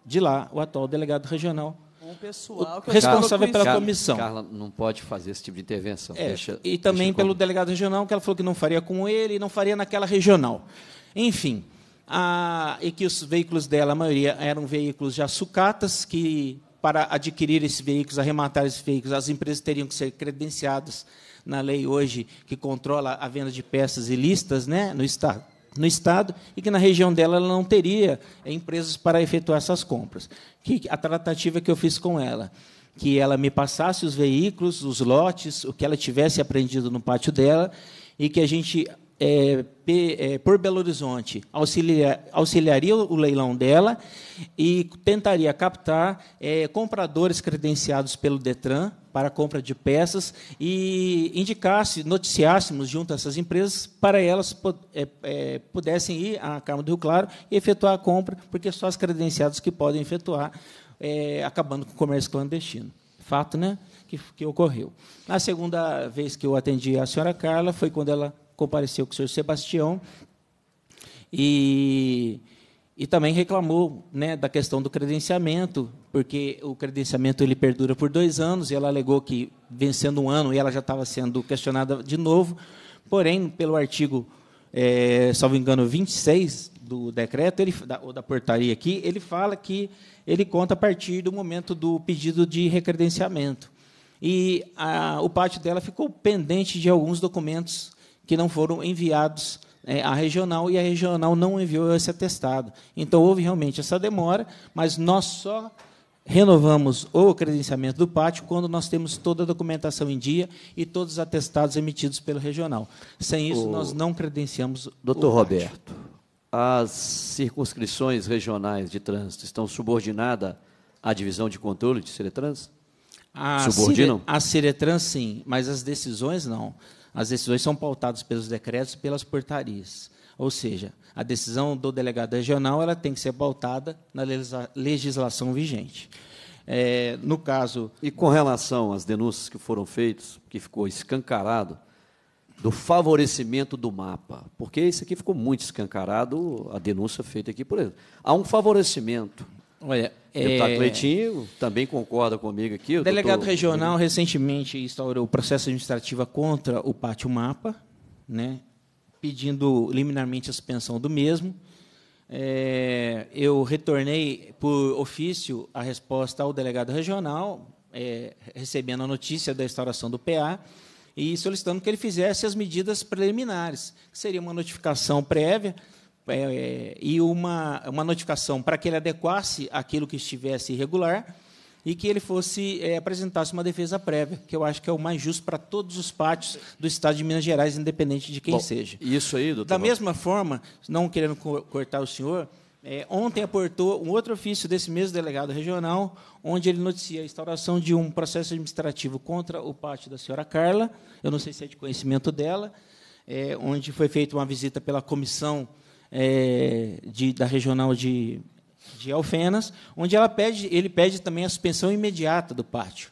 de lá, o atual delegado regional o pessoal o que responsável pela Carla, comissão. Carla não pode fazer esse tipo de intervenção. É, deixa, e também deixa pelo delegado regional, que ela falou que não faria com ele, não faria naquela regional. Enfim, a, e que os veículos dela, a maioria, eram veículos já sucatas, que para adquirir esses veículos, arrematar esses veículos, as empresas teriam que ser credenciadas na lei hoje que controla a venda de peças ilícitas né, no Estado no Estado e que na região dela ela não teria é, empresas para efetuar essas compras. Que a tratativa que eu fiz com ela, que ela me passasse os veículos, os lotes, o que ela tivesse aprendido no pátio dela e que a gente é, é por Belo Horizonte auxiliaria o leilão dela e tentaria captar é, compradores credenciados pelo Detran para a compra de peças e indicasse, noticiássemos junto a essas empresas para elas é, é, pudessem ir à Câmara do Rio Claro e efetuar a compra, porque só as credenciadas que podem efetuar, é, acabando com o comércio clandestino. Fato, né? Que, que ocorreu. A segunda vez que eu atendi a senhora Carla foi quando ela compareceu com o senhor Sebastião e e também reclamou né, da questão do credenciamento, porque o credenciamento ele perdura por dois anos, e ela alegou que, vencendo um ano, ela já estava sendo questionada de novo. Porém, pelo artigo, é, salvo engano, 26 do decreto, ele, da, ou da portaria aqui, ele fala que ele conta a partir do momento do pedido de recredenciamento. E a, o pátio dela ficou pendente de alguns documentos que não foram enviados é, a regional e a regional não enviou esse atestado. Então, houve realmente essa demora, mas nós só renovamos o credenciamento do pátio quando nós temos toda a documentação em dia e todos os atestados emitidos pelo regional. Sem isso, o... nós não credenciamos Doutor o pátio. Roberto, as circunscrições regionais de trânsito estão subordinadas à divisão de controle de Ciretrans? A Subordinam? Cire, a Ciretrans, sim, mas as decisões não. As decisões são pautadas pelos decretos e pelas portarias. Ou seja, a decisão do delegado regional ela tem que ser pautada na legislação vigente. É, no caso. E com relação às denúncias que foram feitas, que ficou escancarado, do favorecimento do mapa, porque isso aqui ficou muito escancarado, a denúncia feita aqui por ele. Há um favorecimento Olha, Deputado é... Leitinho também concorda comigo aqui. O delegado doutor... regional recentemente instaurou processo administrativo contra o Pátio Mapa, né, pedindo liminarmente a suspensão do mesmo. É, eu retornei por ofício a resposta ao delegado regional, é, recebendo a notícia da instauração do PA e solicitando que ele fizesse as medidas preliminares, que seria uma notificação prévia é, é, e uma, uma notificação para que ele adequasse aquilo que estivesse irregular e que ele fosse é, apresentasse uma defesa prévia, que eu acho que é o mais justo para todos os pátios do Estado de Minas Gerais, independente de quem Bom, seja. Isso aí, doutor. Da mesma forma, não querendo cortar o senhor, é, ontem aportou um outro ofício desse mesmo delegado regional, onde ele noticia a instauração de um processo administrativo contra o pátio da senhora Carla, eu não sei se é de conhecimento dela, é, onde foi feita uma visita pela comissão é, de, da regional de, de Alfenas, onde ela pede, ele pede também a suspensão imediata do pátio.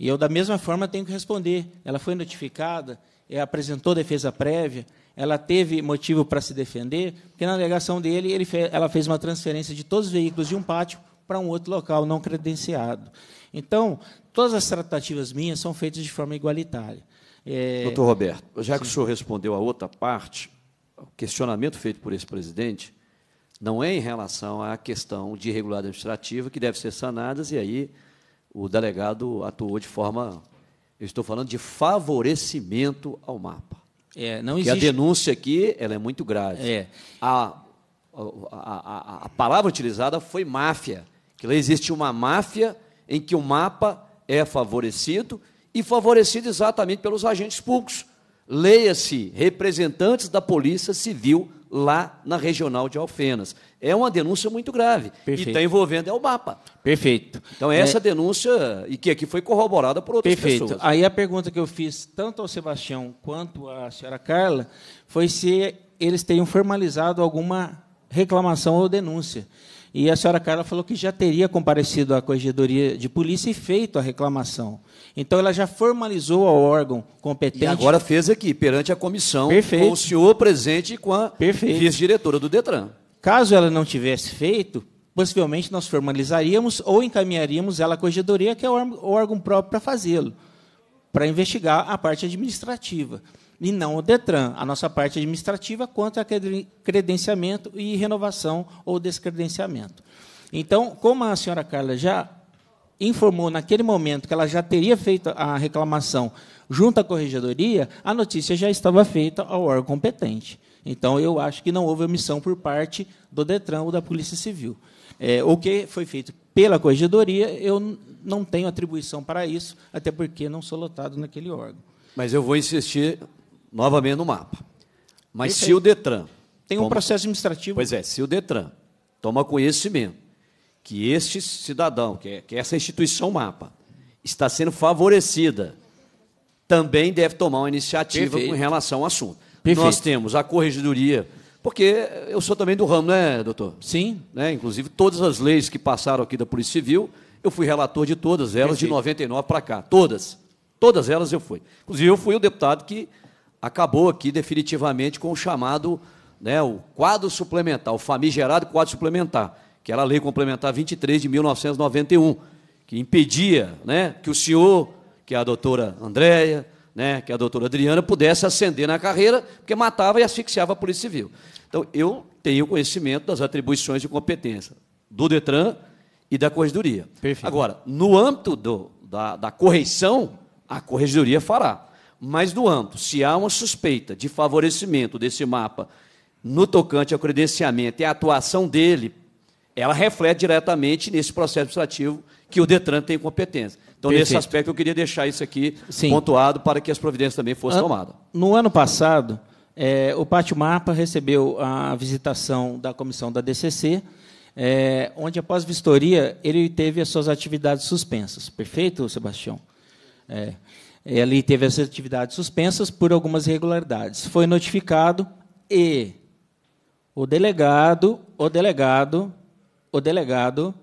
E eu, da mesma forma, tenho que responder. Ela foi notificada, é, apresentou defesa prévia, ela teve motivo para se defender, porque na alegação dele, ele fe, ela fez uma transferência de todos os veículos de um pátio para um outro local não credenciado. Então, todas as tratativas minhas são feitas de forma igualitária. É... Doutor Roberto, já que Sim. o senhor respondeu a outra parte, o questionamento feito por esse presidente não é em relação à questão de irregularidade administrativa que deve ser sanada, e aí o delegado atuou de forma, eu estou falando de favorecimento ao mapa. É, não existe... a denúncia aqui ela é muito grave. É. A, a, a, a palavra utilizada foi máfia, que lá existe uma máfia em que o mapa é favorecido e favorecido exatamente pelos agentes públicos Leia-se representantes da Polícia Civil lá na regional de Alfenas. É uma denúncia muito grave. Tá Perfeito. E está envolvendo é o mapa. Perfeito. Então, essa é... denúncia, e que aqui foi corroborada por outras Perfeito. pessoas. Aí a pergunta que eu fiz tanto ao Sebastião quanto à senhora Carla foi se eles tenham formalizado alguma reclamação ou denúncia. E a senhora Carla falou que já teria comparecido à corregedoria de polícia e feito a reclamação. Então ela já formalizou ao órgão competente. E agora fez aqui, perante a comissão, Perfeito. com o senhor presente e com a vice-diretora do Detran. Caso ela não tivesse feito, possivelmente nós formalizaríamos ou encaminharíamos ela à corregedoria, que é o órgão próprio para fazê-lo, para investigar a parte administrativa e não o Detran, a nossa parte administrativa quanto a credenciamento e renovação ou descredenciamento. Então, como a senhora Carla já informou naquele momento que ela já teria feito a reclamação junto à corregedoria, a notícia já estava feita ao órgão competente. Então, eu acho que não houve omissão por parte do Detran ou da Polícia Civil. É, o que foi feito pela corregedoria, eu não tenho atribuição para isso, até porque não sou lotado naquele órgão. Mas eu vou insistir novamente no mapa. Mas se o Detran. Tem um toma, processo administrativo. Pois é, se o Detran toma conhecimento que este cidadão, que, é, que é essa instituição mapa, está sendo favorecida, também deve tomar uma iniciativa Perfeito. com relação ao assunto. Perfeito. Nós temos a corregedoria, porque eu sou também do ramo, né, doutor? Sim. Né? Inclusive, todas as leis que passaram aqui da Polícia Civil, eu fui relator de todas elas, Perfeito. de 99 para cá. Todas. Todas elas eu fui. Inclusive, eu fui o deputado que acabou aqui definitivamente com o chamado né, o quadro suplementar, o famigerado quadro suplementar, que era a Lei Complementar 23 de 1991, que impedia né, que o senhor, que é a doutora Andréia, né, que é a doutora Adriana pudesse ascender na carreira, porque matava e asfixiava a Polícia Civil. Então, eu tenho conhecimento das atribuições de competência do DETRAN e da Corregedoria. Agora, no âmbito do, da, da correição, a Corregedoria fará. Mas no amplo, se há uma suspeita de favorecimento desse mapa no tocante ao credenciamento e à atuação dele, ela reflete diretamente nesse processo administrativo que o Detran tem competência. Então, Perfeito. nesse aspecto, eu queria deixar isso aqui Sim. pontuado para que as providências também fossem An ah, tomadas. No ano passado, é, o Pátio Mapa recebeu a visitação da comissão da DCC, é, onde, após vistoria, ele teve as suas atividades suspensas. Perfeito, Sebastião? É. Ele teve as atividades suspensas por algumas irregularidades. Foi notificado e o delegado, o delegado, o delegado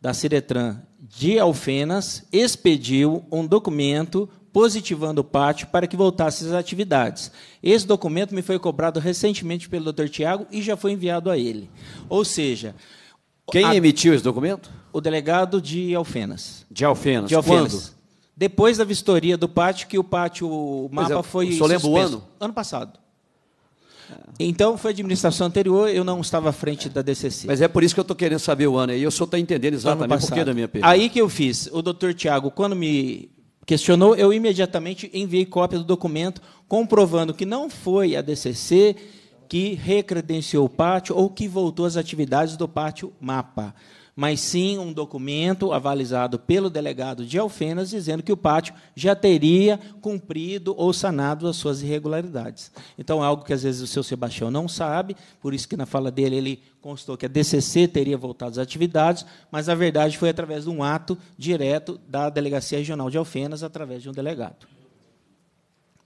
da Ciretran de Alfenas expediu um documento positivando o pátio para que voltasse às atividades. Esse documento me foi cobrado recentemente pelo Dr. Tiago e já foi enviado a ele. Ou seja, quem a... emitiu esse documento? O delegado de Alfenas. De Alfenas. De Alfenas. Quando? Depois da vistoria do pátio, que o pátio, o mapa é, foi. Só lembro o ano? Ano passado. É. Então, foi a administração anterior, eu não estava à frente da DCC. Mas é por isso que eu estou querendo saber o ano E eu só estou entendendo exatamente o porquê da minha pergunta. Aí que eu fiz, o doutor Tiago, quando me questionou, eu imediatamente enviei cópia do documento, comprovando que não foi a DCC que recredenciou o pátio ou que voltou às atividades do pátio MAPA mas sim um documento avalizado pelo delegado de Alfenas dizendo que o pátio já teria cumprido ou sanado as suas irregularidades. Então, é algo que às vezes o seu Sebastião não sabe, por isso que na fala dele ele constou que a DCC teria voltado às atividades, mas na verdade foi através de um ato direto da Delegacia Regional de Alfenas, através de um delegado.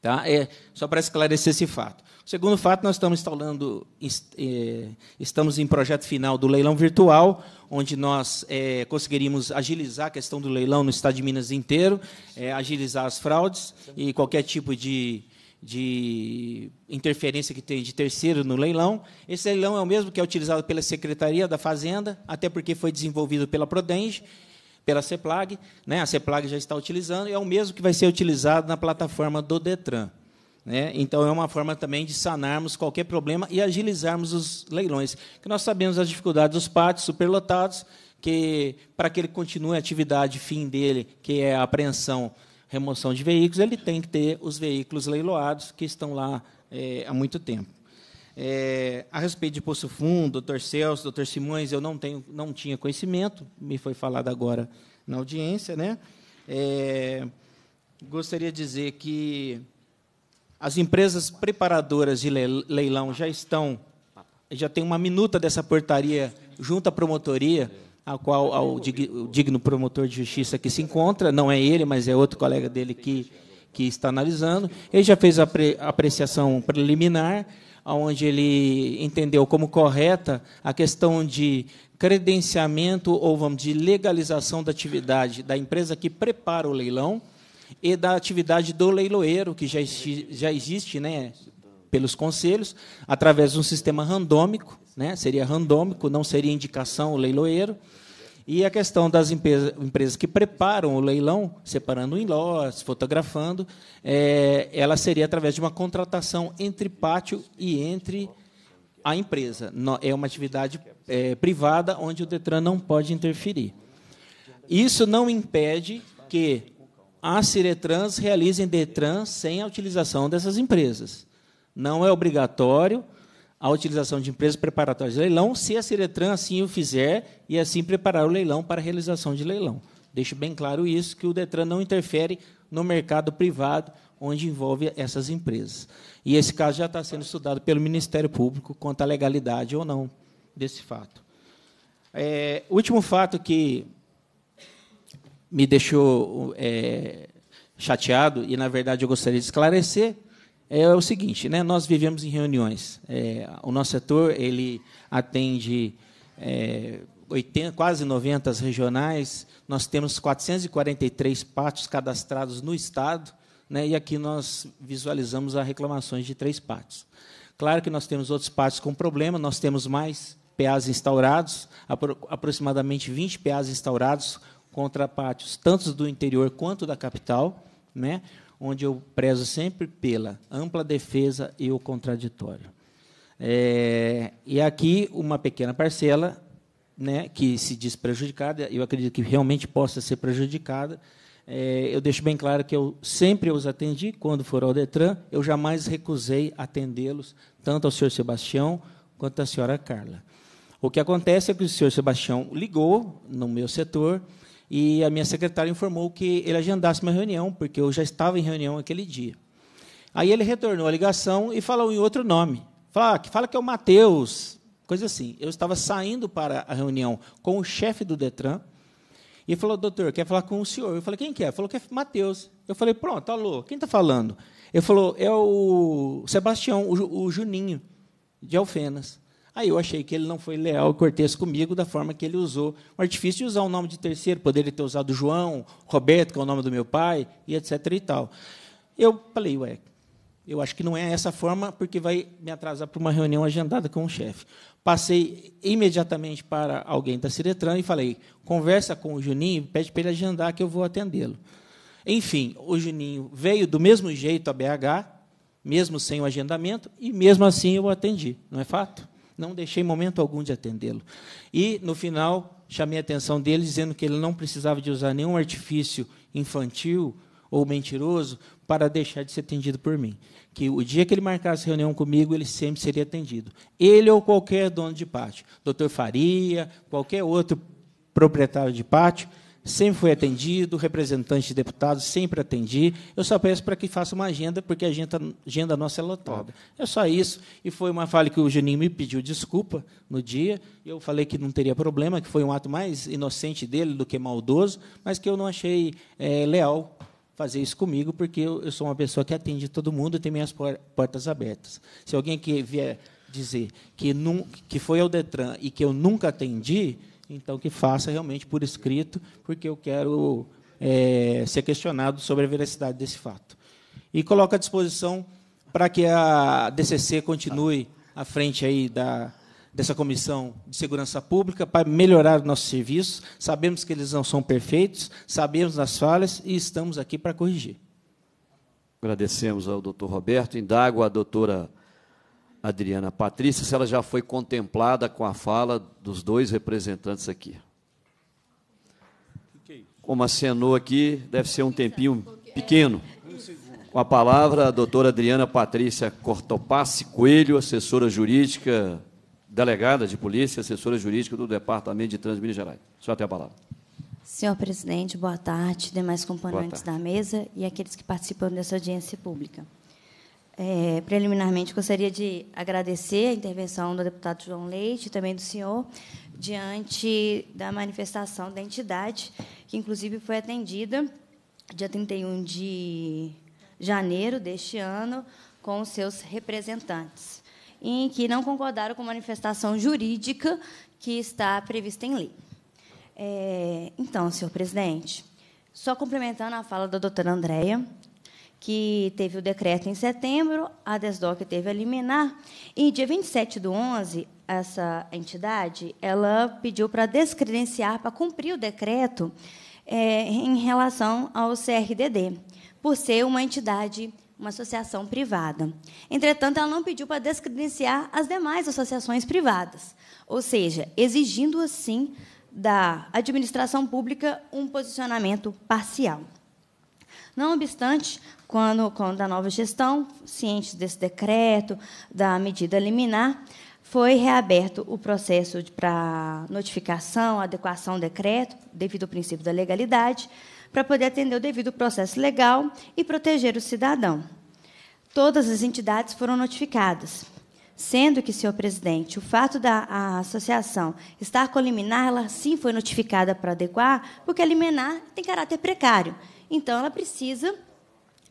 Tá? É, só para esclarecer esse fato. O segundo fato, nós estamos instalando, eh, estamos em projeto final do leilão virtual, onde nós é, conseguiríamos agilizar a questão do leilão no estado de Minas inteiro, é, agilizar as fraudes e qualquer tipo de, de interferência que tem de terceiro no leilão. Esse leilão é o mesmo que é utilizado pela Secretaria da Fazenda, até porque foi desenvolvido pela Prodenge, pela CEPLAG, né? a CEPLAG já está utilizando, e é o mesmo que vai ser utilizado na plataforma do DETRAN. Né? Então, é uma forma também de sanarmos qualquer problema e agilizarmos os leilões. Que nós sabemos as dificuldades dos pátios superlotados, que para que ele continue a atividade fim dele, que é a apreensão, remoção de veículos, ele tem que ter os veículos leiloados que estão lá é, há muito tempo. É, a respeito de Poço Fundo, doutor Celso, doutor Simões, eu não, tenho, não tinha conhecimento, me foi falado agora na audiência. Né? É, gostaria de dizer que as empresas preparadoras de leilão já estão, já tem uma minuta dessa portaria junto à promotoria, a qual ao digno promotor de justiça que se encontra, não é ele, mas é outro colega dele que, que está analisando. Ele já fez a apreciação preliminar, onde ele entendeu como correta a questão de credenciamento ou vamos de legalização da atividade da empresa que prepara o leilão e da atividade do leiloeiro, que já, existe, já existe né, pelos conselhos, através de um sistema randômico, né, seria randômico, não seria indicação o leiloeiro, e a questão das empresa, empresas que preparam o leilão, separando em lotes, fotografando, é, ela seria através de uma contratação entre pátio e entre a empresa. É uma atividade é, privada onde o Detran não pode interferir. Isso não impede que a Ciretrans realiza em Detran sem a utilização dessas empresas. Não é obrigatório a utilização de empresas preparatórias de leilão, se a Ciretran assim o fizer e assim preparar o leilão para a realização de leilão. Deixo bem claro isso, que o Detran não interfere no mercado privado, onde envolve essas empresas. E esse caso já está sendo estudado pelo Ministério Público quanto à legalidade ou não desse fato. É, último fato que me deixou é, chateado e, na verdade, eu gostaria de esclarecer é o seguinte, né? Nós vivemos em reuniões. É, o nosso setor ele atende é, 80, quase 90 regionais. Nós temos 443 patos cadastrados no estado, né? E aqui nós visualizamos as reclamações de três patos. Claro que nós temos outros patos com problema. Nós temos mais PAs instaurados, apro aproximadamente 20 PAs instaurados contrapartes, tanto do interior quanto da capital, né? onde eu prezo sempre pela ampla defesa e o contraditório. É, e aqui uma pequena parcela né, que se diz prejudicada, eu acredito que realmente possa ser prejudicada. É, eu deixo bem claro que eu sempre os atendi quando for ao Detran, eu jamais recusei atendê-los, tanto ao senhor Sebastião quanto à senhora Carla. O que acontece é que o senhor Sebastião ligou no meu setor e a minha secretária informou que ele agendasse uma reunião, porque eu já estava em reunião aquele dia. Aí ele retornou a ligação e falou em outro nome. Fala, ah, fala que é o Matheus, coisa assim. Eu estava saindo para a reunião com o chefe do Detran, e ele falou, doutor, quer falar com o senhor? Eu falei, quem que é? Ele falou que é Matheus. Eu falei, pronto, alô, quem está falando? Ele falou, é o Sebastião, o, o Juninho, de Alfenas. Aí eu achei que ele não foi leal e cortês comigo da forma que ele usou o artifício de usar o nome de terceiro, poderia ter usado João, Roberto, que é o nome do meu pai, e etc. e tal. Eu falei, ué, eu acho que não é essa forma, porque vai me atrasar para uma reunião agendada com o chefe. Passei imediatamente para alguém da Ciretran e falei: conversa com o Juninho, pede para ele agendar que eu vou atendê-lo. Enfim, o Juninho veio do mesmo jeito a BH, mesmo sem o agendamento, e mesmo assim eu o atendi, não é fato? Não deixei momento algum de atendê-lo. E, no final, chamei a atenção dele, dizendo que ele não precisava de usar nenhum artifício infantil ou mentiroso para deixar de ser atendido por mim. Que o dia que ele marcasse reunião comigo, ele sempre seria atendido. Ele ou qualquer dono de pátio, doutor Faria, qualquer outro proprietário de pátio, sempre fui atendido, representante de deputados, sempre atendi. Eu só peço para que faça uma agenda, porque a agenda, agenda nossa é lotada. É só isso. E foi uma falha que o Juninho me pediu desculpa no dia. Eu falei que não teria problema, que foi um ato mais inocente dele do que maldoso, mas que eu não achei é, leal fazer isso comigo, porque eu, eu sou uma pessoa que atende todo mundo e tem minhas por, portas abertas. Se alguém que vier dizer que, num, que foi ao Detran e que eu nunca atendi, então que faça realmente por escrito, porque eu quero é, ser questionado sobre a veracidade desse fato. E coloca à disposição para que a DCC continue à frente aí da, dessa comissão de segurança pública para melhorar nossos serviços. Sabemos que eles não são perfeitos, sabemos das falhas e estamos aqui para corrigir. Agradecemos ao doutor Roberto, indago a doutora Adriana Patrícia, se ela já foi contemplada com a fala dos dois representantes aqui. Como acenou aqui, deve ser um tempinho pequeno. Com a palavra, a doutora Adriana Patrícia Cortopassi Coelho, assessora jurídica, delegada de polícia, assessora jurídica do Departamento de Trânsito Minas Gerais. Só tem a palavra. Senhor presidente, boa tarde, demais componentes da mesa e aqueles que participam dessa audiência pública. É, preliminarmente, gostaria de agradecer a intervenção do deputado João Leite e também do senhor diante da manifestação da entidade, que, inclusive, foi atendida dia 31 de janeiro deste ano com os seus representantes, em que não concordaram com a manifestação jurídica que está prevista em lei. É, então, senhor presidente, só complementando a fala da doutora Andréia, que teve o decreto em setembro, a DESDOC teve a liminar, e dia 27 do 11, essa entidade, ela pediu para descredenciar, para cumprir o decreto é, em relação ao CRDD, por ser uma entidade, uma associação privada. Entretanto, ela não pediu para descredenciar as demais associações privadas, ou seja, exigindo, assim, da administração pública um posicionamento parcial. Não obstante, quando, quando a nova gestão, cientes desse decreto, da medida liminar, foi reaberto o processo para notificação, adequação ao decreto, devido ao princípio da legalidade, para poder atender o devido processo legal e proteger o cidadão. Todas as entidades foram notificadas. Sendo que, senhor presidente, o fato da associação estar com a liminar, ela sim foi notificada para adequar, porque a liminar tem caráter precário. Então, ela precisa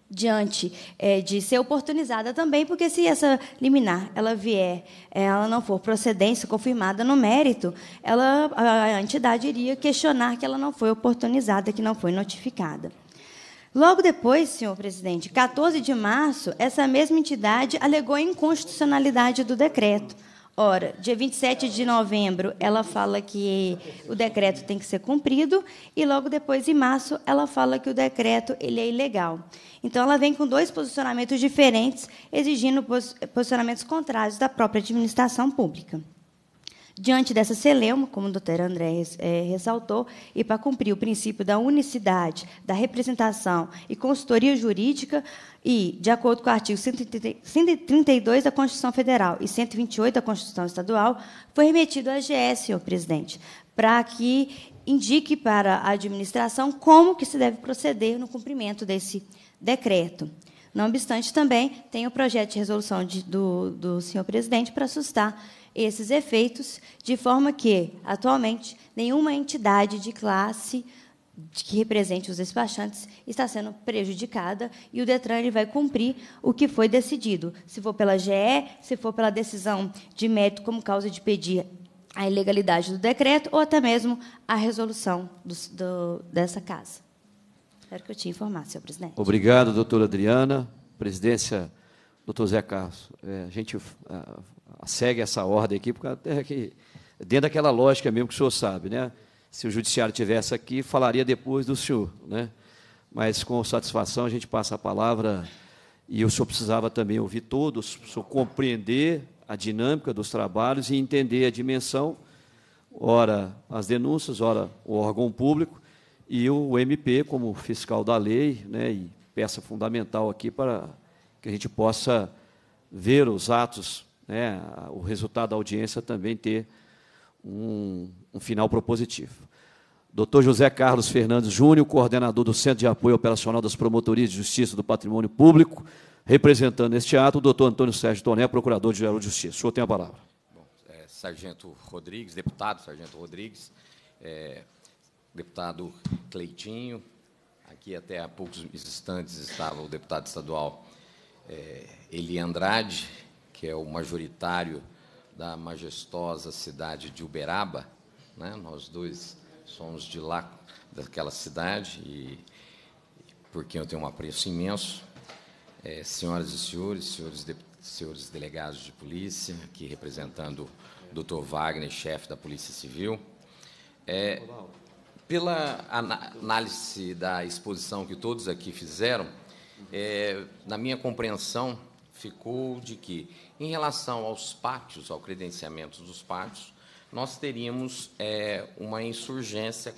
diante é, de ser oportunizada também, porque se essa liminar ela vier, é, ela não for procedência confirmada no mérito, ela, a entidade iria questionar que ela não foi oportunizada, que não foi notificada. Logo depois, senhor presidente, 14 de março, essa mesma entidade alegou a inconstitucionalidade do decreto Ora, dia 27 de novembro, ela fala que o decreto tem que ser cumprido e logo depois, em março, ela fala que o decreto ele é ilegal. Então, ela vem com dois posicionamentos diferentes, exigindo posicionamentos contrários da própria administração pública. Diante dessa celeuma, como o doutor André é, ressaltou, e para cumprir o princípio da unicidade, da representação e consultoria jurídica, e, de acordo com o artigo 132 da Constituição Federal e 128 da Constituição Estadual, foi remetido à AGS, senhor presidente, para que indique para a administração como que se deve proceder no cumprimento desse decreto. Não obstante, também tem o projeto de resolução de, do, do senhor presidente para assustar esses efeitos, de forma que, atualmente, nenhuma entidade de classe que represente os despachantes está sendo prejudicada e o Detran ele vai cumprir o que foi decidido. Se for pela GE, se for pela decisão de mérito como causa de pedir a ilegalidade do decreto ou até mesmo a resolução do, do, dessa casa. Espero que eu te informasse, senhor presidente. Obrigado, doutora Adriana. Presidência, doutor Zé Carlos, é, a gente a, é, a segue essa ordem aqui, porque até dentro daquela lógica mesmo que o senhor sabe, né? se o judiciário tivesse aqui, falaria depois do senhor, né? Mas com satisfação a gente passa a palavra e o senhor precisava também ouvir todos, o senhor compreender a dinâmica dos trabalhos e entender a dimensão, ora as denúncias, ora o órgão público e o MP como fiscal da lei, né? E peça fundamental aqui para que a gente possa ver os atos, né? O resultado da audiência também ter um um final propositivo. Dr. José Carlos Fernandes Júnior, coordenador do Centro de Apoio Operacional das Promotorias de Justiça do Patrimônio Público, representando neste ato o doutor Antônio Sérgio Toné, procurador-geral de Justiça. O senhor tem a palavra. Bom, é, Sargento Rodrigues, deputado Sargento Rodrigues, é, deputado Cleitinho, aqui até há poucos instantes estava o deputado estadual é, Eli Andrade, que é o majoritário da majestosa cidade de Uberaba, né? Nós dois somos de lá, daquela cidade, e, por quem eu tenho um apreço imenso. É, senhoras e senhores, senhores, de, senhores delegados de polícia, aqui representando o doutor Wagner, chefe da Polícia Civil. É, pela análise da exposição que todos aqui fizeram, é, na minha compreensão, ficou de que, em relação aos pátios, ao credenciamento dos pátios, nós teríamos é, uma insurgência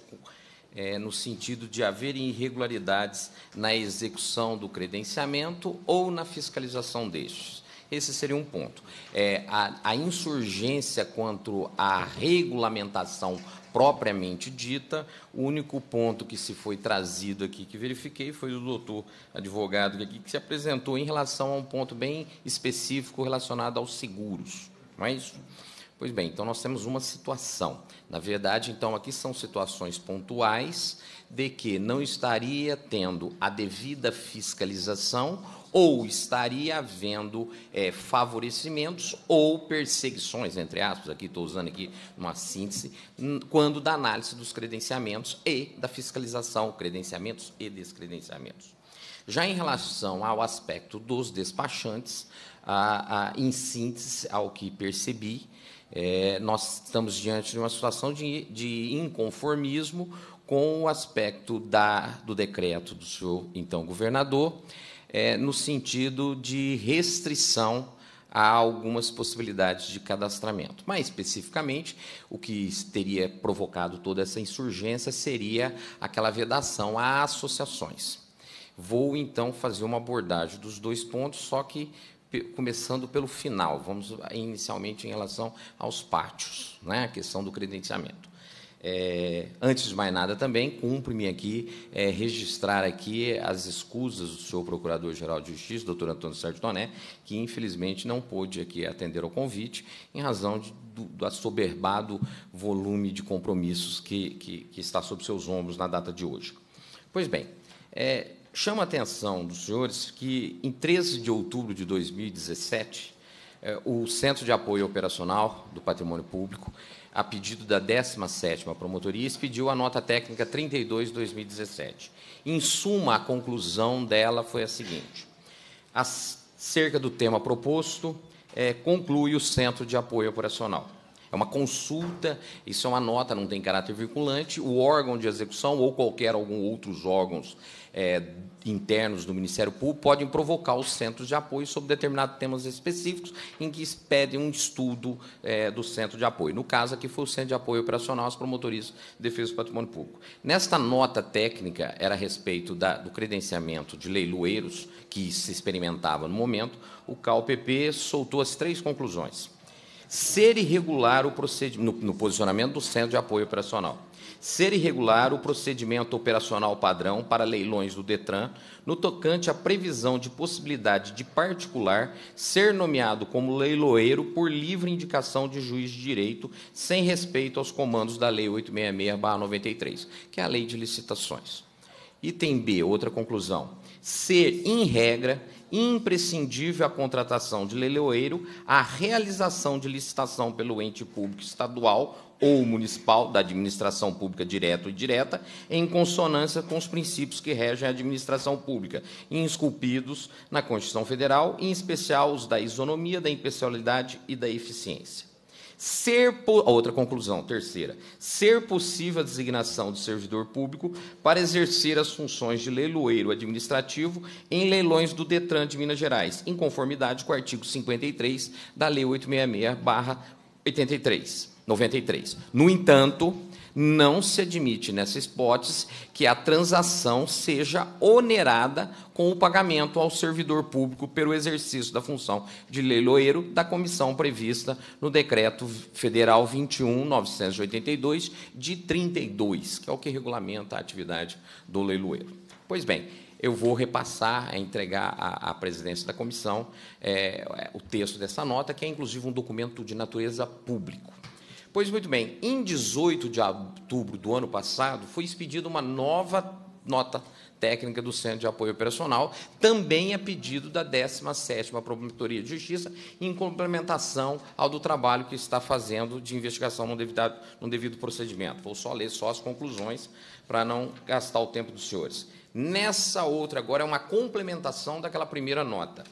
é, no sentido de haver irregularidades na execução do credenciamento ou na fiscalização destes. Esse seria um ponto. É, a, a, insurgência quanto à regulamentação propriamente dita, o único ponto que se foi trazido aqui, que verifiquei, foi do doutor advogado aqui, que se apresentou em relação a um ponto bem específico relacionado aos seguros. Não é isso? Pois bem, então nós temos uma situação. Na verdade, então, aqui são situações pontuais de que não estaria tendo a devida fiscalização ou estaria havendo é, favorecimentos ou perseguições, entre aspas, aqui estou usando aqui uma síntese, quando da análise dos credenciamentos e da fiscalização, credenciamentos e descredenciamentos. Já em relação ao aspecto dos despachantes, a, a, em síntese, ao que percebi, é, nós estamos diante de uma situação de, de inconformismo com o aspecto da, do decreto do senhor então governador, é, no sentido de restrição a algumas possibilidades de cadastramento. Mais especificamente, o que teria provocado toda essa insurgência seria aquela vedação a associações. Vou então fazer uma abordagem dos dois pontos, só que começando pelo final, vamos inicialmente em relação aos pátios, né, a questão do credenciamento. É, antes de mais nada, também cumpre-me aqui é, registrar aqui as escusas do senhor Procurador-Geral de Justiça, doutor Antônio Sérgio Toné, que infelizmente não pôde aqui atender ao convite em razão de, do, do assoberbado volume de compromissos que, que, que está sob seus ombros na data de hoje. Pois bem, é, Chama a atenção dos senhores que, em 13 de outubro de 2017, eh, o Centro de Apoio Operacional do Patrimônio Público, a pedido da 17ª Promotoria, expediu a nota técnica 32 de 2017. Em suma, a conclusão dela foi a seguinte. Acerca do tema proposto, é, conclui o Centro de Apoio Operacional. É uma consulta, isso é uma nota, não tem caráter vinculante. O órgão de execução ou qualquer algum outros órgãos é, internos do Ministério Público podem provocar os centros de apoio sobre determinados temas específicos em que pedem um estudo é, do centro de apoio. No caso aqui foi o Centro de Apoio Operacional às Promotorias de Defesa do Patrimônio Público. Nesta nota técnica era a respeito da, do credenciamento de leiloeiros que se experimentava no momento, o CAUPP soltou as três conclusões. Ser irregular o procedimento, no, no posicionamento do Centro de Apoio Operacional ser irregular o procedimento operacional padrão para leilões do Detran no tocante à previsão de possibilidade de particular ser nomeado como leiloeiro por livre indicação de juiz de direito, sem respeito aos comandos da Lei 866-93, que é a Lei de Licitações. Item B, outra conclusão. Ser, em regra, imprescindível à contratação de leiloeiro a realização de licitação pelo ente público estadual ou municipal da administração pública direta e direta, em consonância com os princípios que regem a administração pública, insculpidos na Constituição Federal, em especial os da isonomia, da imparcialidade e da eficiência. Ser outra conclusão, terceira, ser possível a designação de servidor público para exercer as funções de leiloeiro administrativo em leilões do Detran de Minas Gerais, em conformidade com o artigo 53 da Lei 866/83. 93. No entanto, não se admite nessa hipótese que a transação seja onerada com o pagamento ao servidor público pelo exercício da função de leiloeiro da comissão prevista no Decreto Federal 21.982, de 32, que é o que regulamenta a atividade do leiloeiro. Pois bem, eu vou repassar, é, entregar à, presidência da comissão é, é, o texto dessa nota, que é inclusive um documento de natureza público. Pois muito bem, em 18 de outubro do ano passado, foi expedida uma nova nota técnica do Centro de Apoio Operacional, também a é pedido da 17ª Promotoria de Justiça, em complementação ao do trabalho que está fazendo de investigação no devido, no devido procedimento. Vou só ler só as conclusões para não gastar o tempo dos senhores. Nessa outra agora é uma complementação daquela primeira nota.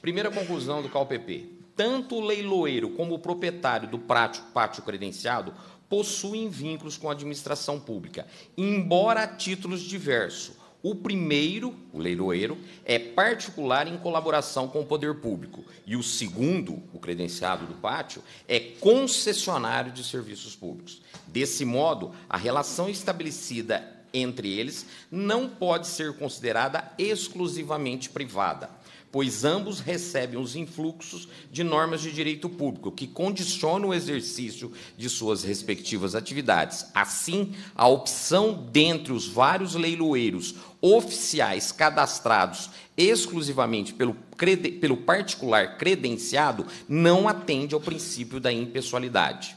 Primeira conclusão do CalPP tanto o leiloeiro como o proprietário do pátio, pátio credenciado possuem vínculos com a administração pública, embora a títulos diversos. O primeiro, o leiloeiro, é particular em colaboração com o poder público. E o segundo, o credenciado do pátio, é concessionário de serviços públicos. Desse modo, a relação estabelecida entre eles não pode ser considerada exclusivamente privada pois ambos recebem os influxos de normas de direito público que condicionam o exercício de suas respectivas atividades. Assim, a opção dentre os vários leiloeiros oficiais cadastrados exclusivamente pelo, pelo particular credenciado não atende ao princípio da impessoalidade.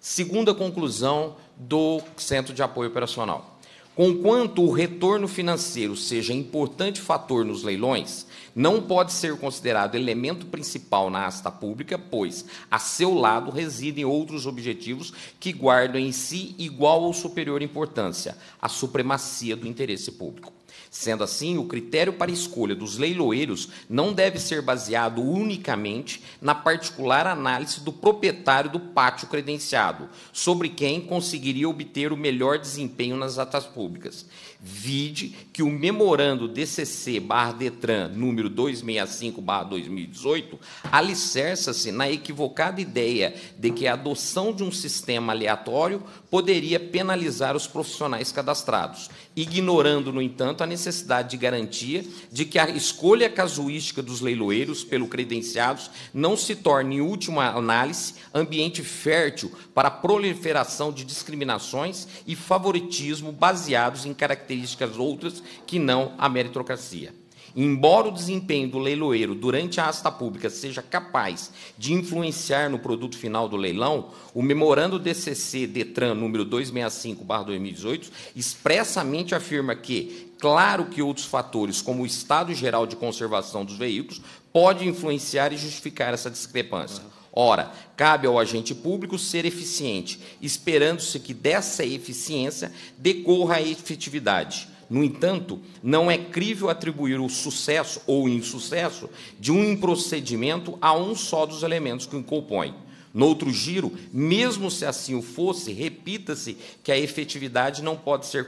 Segunda conclusão do Centro de Apoio Operacional. Conquanto o retorno financeiro seja importante fator nos leilões, não pode ser considerado elemento principal na asta pública, pois a seu lado residem outros objetivos que guardam em si igual ou superior importância, a supremacia do interesse público. Sendo assim, o critério para escolha dos leiloeiros não deve ser baseado unicamente na particular análise do proprietário do pátio credenciado, sobre quem conseguiria obter o melhor desempenho nas atas públicas. Vide que o memorando DCC/DETRAN número 265/2018 alicerça-se na equivocada ideia de que a adoção de um sistema aleatório poderia penalizar os profissionais cadastrados, ignorando, no entanto, a necessidade de garantia de que a escolha casuística dos leiloeiros pelo credenciados não se torne, em última análise, ambiente fértil para a proliferação de discriminações e favoritismo baseados em características características outras que não a meritocracia. Embora o desempenho do leiloeiro durante a asta pública seja capaz de influenciar no produto final do leilão, o memorando DCC Detran número 265/2018 expressamente afirma que, claro que outros fatores, como o estado geral de conservação dos veículos, pode influenciar e justificar essa discrepância. Uhum. Ora, cabe ao agente público ser eficiente, esperando-se que dessa eficiência decorra a efetividade. No entanto, não é crível atribuir o sucesso ou insucesso de um procedimento a um só dos elementos que o compõem. No outro giro, mesmo se assim o fosse, repita-se que a efetividade não pode ser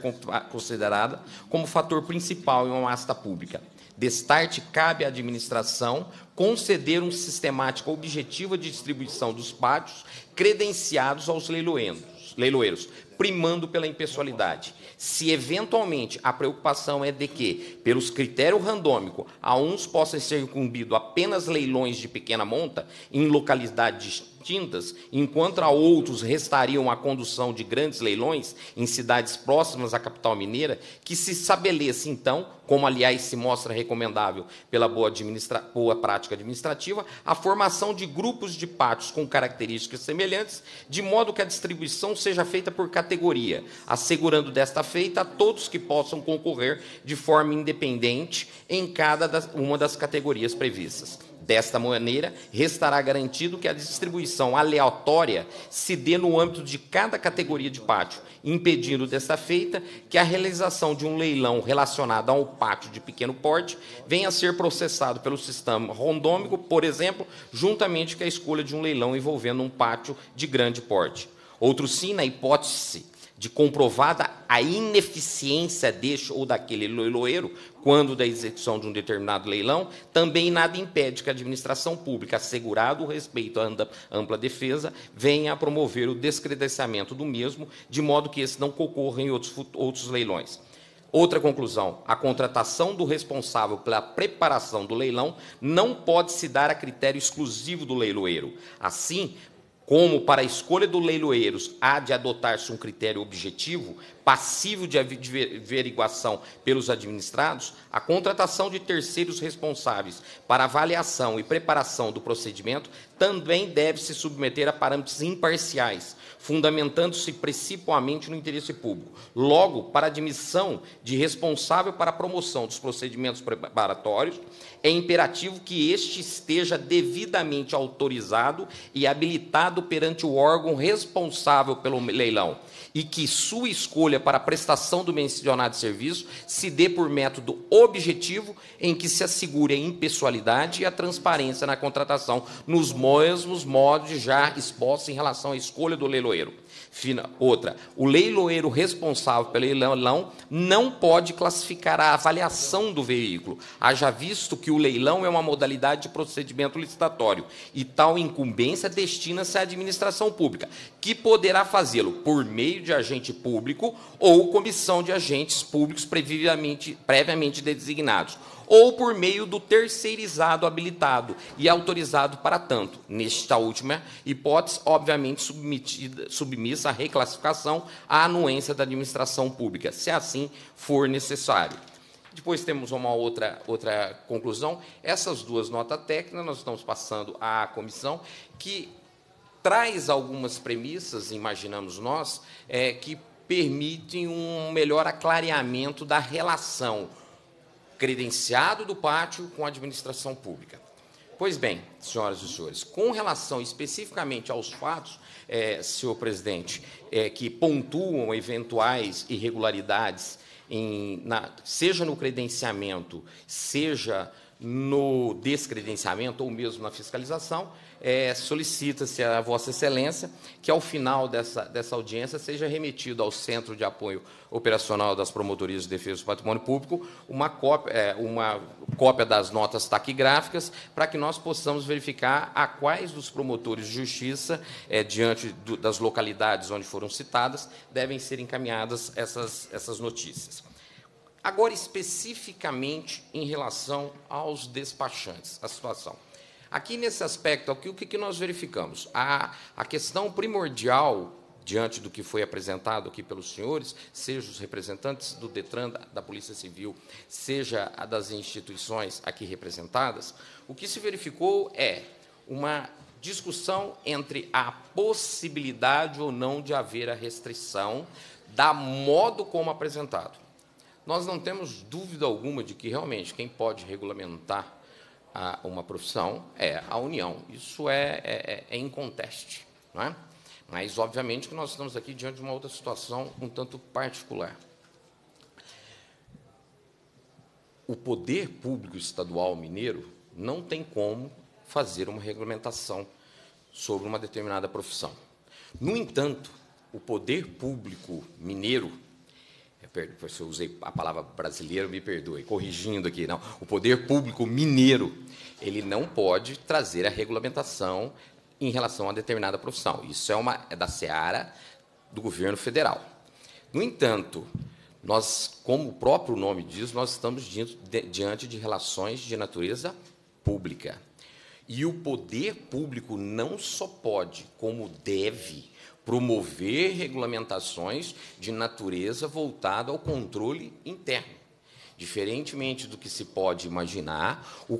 considerada como fator principal em uma asta pública. Destarte cabe à administração conceder um sistemático objetivo de distribuição dos pátios credenciados aos leiloendos, leiloeiros, primando pela impessoalidade. Se eventualmente a preocupação é de que, pelos critérios randômico, a uns possam ser incumbido apenas leilões de pequena monta em localidades enquanto a outros restariam a condução de grandes leilões em cidades próximas à capital mineira, que se estabeleça, então, como aliás se mostra recomendável pela boa, administra... boa prática administrativa, a formação de grupos de pátios com características semelhantes, de modo que a distribuição seja feita por categoria, assegurando desta feita a todos que possam concorrer de forma independente em cada das... uma das categorias previstas. Desta maneira, restará garantido que a distribuição aleatória se dê no âmbito de cada categoria de pátio, impedindo desta feita que a realização de um leilão relacionado a um pátio de pequeno porte venha a ser processado pelo sistema rondômico, por exemplo, juntamente com a escolha de um leilão envolvendo um pátio de grande porte. Outro sim, na hipótese de comprovada a ineficiência deste ou daquele leiloeiro, quando da execução de um determinado leilão, também nada impede que a administração pública, assegurado o respeito à ampla defesa, venha a promover o descredenciamento do mesmo, de modo que esse não concorra em outros, outros leilões. Outra conclusão: a contratação do responsável pela preparação do leilão não pode se dar a critério exclusivo do leiloeiro. Assim, como para a escolha do leiloeiros há de adotar-se um critério objetivo, passível de averiguação pelos administrados, a contratação de terceiros responsáveis para avaliação e preparação do procedimento também deve se submeter a parâmetros imparciais, fundamentando-se principalmente no interesse público. Logo, para admissão de responsável para a promoção dos procedimentos preparatórios, é imperativo que este esteja devidamente autorizado e habilitado perante o órgão responsável pelo leilão e que sua escolha para a prestação do mencionado serviço se dê por método objetivo em que se assegure a impessoalidade e a transparência na contratação, nos mesmos modos já expostos em relação à escolha do leiloeiro. Outra, o leiloeiro responsável pelo leilão não pode classificar a avaliação do veículo, haja visto que o leilão é uma modalidade de procedimento licitatório e tal incumbência destina-se à administração pública, que poderá fazê-lo por meio de agente público ou comissão de agentes públicos previamente, previamente designados ou por meio do terceirizado habilitado e autorizado para tanto. Nesta última hipótese, obviamente submetida, submissa à reclassificação à anuência da administração pública, se assim for necessário. Depois temos uma outra, outra conclusão. Essas duas notas técnicas nós estamos passando à comissão, que traz algumas premissas, imaginamos nós, é, que permitem um melhor aclareamento da relação credenciado do pátio com a administração pública. Pois bem, senhoras e senhores, com relação especificamente aos fatos, é, senhor presidente, é, que pontuam eventuais irregularidades, em, na, seja no credenciamento, seja no descredenciamento ou mesmo na fiscalização, é, solicita-se a Vossa Excelência que, ao final dessa, dessa audiência, seja remetido ao Centro de Apoio Operacional das Promotorias de Defesa do Patrimônio Público uma cópia, é, uma cópia das notas taquigráficas para que nós possamos verificar a quais dos promotores de justiça, é, diante do, das localidades onde foram citadas, devem ser encaminhadas essas, essas notícias. Agora, especificamente em relação aos despachantes, a situação. Aqui nesse aspecto, aqui, o que, nós verificamos? A, a questão primordial diante do que foi apresentado aqui pelos senhores, seja os representantes do Detran, da, da, Polícia Civil, seja a das instituições aqui representadas, o que se verificou é uma discussão entre a possibilidade ou não de haver a restrição da modo como apresentado. Nós não temos dúvida alguma de que realmente quem pode regulamentar a uma profissão é a união. Isso é, é, é, é inconteste. Não é? Mas, obviamente, que nós estamos aqui diante de uma outra situação um tanto particular. O poder público estadual mineiro não tem como fazer uma regulamentação sobre uma determinada profissão. No entanto, o poder público mineiro se eu usei a palavra brasileiro, me perdoe, corrigindo aqui, não. O poder público mineiro, ele não pode trazer a regulamentação em relação a determinada profissão. Isso é uma é da seara do governo federal. No entanto, nós, como o próprio nome diz, nós estamos diante de relações de natureza pública. E o poder público não só pode, como deve promover regulamentações de natureza voltada ao controle interno. Diferentemente do que se pode imaginar, o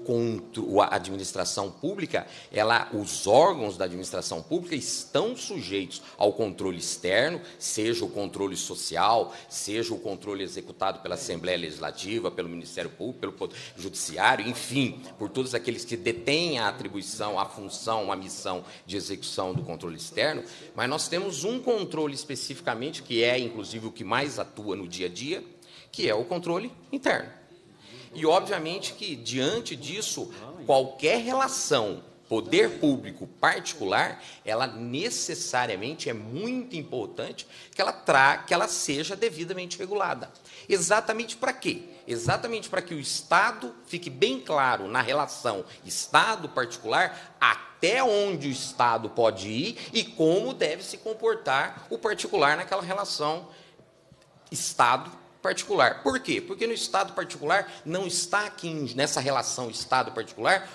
a administração pública, ela, os órgãos da administração pública estão sujeitos ao controle externo, seja o controle social, seja o controle executado pela Assembleia Legislativa, pelo Ministério Público, pelo Poder Judiciário, enfim, por todos aqueles que detêm a atribuição, a função, a missão de execução do controle externo. Mas nós temos um controle especificamente que é, inclusive, o que mais atua no dia a dia que é o controle interno. E obviamente que diante disso, qualquer relação poder público particular, ela necessariamente é muito importante que ela tra que ela seja devidamente regulada. Exatamente para quê? Exatamente para que o Estado fique bem claro na relação Estado particular até onde o Estado pode ir e como deve se comportar o particular naquela relação Estado particular. Por quê? Porque no Estado particular não está aqui nessa relação Estado particular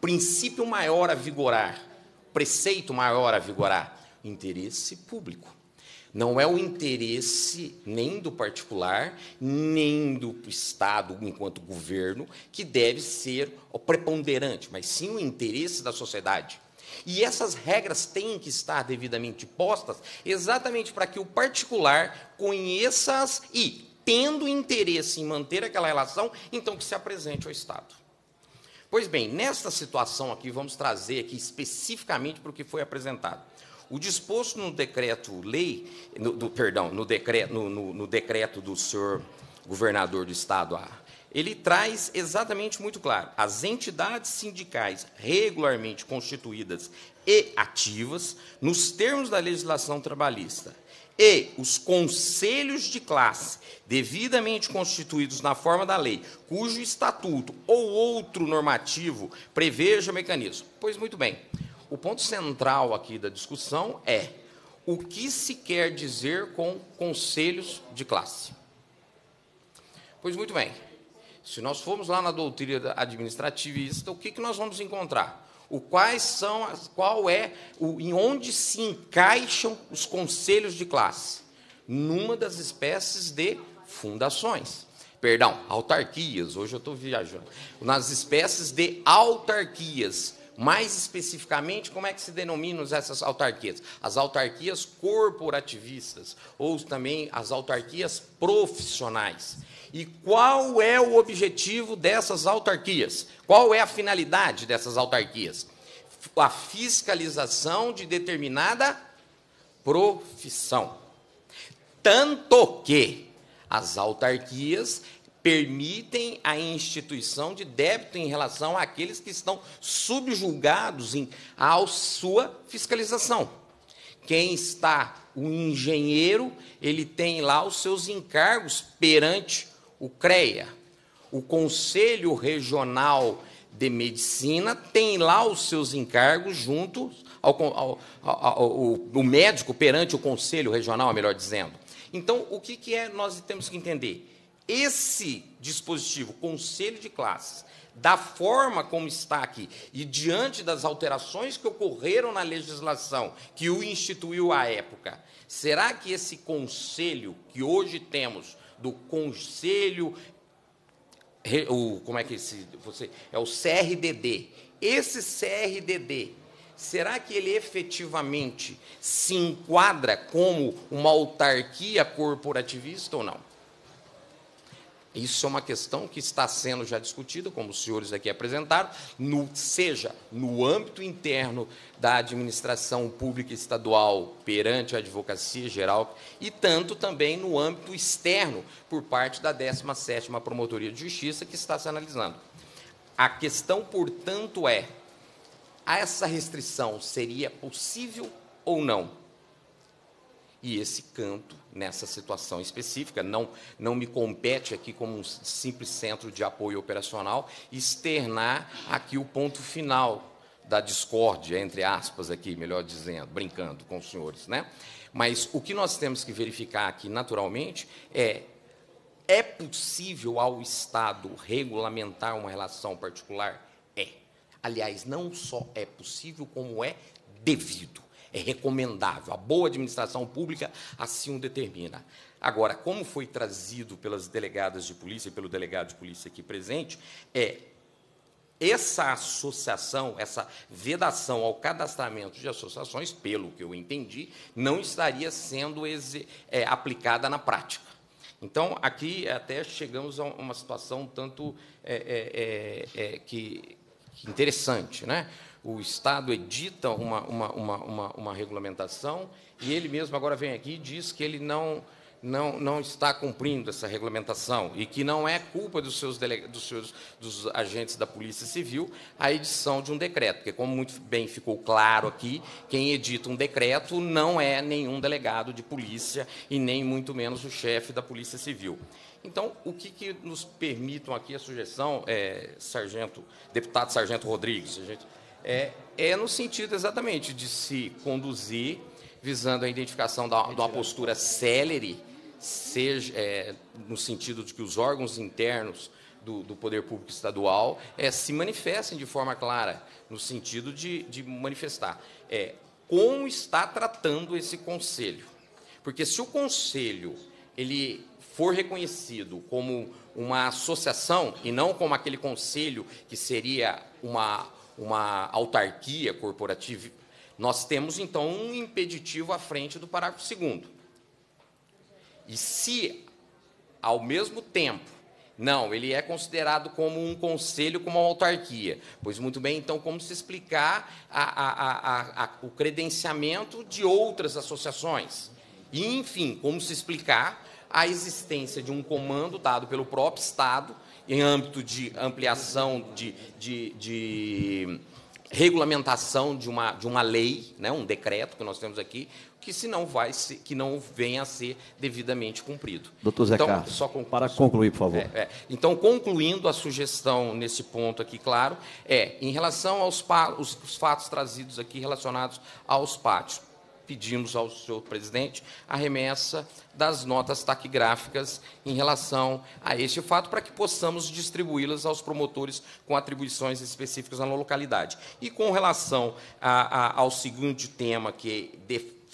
princípio maior a vigorar, preceito maior a vigorar, interesse público. Não é o interesse nem do particular, nem do Estado enquanto governo que deve ser o preponderante, mas sim o interesse da sociedade. E essas regras têm que estar devidamente postas exatamente para que o particular conheça-as e, tendo interesse em manter aquela relação, então que se apresente ao Estado. Pois bem, nesta situação aqui, vamos trazer aqui especificamente para o que foi apresentado. O disposto no decreto-lei, no, no, perdão, no decreto, no, no, decreto do senhor governador do Estado, ele traz exatamente muito claro: as entidades sindicais regularmente constituídas e ativas, nos termos da legislação trabalhista, e os conselhos de classe, devidamente constituídos na forma da lei, cujo estatuto ou outro normativo preveja mecanismo. Pois muito bem, o ponto central aqui da discussão é o que se quer dizer com conselhos de classe. Pois muito bem, se nós formos lá na doutrina administrativista, o que, que nós vamos encontrar? o quais são as, qual é o, em onde se encaixam os conselhos de classe numa das espécies de fundações perdão autarquias hoje eu estou viajando nas espécies de autarquias mais especificamente, como é que se denominam essas autarquias? As autarquias corporativistas, ou também as autarquias profissionais. E qual é o objetivo dessas autarquias? Qual é a finalidade dessas autarquias? A fiscalização de determinada profissão. Tanto que as autarquias permitem a instituição de débito em relação àqueles que estão subjulgados em, à sua fiscalização. Quem está o engenheiro, ele tem lá os seus encargos perante o CREA, o Conselho Regional de Medicina, tem lá os seus encargos junto ao, ao, ao, ao médico perante o Conselho Regional, melhor dizendo. Então, o que, que é nós temos que entender? Esse dispositivo, Conselho de Classes, da forma como está aqui e diante das alterações que ocorreram na legislação que o instituiu à época, será que esse conselho que hoje temos do Conselho, o, como é que se, você, é o CRDD. Esse CRDD, será que ele efetivamente se enquadra como uma autarquia corporativista ou não? Isso é uma questão que está sendo já discutida, como os senhores aqui apresentaram, no, seja no âmbito interno da administração pública estadual perante a advocacia geral, e tanto também no âmbito externo, por parte da 17ª Promotoria de Justiça, que está se analisando. A questão, portanto, é, essa restrição seria possível ou não? E esse canto nessa situação específica. Não, não me compete aqui, como um simples centro de apoio operacional, externar aqui o ponto final da discórdia, entre aspas, aqui, melhor dizendo, brincando com os senhores, né? Mas o que nós temos que verificar aqui, naturalmente, é é possível ao Estado regulamentar uma relação particular? É. Aliás, não só é possível, como é devido é recomendável. A boa administração pública assim o determina. Agora, como foi trazido pelas delegadas de polícia e pelo delegado de polícia aqui presente, é essa associação, essa vedação ao cadastramento de associações, pelo que eu entendi, não estaria sendo é, aplicada na prática. Então, aqui até chegamos a uma situação tanto é é, é, é, que, que interessante, né? o Estado edita uma, uma, uma, uma, uma regulamentação e ele mesmo agora vem aqui e diz que ele não, não, não está cumprindo essa regulamentação e que não é culpa dos seus, delega, dos seus dos agentes da Polícia Civil a edição de um decreto, porque, como muito bem ficou claro aqui, quem edita um decreto não é nenhum delegado de polícia e nem muito menos o chefe da Polícia Civil. Então, o que, que nos permitam aqui a sugestão, é, sargento, deputado Sargento Rodrigues, a gente, é, é no sentido exatamente de se conduzir visando a identificação da, de uma postura célere, seja é, no sentido de que os órgãos internos do, do, poder público estadual é, se manifestem de forma clara, no sentido de, de manifestar é, como está tratando esse conselho. Porque se o conselho ele for reconhecido como uma associação e não como aquele conselho que seria uma uma autarquia corporativa, nós temos então um impeditivo à frente do parágrafo segundo. E se, ao mesmo tempo, não, ele é considerado como um conselho, como uma autarquia. Pois muito bem, então, como se explicar a, a, a, o credenciamento de outras associações? E, enfim, como se explicar a existência de um comando dado pelo próprio Estado em âmbito de ampliação, de, de, de regulamentação de uma, de uma lei, né, um decreto que nós temos aqui, que se não vai ser, que não venha a ser devidamente cumprido. Doutor Zé então, Carlos, só conclu... para concluir, por favor. É, é. Então, concluindo a sugestão nesse ponto aqui, claro, é em relação aos pa... os, fatos trazidos aqui relacionados aos pátios pedimos ao senhor presidente a remessa das notas taquigráficas em relação a este fato, para que possamos distribuí-las aos promotores com atribuições específicas na localidade. E com relação a, a, ao segundo tema que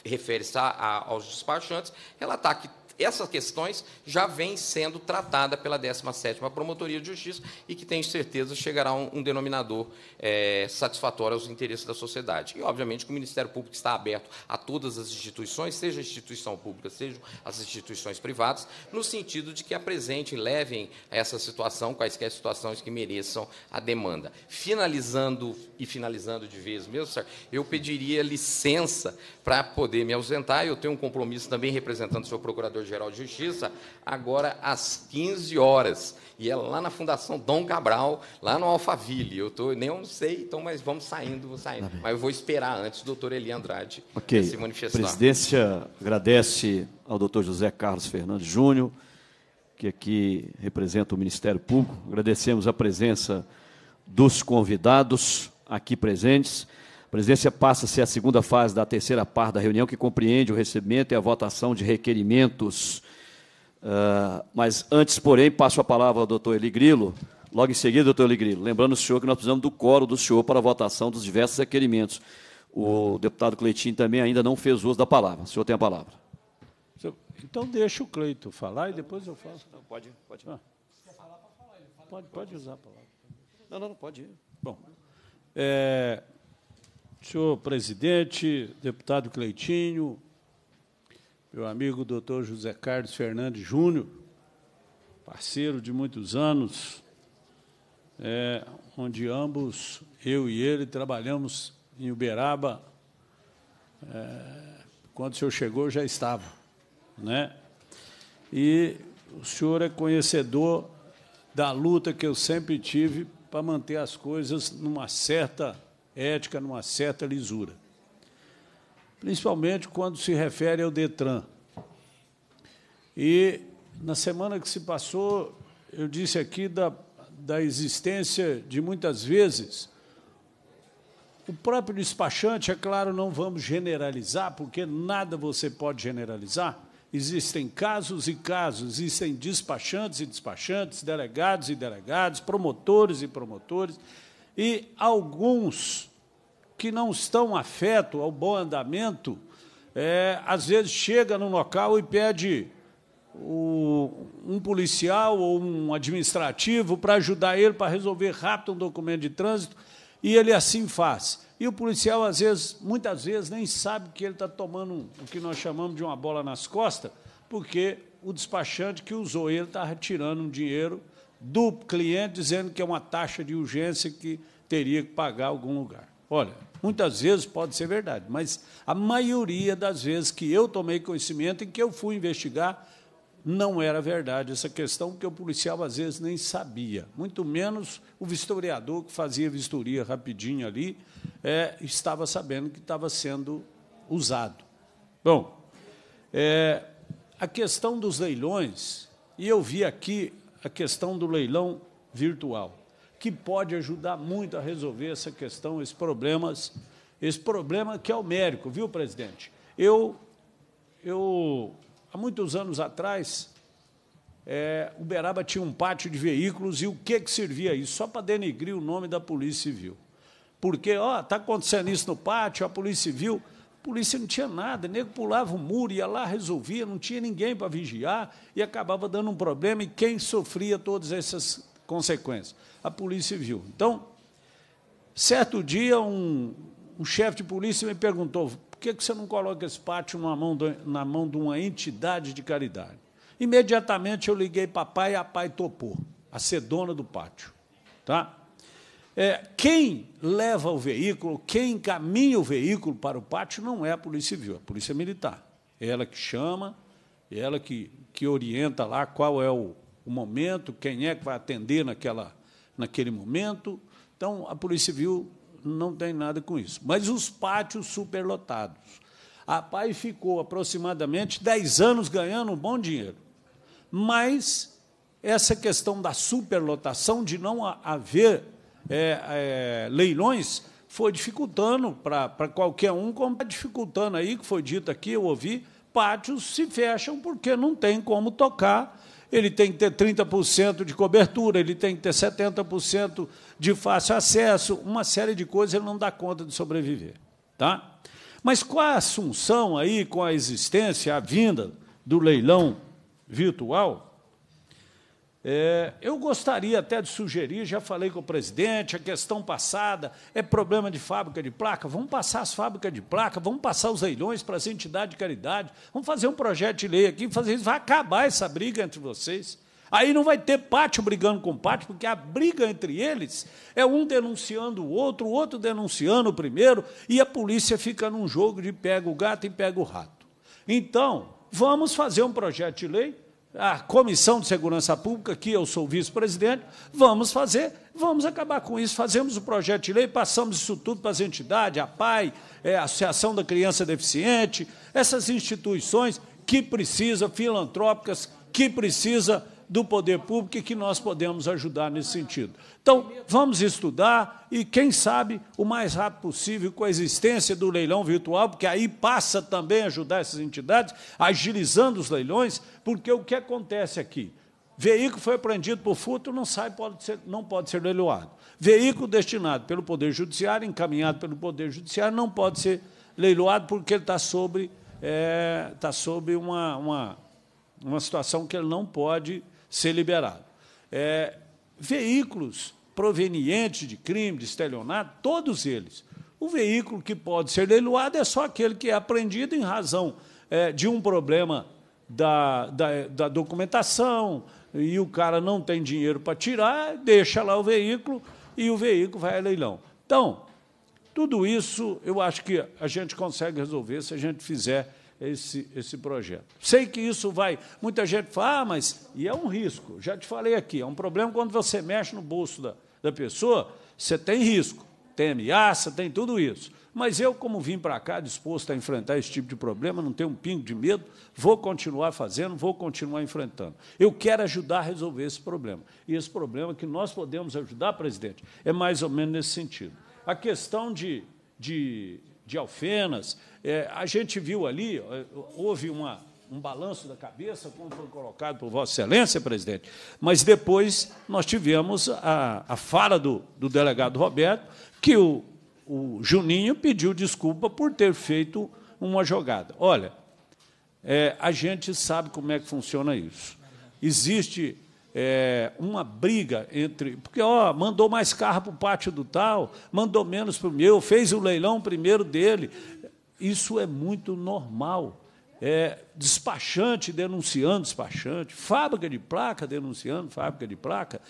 refere-se aos despachantes, relatar que essas questões já vêm sendo tratadas pela 17ª Promotoria de Justiça e que, tenho certeza, chegará a um, um denominador é, satisfatório aos interesses da sociedade. E, obviamente, que o Ministério Público está aberto a todas as instituições, seja a instituição pública, sejam as instituições privadas, no sentido de que apresentem, levem essa situação, quaisquer situações que mereçam a demanda. Finalizando e finalizando de vez mesmo, senhor, eu pediria licença para poder me ausentar, eu tenho um compromisso também representando o seu procurador Geral de Justiça, agora às 15 horas. E é lá na Fundação Dom Cabral, lá no Alphaville. Eu tô, nem eu sei, então, mas vamos saindo, vou saindo. Tá mas eu vou esperar antes o doutor Eli Andrade okay. se manifestar. A presidência agradece ao doutor José Carlos Fernandes Júnior, que aqui representa o Ministério Público. Agradecemos a presença dos convidados aqui presentes presidência passa-se a segunda fase da terceira parte da reunião, que compreende o recebimento e a votação de requerimentos. Uh, mas antes, porém, passo a palavra ao doutor Eli Grilo. Logo em seguida, doutor Eli Grilo, lembrando o senhor que nós precisamos do coro do senhor para a votação dos diversos requerimentos. O deputado Cleitinho também ainda não fez uso da palavra. O senhor tem a palavra. Então deixa o Cleito falar e depois eu falo. Não, pode, pode. Ah. Pode, pode usar a palavra. Não, não, não pode ir. Bom, é, Senhor presidente, deputado Cleitinho, meu amigo doutor José Carlos Fernandes Júnior, parceiro de muitos anos, é, onde ambos, eu e ele, trabalhamos em Uberaba. É, quando o senhor chegou, já estava. Né? E o senhor é conhecedor da luta que eu sempre tive para manter as coisas numa certa ética numa certa lisura, principalmente quando se refere ao Detran. E, na semana que se passou, eu disse aqui da, da existência de muitas vezes. O próprio despachante, é claro, não vamos generalizar, porque nada você pode generalizar. Existem casos e casos, existem despachantes e despachantes, delegados e delegados, promotores e promotores e alguns que não estão afeto ao bom andamento, é, às vezes chega no local e pede o, um policial ou um administrativo para ajudar ele para resolver rápido um documento de trânsito, e ele assim faz. E o policial, às vezes, muitas vezes, nem sabe que ele está tomando o que nós chamamos de uma bola nas costas, porque o despachante que usou ele está retirando um dinheiro do cliente dizendo que é uma taxa de urgência que teria que pagar algum lugar. Olha, muitas vezes pode ser verdade, mas a maioria das vezes que eu tomei conhecimento e que eu fui investigar, não era verdade essa questão, que o policial às vezes nem sabia, muito menos o vistoriador que fazia vistoria rapidinho ali, é, estava sabendo que estava sendo usado. Bom, é, a questão dos leilões, e eu vi aqui a questão do leilão virtual, que pode ajudar muito a resolver essa questão, esses problemas, esse problema que é o médico, viu, presidente? Eu, eu há muitos anos atrás, é, Uberaba tinha um pátio de veículos e o que, que servia isso? Só para denegrir o nome da Polícia Civil. Porque, ó, está acontecendo isso no pátio, a Polícia Civil polícia não tinha nada, o nego pulava o muro, ia lá, resolvia, não tinha ninguém para vigiar e acabava dando um problema. E quem sofria todas essas consequências? A polícia viu. Então, certo dia, um, um chefe de polícia me perguntou: por que, que você não coloca esse pátio na mão, do, na mão de uma entidade de caridade? Imediatamente eu liguei para a pai e a pai topou a ser dona do pátio. Tá? É, quem leva o veículo, quem encaminha o veículo para o pátio não é a Polícia Civil, é a Polícia Militar. É ela que chama, é ela que, que orienta lá qual é o, o momento, quem é que vai atender naquela, naquele momento. Então, a Polícia Civil não tem nada com isso. Mas os pátios superlotados. A PAI ficou aproximadamente 10 anos ganhando um bom dinheiro. Mas essa questão da superlotação, de não haver é, é, leilões, foi dificultando para qualquer um, como está dificultando aí, que foi dito aqui, eu ouvi, pátios se fecham porque não tem como tocar. Ele tem que ter 30% de cobertura, ele tem que ter 70% de fácil acesso, uma série de coisas, ele não dá conta de sobreviver. Tá? Mas com a assunção aí, com a existência, a vinda do leilão virtual, é, eu gostaria até de sugerir, já falei com o presidente, a questão passada é problema de fábrica de placa. Vamos passar as fábricas de placa, vamos passar os leilões para as entidades de caridade, vamos fazer um projeto de lei aqui, fazer isso, vai acabar essa briga entre vocês. Aí não vai ter pátio brigando com pátio, porque a briga entre eles é um denunciando o outro, o outro denunciando o primeiro, e a polícia fica num jogo de pega o gato e pega o rato. Então, vamos fazer um projeto de lei a Comissão de Segurança Pública, que eu sou vice-presidente, vamos fazer, vamos acabar com isso. Fazemos o projeto de lei, passamos isso tudo para as entidades, a PAI, é, a Associação da Criança Deficiente, essas instituições que precisa, filantrópicas, que precisa do poder público e que nós podemos ajudar nesse sentido. Então, vamos estudar e, quem sabe, o mais rápido possível, com a existência do leilão virtual, porque aí passa também a ajudar essas entidades, agilizando os leilões, porque o que acontece aqui? Veículo foi apreendido por furto, não, sai, pode ser, não pode ser leiloado. Veículo destinado pelo Poder Judiciário, encaminhado pelo Poder Judiciário, não pode ser leiloado porque ele está sobre, é, está sobre uma, uma, uma situação que ele não pode ser liberado. É, veículos provenientes de crime, de estelionato, todos eles. O veículo que pode ser leiloado é só aquele que é apreendido em razão é, de um problema da, da, da documentação, e o cara não tem dinheiro para tirar, deixa lá o veículo e o veículo vai a leilão. Então, tudo isso eu acho que a gente consegue resolver se a gente fizer esse, esse projeto. Sei que isso vai. Muita gente fala, ah, mas. E é um risco. Já te falei aqui, é um problema quando você mexe no bolso da, da pessoa, você tem risco. Tem ameaça, tem tudo isso. Mas eu, como vim para cá disposto a enfrentar esse tipo de problema, não tenho um pingo de medo, vou continuar fazendo, vou continuar enfrentando. Eu quero ajudar a resolver esse problema. E esse problema que nós podemos ajudar, presidente, é mais ou menos nesse sentido. A questão de, de de Alfenas. É, a gente viu ali, houve uma, um balanço da cabeça, como foi colocado por Vossa Excelência, presidente, mas depois nós tivemos a, a fala do, do delegado Roberto, que o, o Juninho pediu desculpa por ter feito uma jogada. Olha, é, a gente sabe como é que funciona isso. Existe é, uma briga entre. Porque, ó, mandou mais carro para o pátio do tal, mandou menos para o meu, fez o leilão primeiro dele. Isso é muito normal. É, despachante denunciando despachante, fábrica de placa denunciando fábrica de placa,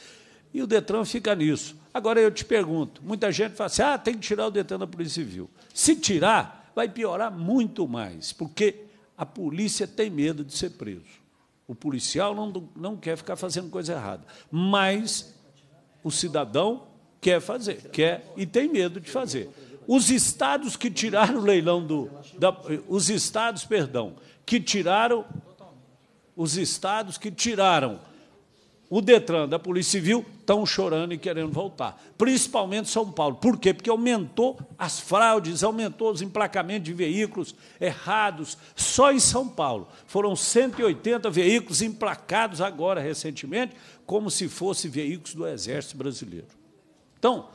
e o Detran fica nisso. Agora eu te pergunto: muita gente fala assim, ah, tem que tirar o Detran da Polícia Civil. Se tirar, vai piorar muito mais, porque a polícia tem medo de ser preso. O policial não, não quer ficar fazendo coisa errada. Mas o cidadão quer fazer, quer e tem medo de fazer. Os estados que tiraram o leilão do. Da, os estados, perdão, que tiraram. Os estados que tiraram o Detran da Polícia Civil estão chorando e querendo voltar, principalmente São Paulo. Por quê? Porque aumentou as fraudes, aumentou os emplacamentos de veículos errados. Só em São Paulo foram 180 veículos emplacados agora recentemente, como se fossem veículos do Exército Brasileiro. Então,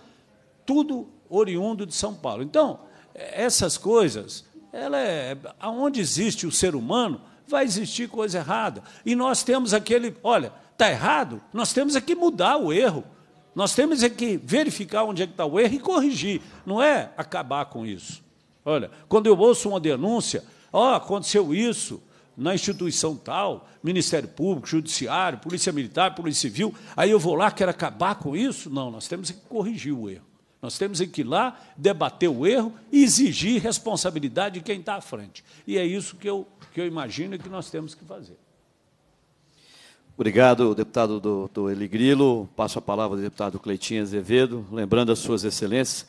tudo oriundo de São Paulo. Então, essas coisas, ela é, aonde existe o ser humano, vai existir coisa errada. E nós temos aquele, olha, Está errado? Nós temos é que mudar o erro. Nós temos é que verificar onde é que está o erro e corrigir. Não é acabar com isso. Olha, quando eu ouço uma denúncia, ó, oh, aconteceu isso na instituição tal, Ministério Público, Judiciário, Polícia Militar, Polícia Civil, aí eu vou lá, quero acabar com isso? Não, nós temos é que corrigir o erro. Nós temos é que ir lá, debater o erro e exigir responsabilidade de quem está à frente. E é isso que eu, que eu imagino que nós temos que fazer. Obrigado, deputado do, do Eli Grilo. Passo a palavra ao deputado Cleitinho Azevedo, lembrando às suas excelências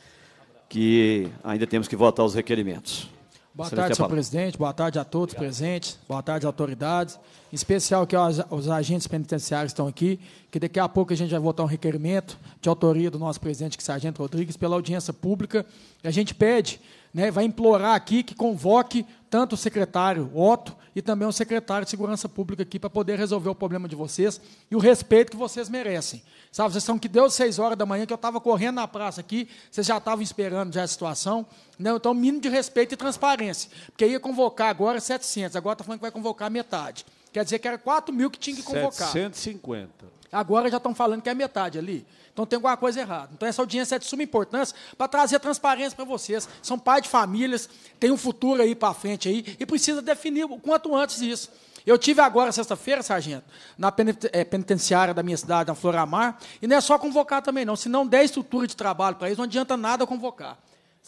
que ainda temos que votar os requerimentos. Boa Excelente tarde, senhor presidente. Boa tarde a todos Obrigado. presentes. Boa tarde, autoridades. Em especial que os agentes penitenciários estão aqui, que daqui a pouco a gente vai votar um requerimento de autoria do nosso presidente, que é Sargento Rodrigues, pela audiência pública. E a gente pede, né, vai implorar aqui que convoque tanto o secretário Otto e também o secretário de Segurança Pública aqui para poder resolver o problema de vocês e o respeito que vocês merecem. Sabe, vocês são que deu seis horas da manhã, que eu estava correndo na praça aqui, vocês já estavam esperando já a situação. Não, né? então, mínimo de respeito e transparência. Porque ia convocar agora 700, agora está falando que vai convocar metade. Quer dizer que era 4 mil que tinha que convocar. 750. Agora já estão falando que é metade ali. Então tem alguma coisa errada. Então essa audiência é de suma importância para trazer a transparência para vocês. São pais de famílias, tem um futuro aí para frente aí e precisa definir o quanto antes isso. Eu tive agora sexta-feira, sargento, na eh, penitenciária da minha cidade, na Floramar, e não é só convocar também não, se não der estrutura de trabalho para eles, não adianta nada convocar.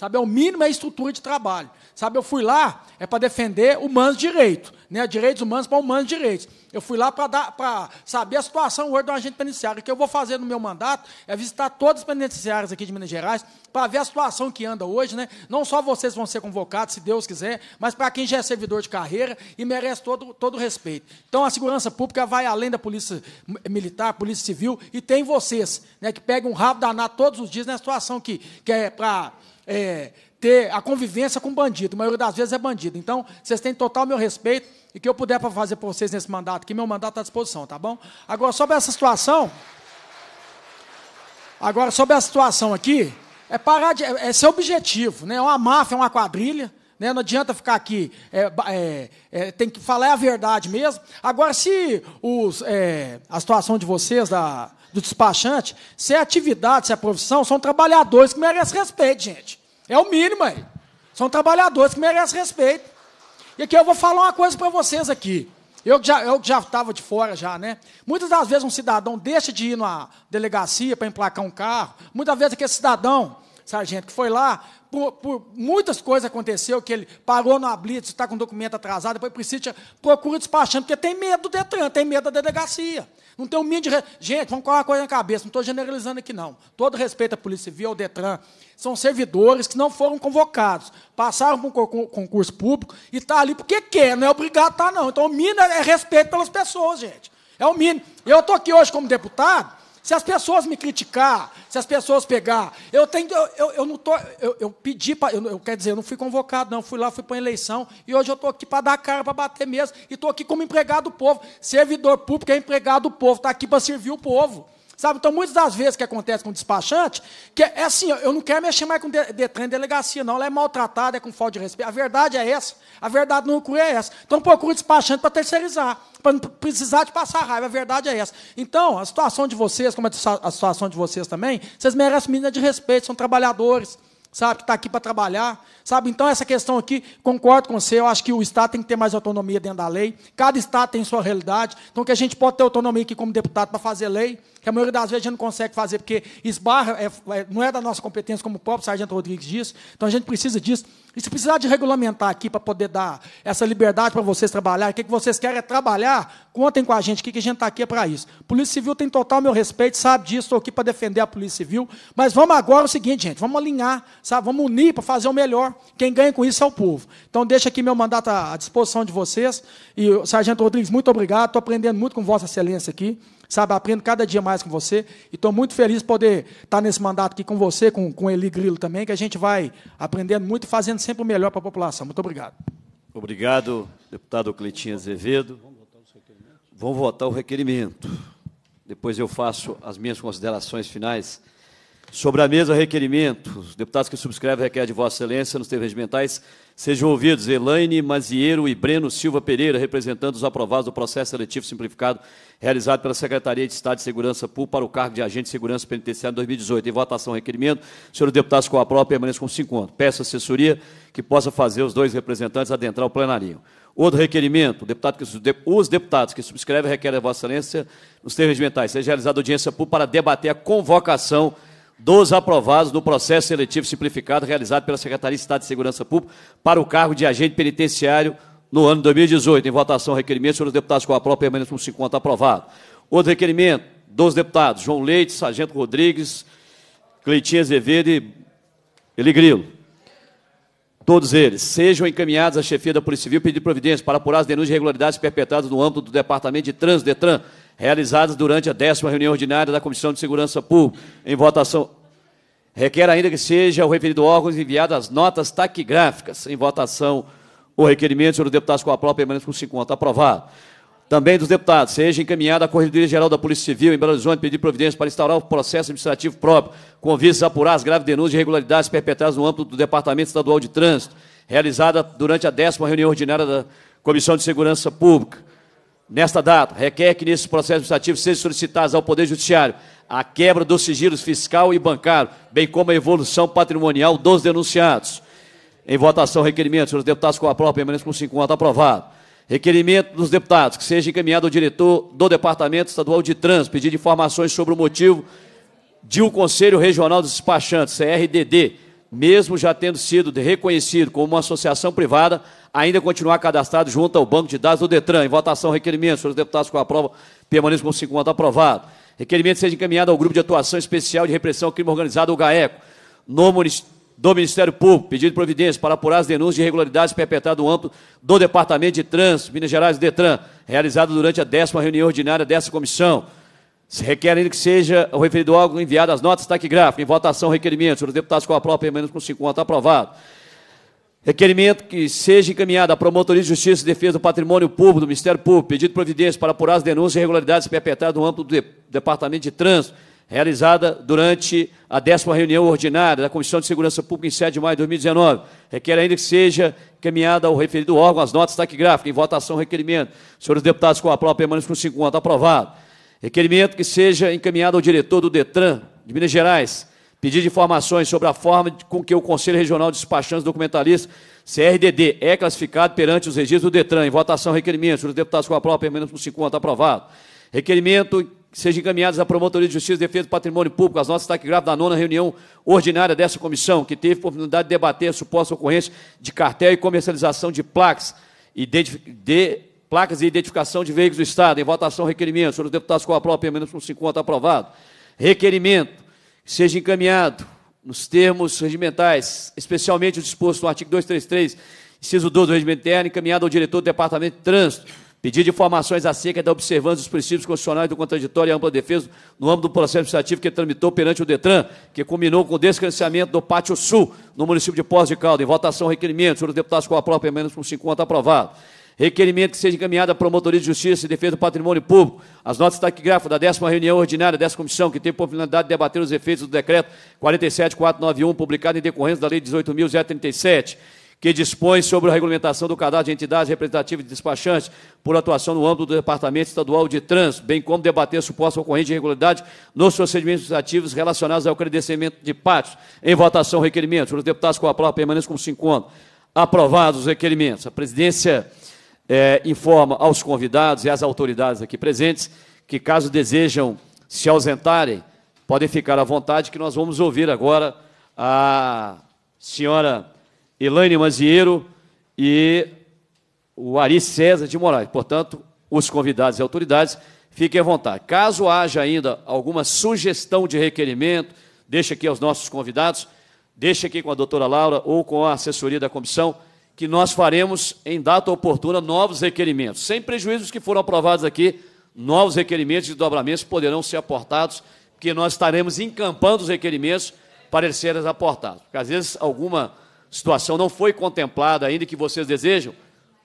Sabe, é o mínimo é a estrutura de trabalho. Sabe, eu fui lá é para defender humanos direitos, né? Direitos humanos para humanos direitos. Eu fui lá para dar para saber a situação hoje do agente penitenciário. O que eu vou fazer no meu mandato é visitar todas as penitenciárias aqui de Minas Gerais para ver a situação que anda hoje, né? Não só vocês vão ser convocados, se Deus quiser, mas para quem já é servidor de carreira e merece todo todo o respeito. Então a segurança pública vai além da polícia militar, polícia civil e tem vocês, né, que pegam um rabo danado todos os dias na situação que que é para é, ter a convivência com bandido. A maioria das vezes é bandido. Então, vocês têm total meu respeito e que eu puder para fazer para vocês nesse mandato aqui, meu mandato está à disposição, tá bom? Agora, sobre essa situação. Agora, sobre a situação aqui, é parar de. É, é, ser objetivo, né? É uma máfia, é uma quadrilha. Né? Não adianta ficar aqui. É, é, é, tem que falar a verdade mesmo. Agora, se os, é, a situação de vocês, da, do despachante, se é atividade, se é profissão, são trabalhadores que merecem respeito, gente. É o mínimo aí. São trabalhadores que merecem respeito. E aqui eu vou falar uma coisa para vocês aqui. Eu que já eu já estava de fora já, né? Muitas das vezes um cidadão deixa de ir na delegacia para emplacar um carro. Muitas vezes aquele cidadão, sargento, que foi lá, por, por muitas coisas aconteceu que ele parou no blitz, está com o documento atrasado, depois precisa procura despachando porque tem medo do Detran, tem medo da delegacia. Não tem um mínimo de. Re... Gente, vamos colocar uma coisa na cabeça, não estou generalizando aqui, não. Todo respeito à Polícia Civil, ao Detran. São servidores que não foram convocados, passaram por um concurso público e estão tá ali porque quer, não é obrigado a tá, estar, não. Então, o mínimo é respeito pelas pessoas, gente. É o mínimo. Eu estou aqui hoje como deputado, se as pessoas me criticar, se as pessoas pegar, eu tenho, eu, eu, eu não tô, eu, eu pedi para, eu, eu, quer dizer, eu não fui convocado, não, fui lá, fui para eleição e hoje eu estou aqui para dar cara, para bater mesmo e estou aqui como empregado do povo, servidor público é empregado do povo, está aqui para servir o povo. Sabe? Então, muitas das vezes que acontece com o despachante, que é assim, eu não quero mexer mais com Detran de delegacia, não. Ela é maltratada, é com falta de respeito. A verdade é essa. A verdade no lucro é essa. Então, procura o despachante para terceirizar, para não precisar de passar raiva. A verdade é essa. Então, a situação de vocês, como é a situação de vocês também, vocês merecem menina de respeito, são trabalhadores sabe, que está aqui para trabalhar, sabe? Então, essa questão aqui, concordo com você, eu acho que o Estado tem que ter mais autonomia dentro da lei, cada Estado tem sua realidade, então que a gente pode ter autonomia aqui como deputado para fazer lei, que a maioria das vezes a gente não consegue fazer, porque esbarra, é, é não é da nossa competência, como o próprio Sargento Rodrigues disse, então a gente precisa disso. E se precisar de regulamentar aqui para poder dar essa liberdade para vocês trabalharem, o que, que vocês querem é trabalhar, contem com a gente, que, que a gente está aqui é para isso. Polícia Civil tem total meu respeito, sabe disso, estou aqui para defender a Polícia Civil, mas vamos agora o seguinte, gente, vamos alinhar, sabe? vamos unir para fazer o melhor, quem ganha com isso é o povo. Então deixa aqui meu mandato à disposição de vocês, e Sargento Rodrigues, muito obrigado, estou aprendendo muito com Vossa Excelência aqui sabe? Aprendo cada dia mais com você. E estou muito feliz de poder estar tá nesse mandato aqui com você, com, com Eli Grilo também, que a gente vai aprendendo muito e fazendo sempre o melhor para a população. Muito obrigado. Obrigado, deputado Cleitinho Azevedo. Vão votar o requerimento. Depois eu faço as minhas considerações finais. Sobre a mesa, requerimento. Os deputados que subscrevem requer de Vossa Excelência nos termos regimentais Sejam ouvidos Elaine Maziero e Breno Silva Pereira, representando os aprovados do processo seletivo simplificado realizado pela Secretaria de Estado de Segurança Pública para o cargo de agente de segurança penitenciária em 2018. Em votação, requerimento. Senhores Deputados com a prova permaneça com cinco anos. Peço assessoria que possa fazer os dois representantes adentrar o plenarinho. Outro requerimento, deputado que, os deputados que subscrevem requerem a Vossa Excelência nos termos regimentais. Seja realizada audiência pública para debater a convocação dos aprovados no processo seletivo simplificado realizado pela Secretaria de Estado de Segurança Pública para o cargo de agente penitenciário no ano de 2018. Em votação, requerimento sobre os deputados com a prova permanente com 50 aprovado. Outro requerimento dos deputados João Leite, Sargento Rodrigues, Cleitinho Azevedo e Eli Grilo. Todos eles sejam encaminhados à chefia da Polícia Civil pedir providência para apurar as denúncias de irregularidades perpetradas no âmbito do Departamento de Trânsito, DETRAN, realizadas durante a décima reunião ordinária da Comissão de Segurança Pública, em votação. Requer ainda que seja o referido órgão enviado as notas taquigráficas. Em votação, o requerimento, senhor deputado própria permanece com 50. Aprovado. Também dos deputados, seja encaminhada à Corregedoria Geral da Polícia Civil em Belo Horizonte pedir providência para instaurar o processo administrativo próprio, com vistas a apurar as graves denúncias de irregularidades perpetradas no âmbito do Departamento Estadual de Trânsito, realizada durante a décima reunião ordinária da Comissão de Segurança Pública nesta data, requer que nesse processo administrativo sejam solicitadas ao Poder Judiciário a quebra dos sigilos fiscal e bancário, bem como a evolução patrimonial dos denunciados. Em votação, requerimento, senhores deputados, com a prova permanente com 50, aprovado. Requerimento dos deputados, que seja encaminhado ao diretor do Departamento Estadual de Trânsito, pedir informações sobre o motivo de o um Conselho Regional dos Despachantes, CRDD, mesmo já tendo sido reconhecido como uma associação privada, ainda continuar cadastrado junto ao banco de dados do DETRAN. Em votação, requerimento. Senhores deputados, com a prova, permaneçam com segundo Aprovado. Requerimento seja encaminhado ao Grupo de Atuação Especial de Repressão ao Crime Organizado, o GAECO, no do Ministério Público, pedido de providência para apurar as denúncias de irregularidades perpetradas no âmbito do Departamento de Trânsito, Minas Gerais, DETRAN, realizada durante a décima reunião ordinária dessa comissão. Se requer ainda que seja o referido órgão enviado as notas taquigráficas. Em votação, requerimento. Senhores deputados, com a própria, pelo menos com 50, aprovado. Requerimento que seja encaminhado à Promotoria de Justiça e Defesa do Patrimônio Público do Ministério Público, pedido de providência para apurar as denúncias e irregularidades perpetradas no âmbito do Departamento de Trânsito, realizada durante a décima reunião ordinária da Comissão de Segurança Pública em 7 de maio de 2019. Requer ainda que seja encaminhada ao referido órgão as notas taquigráficas. Em votação, requerimento. Senhores deputados, com a prova, menos com 50. Aprovado. Requerimento que seja encaminhado ao diretor do Detran de Minas Gerais, pedido de informações sobre a forma com que o Conselho Regional de Despachantes Documentalistas, CRDD, é classificado perante os registros do Detran. Em votação, requerimento. Os deputados com a prova permanente por 50, aprovado. Requerimento que seja encaminhados à Promotoria de Justiça e Defesa do Patrimônio Público, as notas taquigráficas da nona reunião ordinária dessa comissão, que teve oportunidade de debater a suposta ocorrência de cartel e comercialização de placas, de Placas de identificação de veículos do Estado. Em votação, requerimento. Senhores deputados, com aplauso, pelo menos com 50, aprovado. Requerimento seja encaminhado nos termos regimentais, especialmente o disposto no artigo 233, inciso 12 do regimento interno, encaminhado ao diretor do Departamento de Trânsito, pedido de informações acerca da observância dos princípios constitucionais do contraditório e ampla defesa no âmbito do processo administrativo que tramitou perante o DETRAN, que culminou com o descansamento do Pátio Sul, no município de Pós de Caldas Em votação, requerimento. Senhores deputados, com a própria menos por 50, aprovado. Requerimento que seja encaminhado à Promotoria de Justiça e Defesa do Patrimônio Público. As notas taquigráficas da décima reunião ordinária dessa comissão, que tem por finalidade de debater os efeitos do decreto 47491, publicado em decorrência da Lei 18.037 que dispõe sobre a regulamentação do cadastro de entidades representativas de despachantes por atuação no âmbito do Departamento Estadual de Trânsito, bem como debater a suposta ocorrência de irregularidade nos procedimentos administrativos relacionados ao credenciamento de pátios. Em votação, requerimentos. Os deputados com a prova permanecem como se encontram. Aprovados os requerimentos. A presidência é, informa aos convidados e às autoridades aqui presentes que, caso desejam se ausentarem, podem ficar à vontade, que nós vamos ouvir agora a senhora Elaine Manziero e o Ari César de Moraes. Portanto, os convidados e autoridades fiquem à vontade. Caso haja ainda alguma sugestão de requerimento, deixe aqui aos nossos convidados, deixe aqui com a doutora Laura ou com a assessoria da comissão que nós faremos, em data oportuna, novos requerimentos. Sem prejuízo que foram aprovados aqui, novos requerimentos de dobramentos poderão ser aportados, porque nós estaremos encampando os requerimentos para serem aportados. Porque, às vezes, alguma situação não foi contemplada ainda que vocês desejam,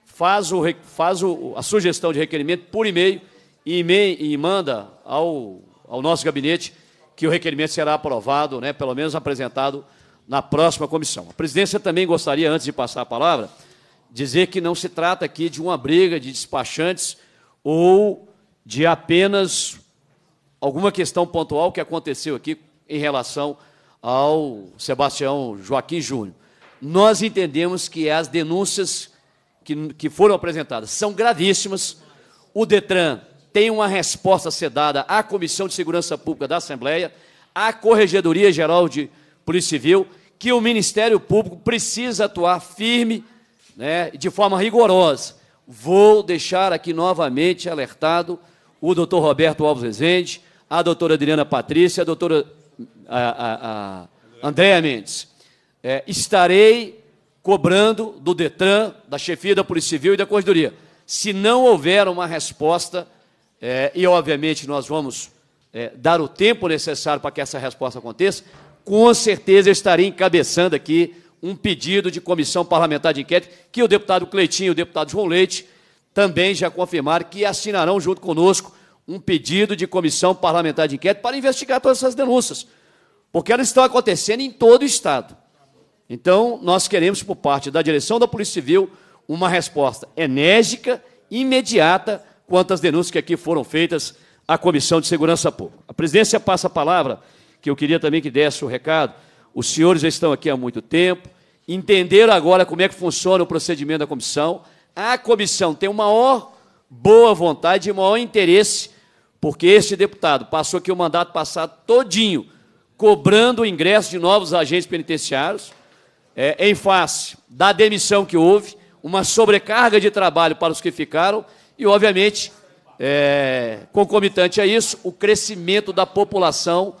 faz, o, faz o, a sugestão de requerimento por e-mail e, e, e manda ao, ao nosso gabinete que o requerimento será aprovado, né, pelo menos apresentado na próxima comissão. A presidência também gostaria, antes de passar a palavra, dizer que não se trata aqui de uma briga de despachantes ou de apenas alguma questão pontual que aconteceu aqui em relação ao Sebastião Joaquim Júnior. Nós entendemos que as denúncias que, que foram apresentadas são gravíssimas. O Detran tem uma resposta a ser dada à Comissão de Segurança Pública da Assembleia, à Corregedoria Geral de Polícia Civil, que o Ministério Público precisa atuar firme, né, de forma rigorosa. Vou deixar aqui novamente alertado o doutor Roberto Alves Rezende, a doutora Adriana Patrícia, a doutora a, a, a Andréa Mendes. É, estarei cobrando do DETRAN, da chefia da Polícia Civil e da Corredoria. Se não houver uma resposta, é, e obviamente nós vamos é, dar o tempo necessário para que essa resposta aconteça, com certeza eu encabeçando aqui um pedido de comissão parlamentar de inquérito que o deputado Cleitinho e o deputado João Leite também já confirmaram que assinarão junto conosco um pedido de comissão parlamentar de inquérito para investigar todas essas denúncias, porque elas estão acontecendo em todo o Estado. Então, nós queremos, por parte da direção da Polícia Civil, uma resposta enérgica, imediata, quanto às denúncias que aqui foram feitas à Comissão de Segurança Pública. A presidência passa a palavra que eu queria também que desse o recado. Os senhores já estão aqui há muito tempo, entenderam agora como é que funciona o procedimento da comissão. A comissão tem uma maior boa vontade e maior interesse, porque este deputado passou aqui o mandato passado todinho, cobrando o ingresso de novos agentes penitenciários, é, em face da demissão que houve, uma sobrecarga de trabalho para os que ficaram e, obviamente, é, concomitante a isso, o crescimento da população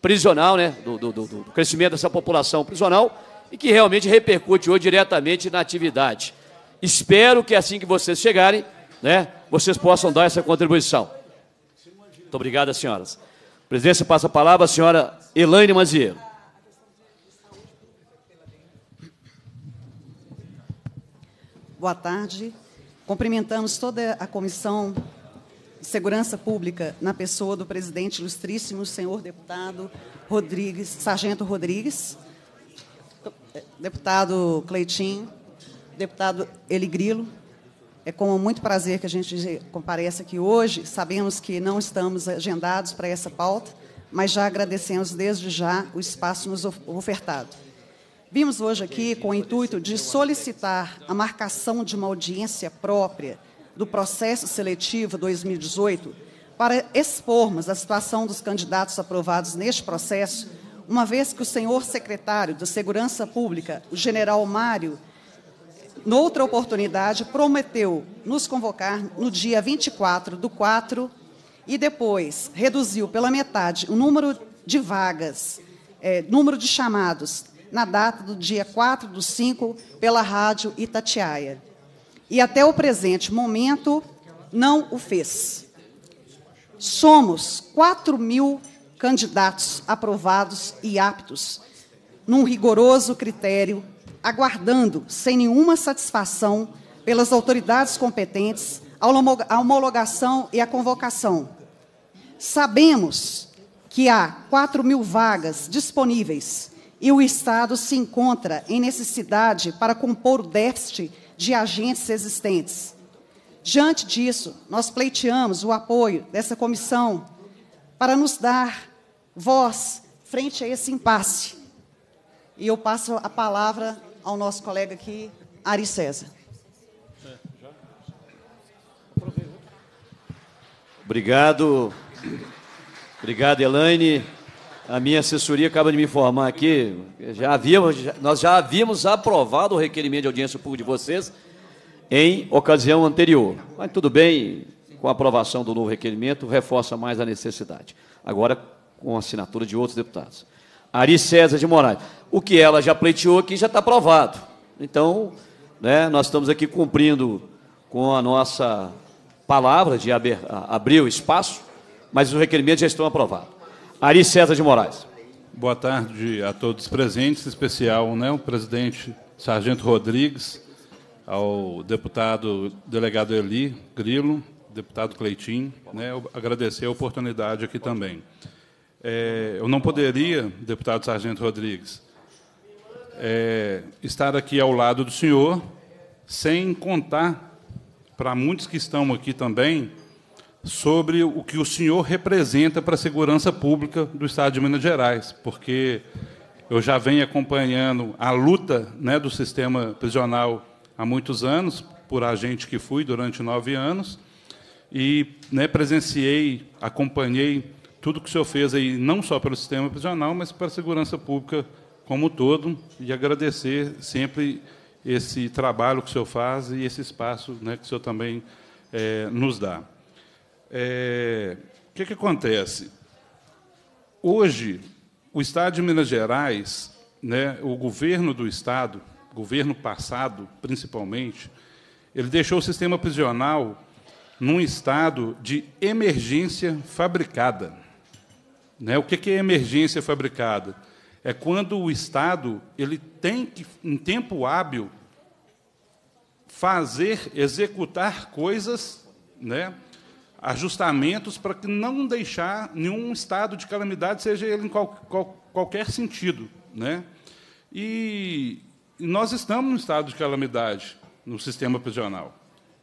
prisional, né? Do, do, do, do, crescimento dessa população prisional e que realmente repercute hoje diretamente na atividade. Espero que assim que vocês chegarem, né, vocês possam dar essa contribuição. Muito obrigado, senhoras. A presidência passa a palavra à senhora Elaine Maziero. Boa tarde. Cumprimentamos toda a comissão Segurança Pública na pessoa do presidente ilustríssimo senhor deputado Rodrigues, Sargento Rodrigues, deputado Cleitinho, deputado Eli Grilo. É com muito prazer que a gente comparece aqui hoje. Sabemos que não estamos agendados para essa pauta, mas já agradecemos desde já o espaço nos ofertado. Vimos hoje aqui com o intuito de solicitar a marcação de uma audiência própria do processo seletivo 2018 para expormos a situação dos candidatos aprovados neste processo, uma vez que o senhor secretário da Segurança Pública, o general Mário, noutra oportunidade, prometeu nos convocar no dia 24 do 4 e depois reduziu pela metade o número de vagas, é, número de chamados, na data do dia 4 do 5, pela rádio Itatiaia e até o presente momento não o fez. Somos 4 mil candidatos aprovados e aptos, num rigoroso critério, aguardando, sem nenhuma satisfação, pelas autoridades competentes, a homologação e a convocação. Sabemos que há 4 mil vagas disponíveis e o Estado se encontra em necessidade para compor o déficit de agentes existentes. Diante disso, nós pleiteamos o apoio dessa comissão para nos dar voz frente a esse impasse. E eu passo a palavra ao nosso colega aqui, Ari César. Obrigado. Obrigado, Elaine. A minha assessoria acaba de me informar aqui. Já havíamos, nós já havíamos aprovado o requerimento de audiência pública de vocês em ocasião anterior. Mas tudo bem, com a aprovação do novo requerimento, reforça mais a necessidade. Agora, com a assinatura de outros deputados. Ari César de Moraes. O que ela já pleiteou aqui já está aprovado. Então, né, nós estamos aqui cumprindo com a nossa palavra de abrir, abrir o espaço, mas os requerimentos já estão aprovados. Ari César de Moraes. Boa tarde a todos presentes, especial né, o presidente Sargento Rodrigues, ao deputado delegado Eli Grilo, deputado Cleitinho, né, agradecer a oportunidade aqui também. É, eu não poderia, deputado Sargento Rodrigues, é, estar aqui ao lado do senhor, sem contar para muitos que estão aqui também sobre o que o senhor representa para a segurança pública do Estado de Minas Gerais, porque eu já venho acompanhando a luta né, do sistema prisional há muitos anos, por agente que fui durante nove anos, e né, presenciei, acompanhei tudo que o senhor fez aí, não só pelo sistema prisional, mas para a segurança pública como um todo, e agradecer sempre esse trabalho que o senhor faz e esse espaço né, que o senhor também é, nos dá. É, o que, que acontece? Hoje, o Estado de Minas Gerais, né, o governo do Estado, governo passado principalmente, ele deixou o sistema prisional num estado de emergência fabricada. Né? O que é emergência fabricada? É quando o Estado ele tem que, em tempo hábil, fazer, executar coisas né, ajustamentos para que não deixar nenhum estado de calamidade, seja ele em qual, qual, qualquer sentido. Né? E, e nós estamos em estado de calamidade no sistema prisional.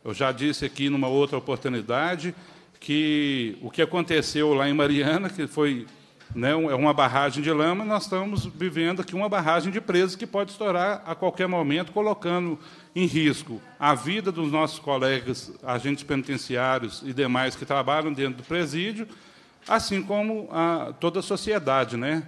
Eu já disse aqui numa outra oportunidade que o que aconteceu lá em Mariana, que foi né, é uma barragem de lama, nós estamos vivendo aqui uma barragem de presos que pode estourar a qualquer momento, colocando em risco a vida dos nossos colegas agentes penitenciários e demais que trabalham dentro do presídio, assim como a, toda a sociedade, né?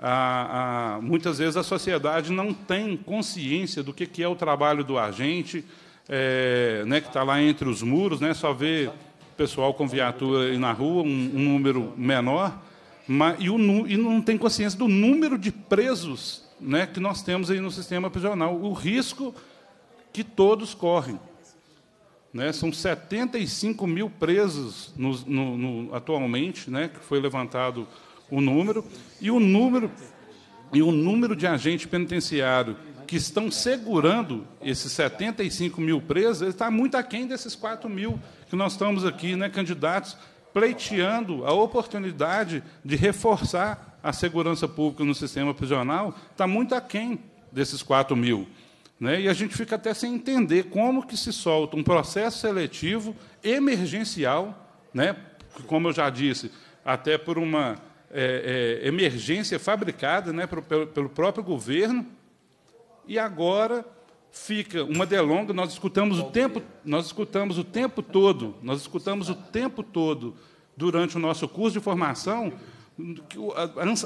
A, a, muitas vezes a sociedade não tem consciência do que, que é o trabalho do agente, é, né, que está lá entre os muros, né, só vê pessoal com viatura e na rua, um, um número menor, mas, e, o, e, não tem consciência do número de presos né, que nós temos aí no sistema prisional. O risco que todos correm. Né? São 75 mil presos no, no, no, atualmente, né? que foi levantado o número, e o número, e o número de agentes penitenciários que estão segurando esses 75 mil presos está muito aquém desses 4 mil que nós estamos aqui, né, candidatos, pleiteando a oportunidade de reforçar a segurança pública no sistema prisional, está muito aquém desses 4 mil. Né? E a gente fica até sem entender como que se solta um processo seletivo emergencial, né? como eu já disse, até por uma é, é, emergência fabricada né? pelo, pelo próprio governo, e agora fica uma delonga. Nós escutamos o tempo, nós escutamos o tempo todo, nós escutamos o tempo todo durante o nosso curso de formação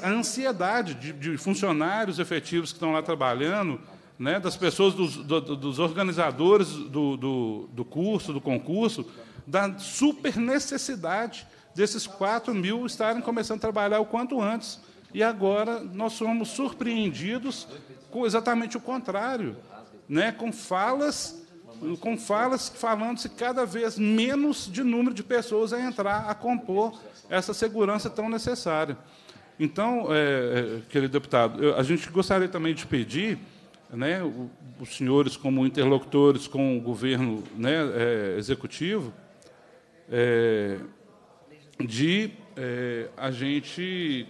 a ansiedade de, de funcionários efetivos que estão lá trabalhando né, das pessoas, dos, do, dos organizadores do, do, do, curso, do concurso, da super necessidade desses 4 mil estarem começando a trabalhar o quanto antes. E agora nós somos surpreendidos com exatamente o contrário, né, com falas com falas falando-se cada vez menos de número de pessoas a entrar, a compor essa segurança tão necessária. Então, é, querido deputado, eu, a gente gostaria também de pedir né, os senhores como interlocutores com o governo né, é, executivo, é, de é, a gente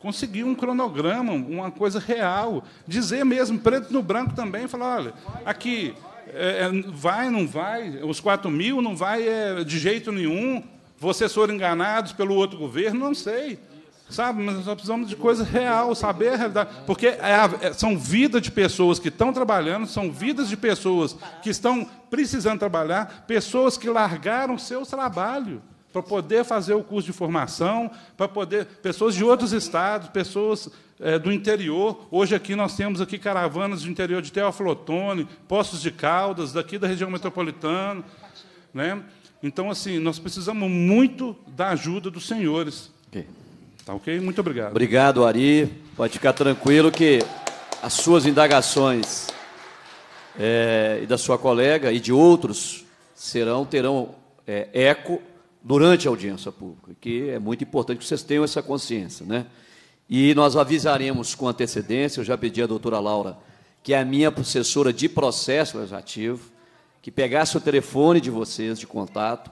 conseguir um cronograma, uma coisa real, dizer mesmo, preto no branco também, falar, olha, aqui é, é, vai, não vai, os 4 mil não vai é, de jeito nenhum, vocês foram enganados pelo outro governo, não sei. Sabe, mas nós precisamos de coisa real, saber a realidade. Porque é a, é, são vidas de pessoas que estão trabalhando, são vidas de pessoas que estão precisando trabalhar, pessoas que largaram seu trabalho para poder fazer o curso de formação, para poder. Pessoas de outros estados, pessoas é, do interior. Hoje aqui nós temos aqui caravanas do interior de Teoflotone, Poços de Caldas, daqui da região metropolitana. Né? Então, assim, nós precisamos muito da ajuda dos senhores. Okay. Tá ok? Muito obrigado. Obrigado, Ari. Pode ficar tranquilo que as suas indagações é, e da sua colega e de outros serão terão é, eco durante a audiência pública, que é muito importante que vocês tenham essa consciência, né? E nós avisaremos com antecedência, eu já pedi à doutora Laura, que é a minha assessora de processo legislativo, que pegasse o telefone de vocês de contato,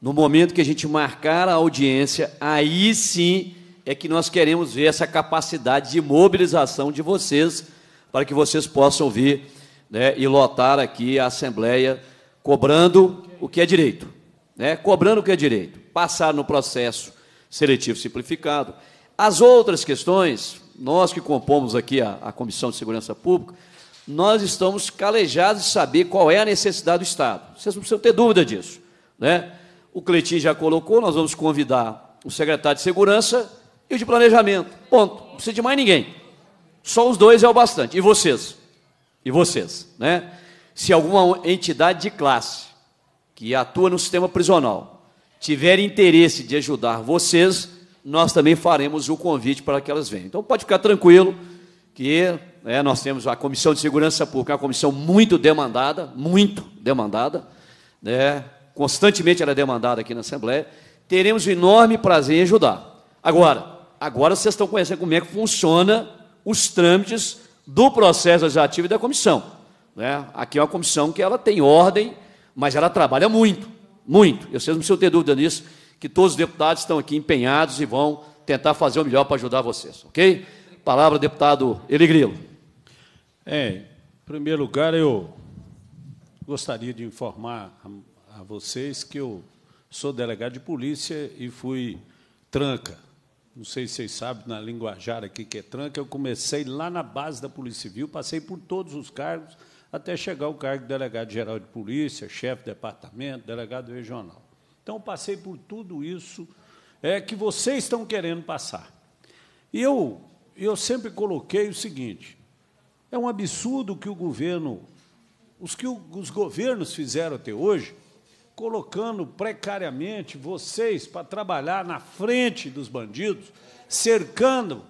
no momento que a gente marcar a audiência, aí sim é que nós queremos ver essa capacidade de mobilização de vocês, para que vocês possam vir né, e lotar aqui a Assembleia, cobrando o que é direito. Né, cobrando o que é direito. Passar no processo seletivo simplificado. As outras questões, nós que compomos aqui a, a Comissão de Segurança Pública, nós estamos calejados de saber qual é a necessidade do Estado. Vocês não precisam ter dúvida disso. Né? O Cleitinho já colocou, nós vamos convidar o secretário de Segurança e o de planejamento. Ponto. Não precisa de mais ninguém. Só os dois é o bastante. E vocês? E vocês, né? Se alguma entidade de classe que atua no sistema prisional tiver interesse de ajudar vocês, nós também faremos o convite para que elas venham. Então pode ficar tranquilo que né, nós temos a Comissão de Segurança Pública, uma comissão muito demandada, muito demandada, né? constantemente ela é demandada aqui na Assembleia. Teremos o enorme prazer em ajudar. Agora, agora vocês estão conhecendo como é que funciona os trâmites do processo legislativo e da comissão. Né? Aqui é uma comissão que ela tem ordem, mas ela trabalha muito, muito. Eu sei não precisam ter dúvida nisso, que todos os deputados estão aqui empenhados e vão tentar fazer o melhor para ajudar vocês, ok? Palavra, deputado Eligrilo. É, em primeiro lugar, eu gostaria de informar a, a vocês que eu sou delegado de polícia e fui tranca não sei se vocês sabem, na linguajar aqui que é tranca, eu comecei lá na base da Polícia Civil, passei por todos os cargos, até chegar ao cargo de delegado-geral de polícia, chefe de departamento, delegado regional. Então, passei por tudo isso é, que vocês estão querendo passar. E eu, eu sempre coloquei o seguinte, é um absurdo que o governo, os que os governos fizeram até hoje, colocando precariamente vocês para trabalhar na frente dos bandidos, cercando,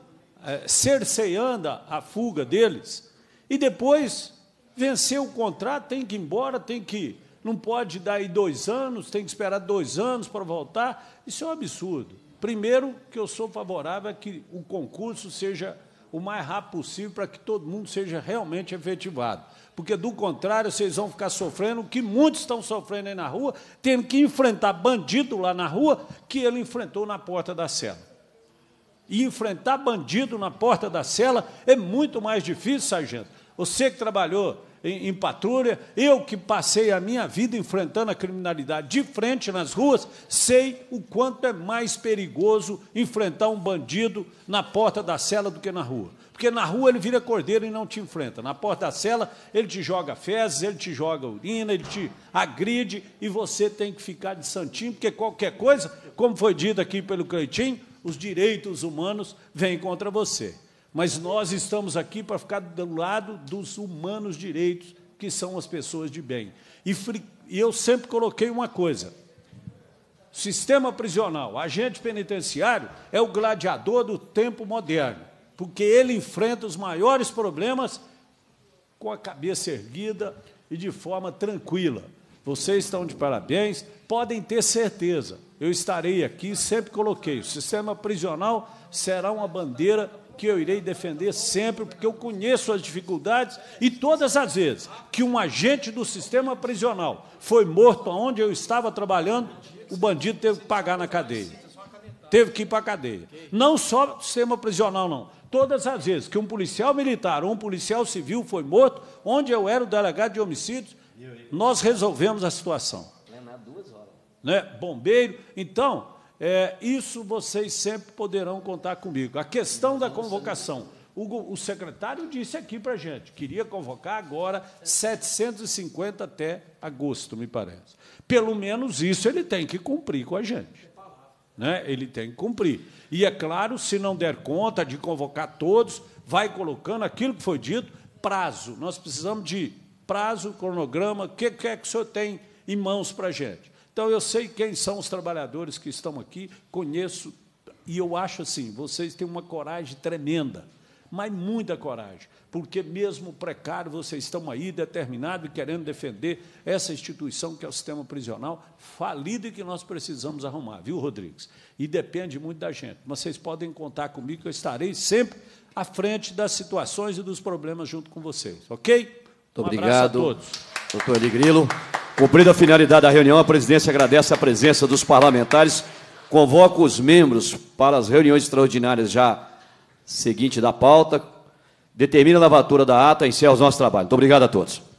é, cerceando a fuga deles, e depois vencer o contrato, tem que ir embora, tem que. Não pode dar aí dois anos, tem que esperar dois anos para voltar. Isso é um absurdo. Primeiro, que eu sou favorável a que o concurso seja o mais rápido possível para que todo mundo seja realmente efetivado porque do contrário vocês vão ficar sofrendo o que muitos estão sofrendo aí na rua, tendo que enfrentar bandido lá na rua que ele enfrentou na porta da cela. E enfrentar bandido na porta da cela é muito mais difícil, sargento. Você que trabalhou em, em, patrulha, eu que passei a minha vida enfrentando a criminalidade de frente nas ruas, sei o quanto é mais perigoso enfrentar um bandido na porta da cela do que na rua. Porque na rua ele vira cordeiro e não te enfrenta. Na porta da cela, ele te joga fezes, ele te joga urina, ele te agride e você tem que ficar de santinho, porque qualquer coisa, como foi dito aqui pelo Cleitinho, os direitos humanos vêm contra você. Mas nós estamos aqui para ficar do lado dos humanos direitos, que são as pessoas de bem. E, e eu sempre coloquei uma coisa: sistema prisional, agente penitenciário, é o gladiador do tempo moderno porque ele enfrenta os maiores problemas com a cabeça erguida e de forma tranquila. Vocês estão de parabéns, podem ter certeza. Eu estarei aqui, sempre coloquei. O sistema prisional será uma bandeira que eu irei defender sempre, porque eu conheço as dificuldades e todas as vezes que um agente do sistema prisional foi morto onde eu estava trabalhando, o bandido teve que pagar na cadeia. Teve que ir para a cadeia. Não só sistema prisional, não. Todas as vezes que um policial militar ou um policial civil foi morto, onde eu era o delegado de homicídios, nós resolvemos a situação. Né? Bombeiro. Então, é, isso vocês sempre poderão contar comigo. A questão da convocação. O, o secretário disse aqui para a gente, queria convocar agora 750 até agosto, me parece. Pelo menos isso ele tem que cumprir com a gente. Né? Ele tem que cumprir. E, é claro, se não der conta de convocar todos, vai colocando aquilo que foi dito, prazo. Nós precisamos de prazo, cronograma, o que, que é que o senhor tem em mãos para a gente. Então, eu sei quem são os trabalhadores que estão aqui, conheço, e eu acho assim, vocês têm uma coragem tremenda mas muita coragem, porque mesmo precário vocês estão aí determinados e querendo defender essa instituição que é o sistema prisional falido e que nós precisamos arrumar, viu, Rodrigues? E depende muito da gente, mas vocês podem contar comigo que eu estarei sempre à frente das situações e dos problemas junto com vocês, ok? Muito um obrigado, a todos. doutor Eligrilo. Cumprida a finalidade da reunião, a presidência agradece a presença dos parlamentares, convoca os membros para as reuniões extraordinárias já seguinte da pauta, determina a lavatura da ata, encerra os nossos trabalhos. Muito obrigado a todos.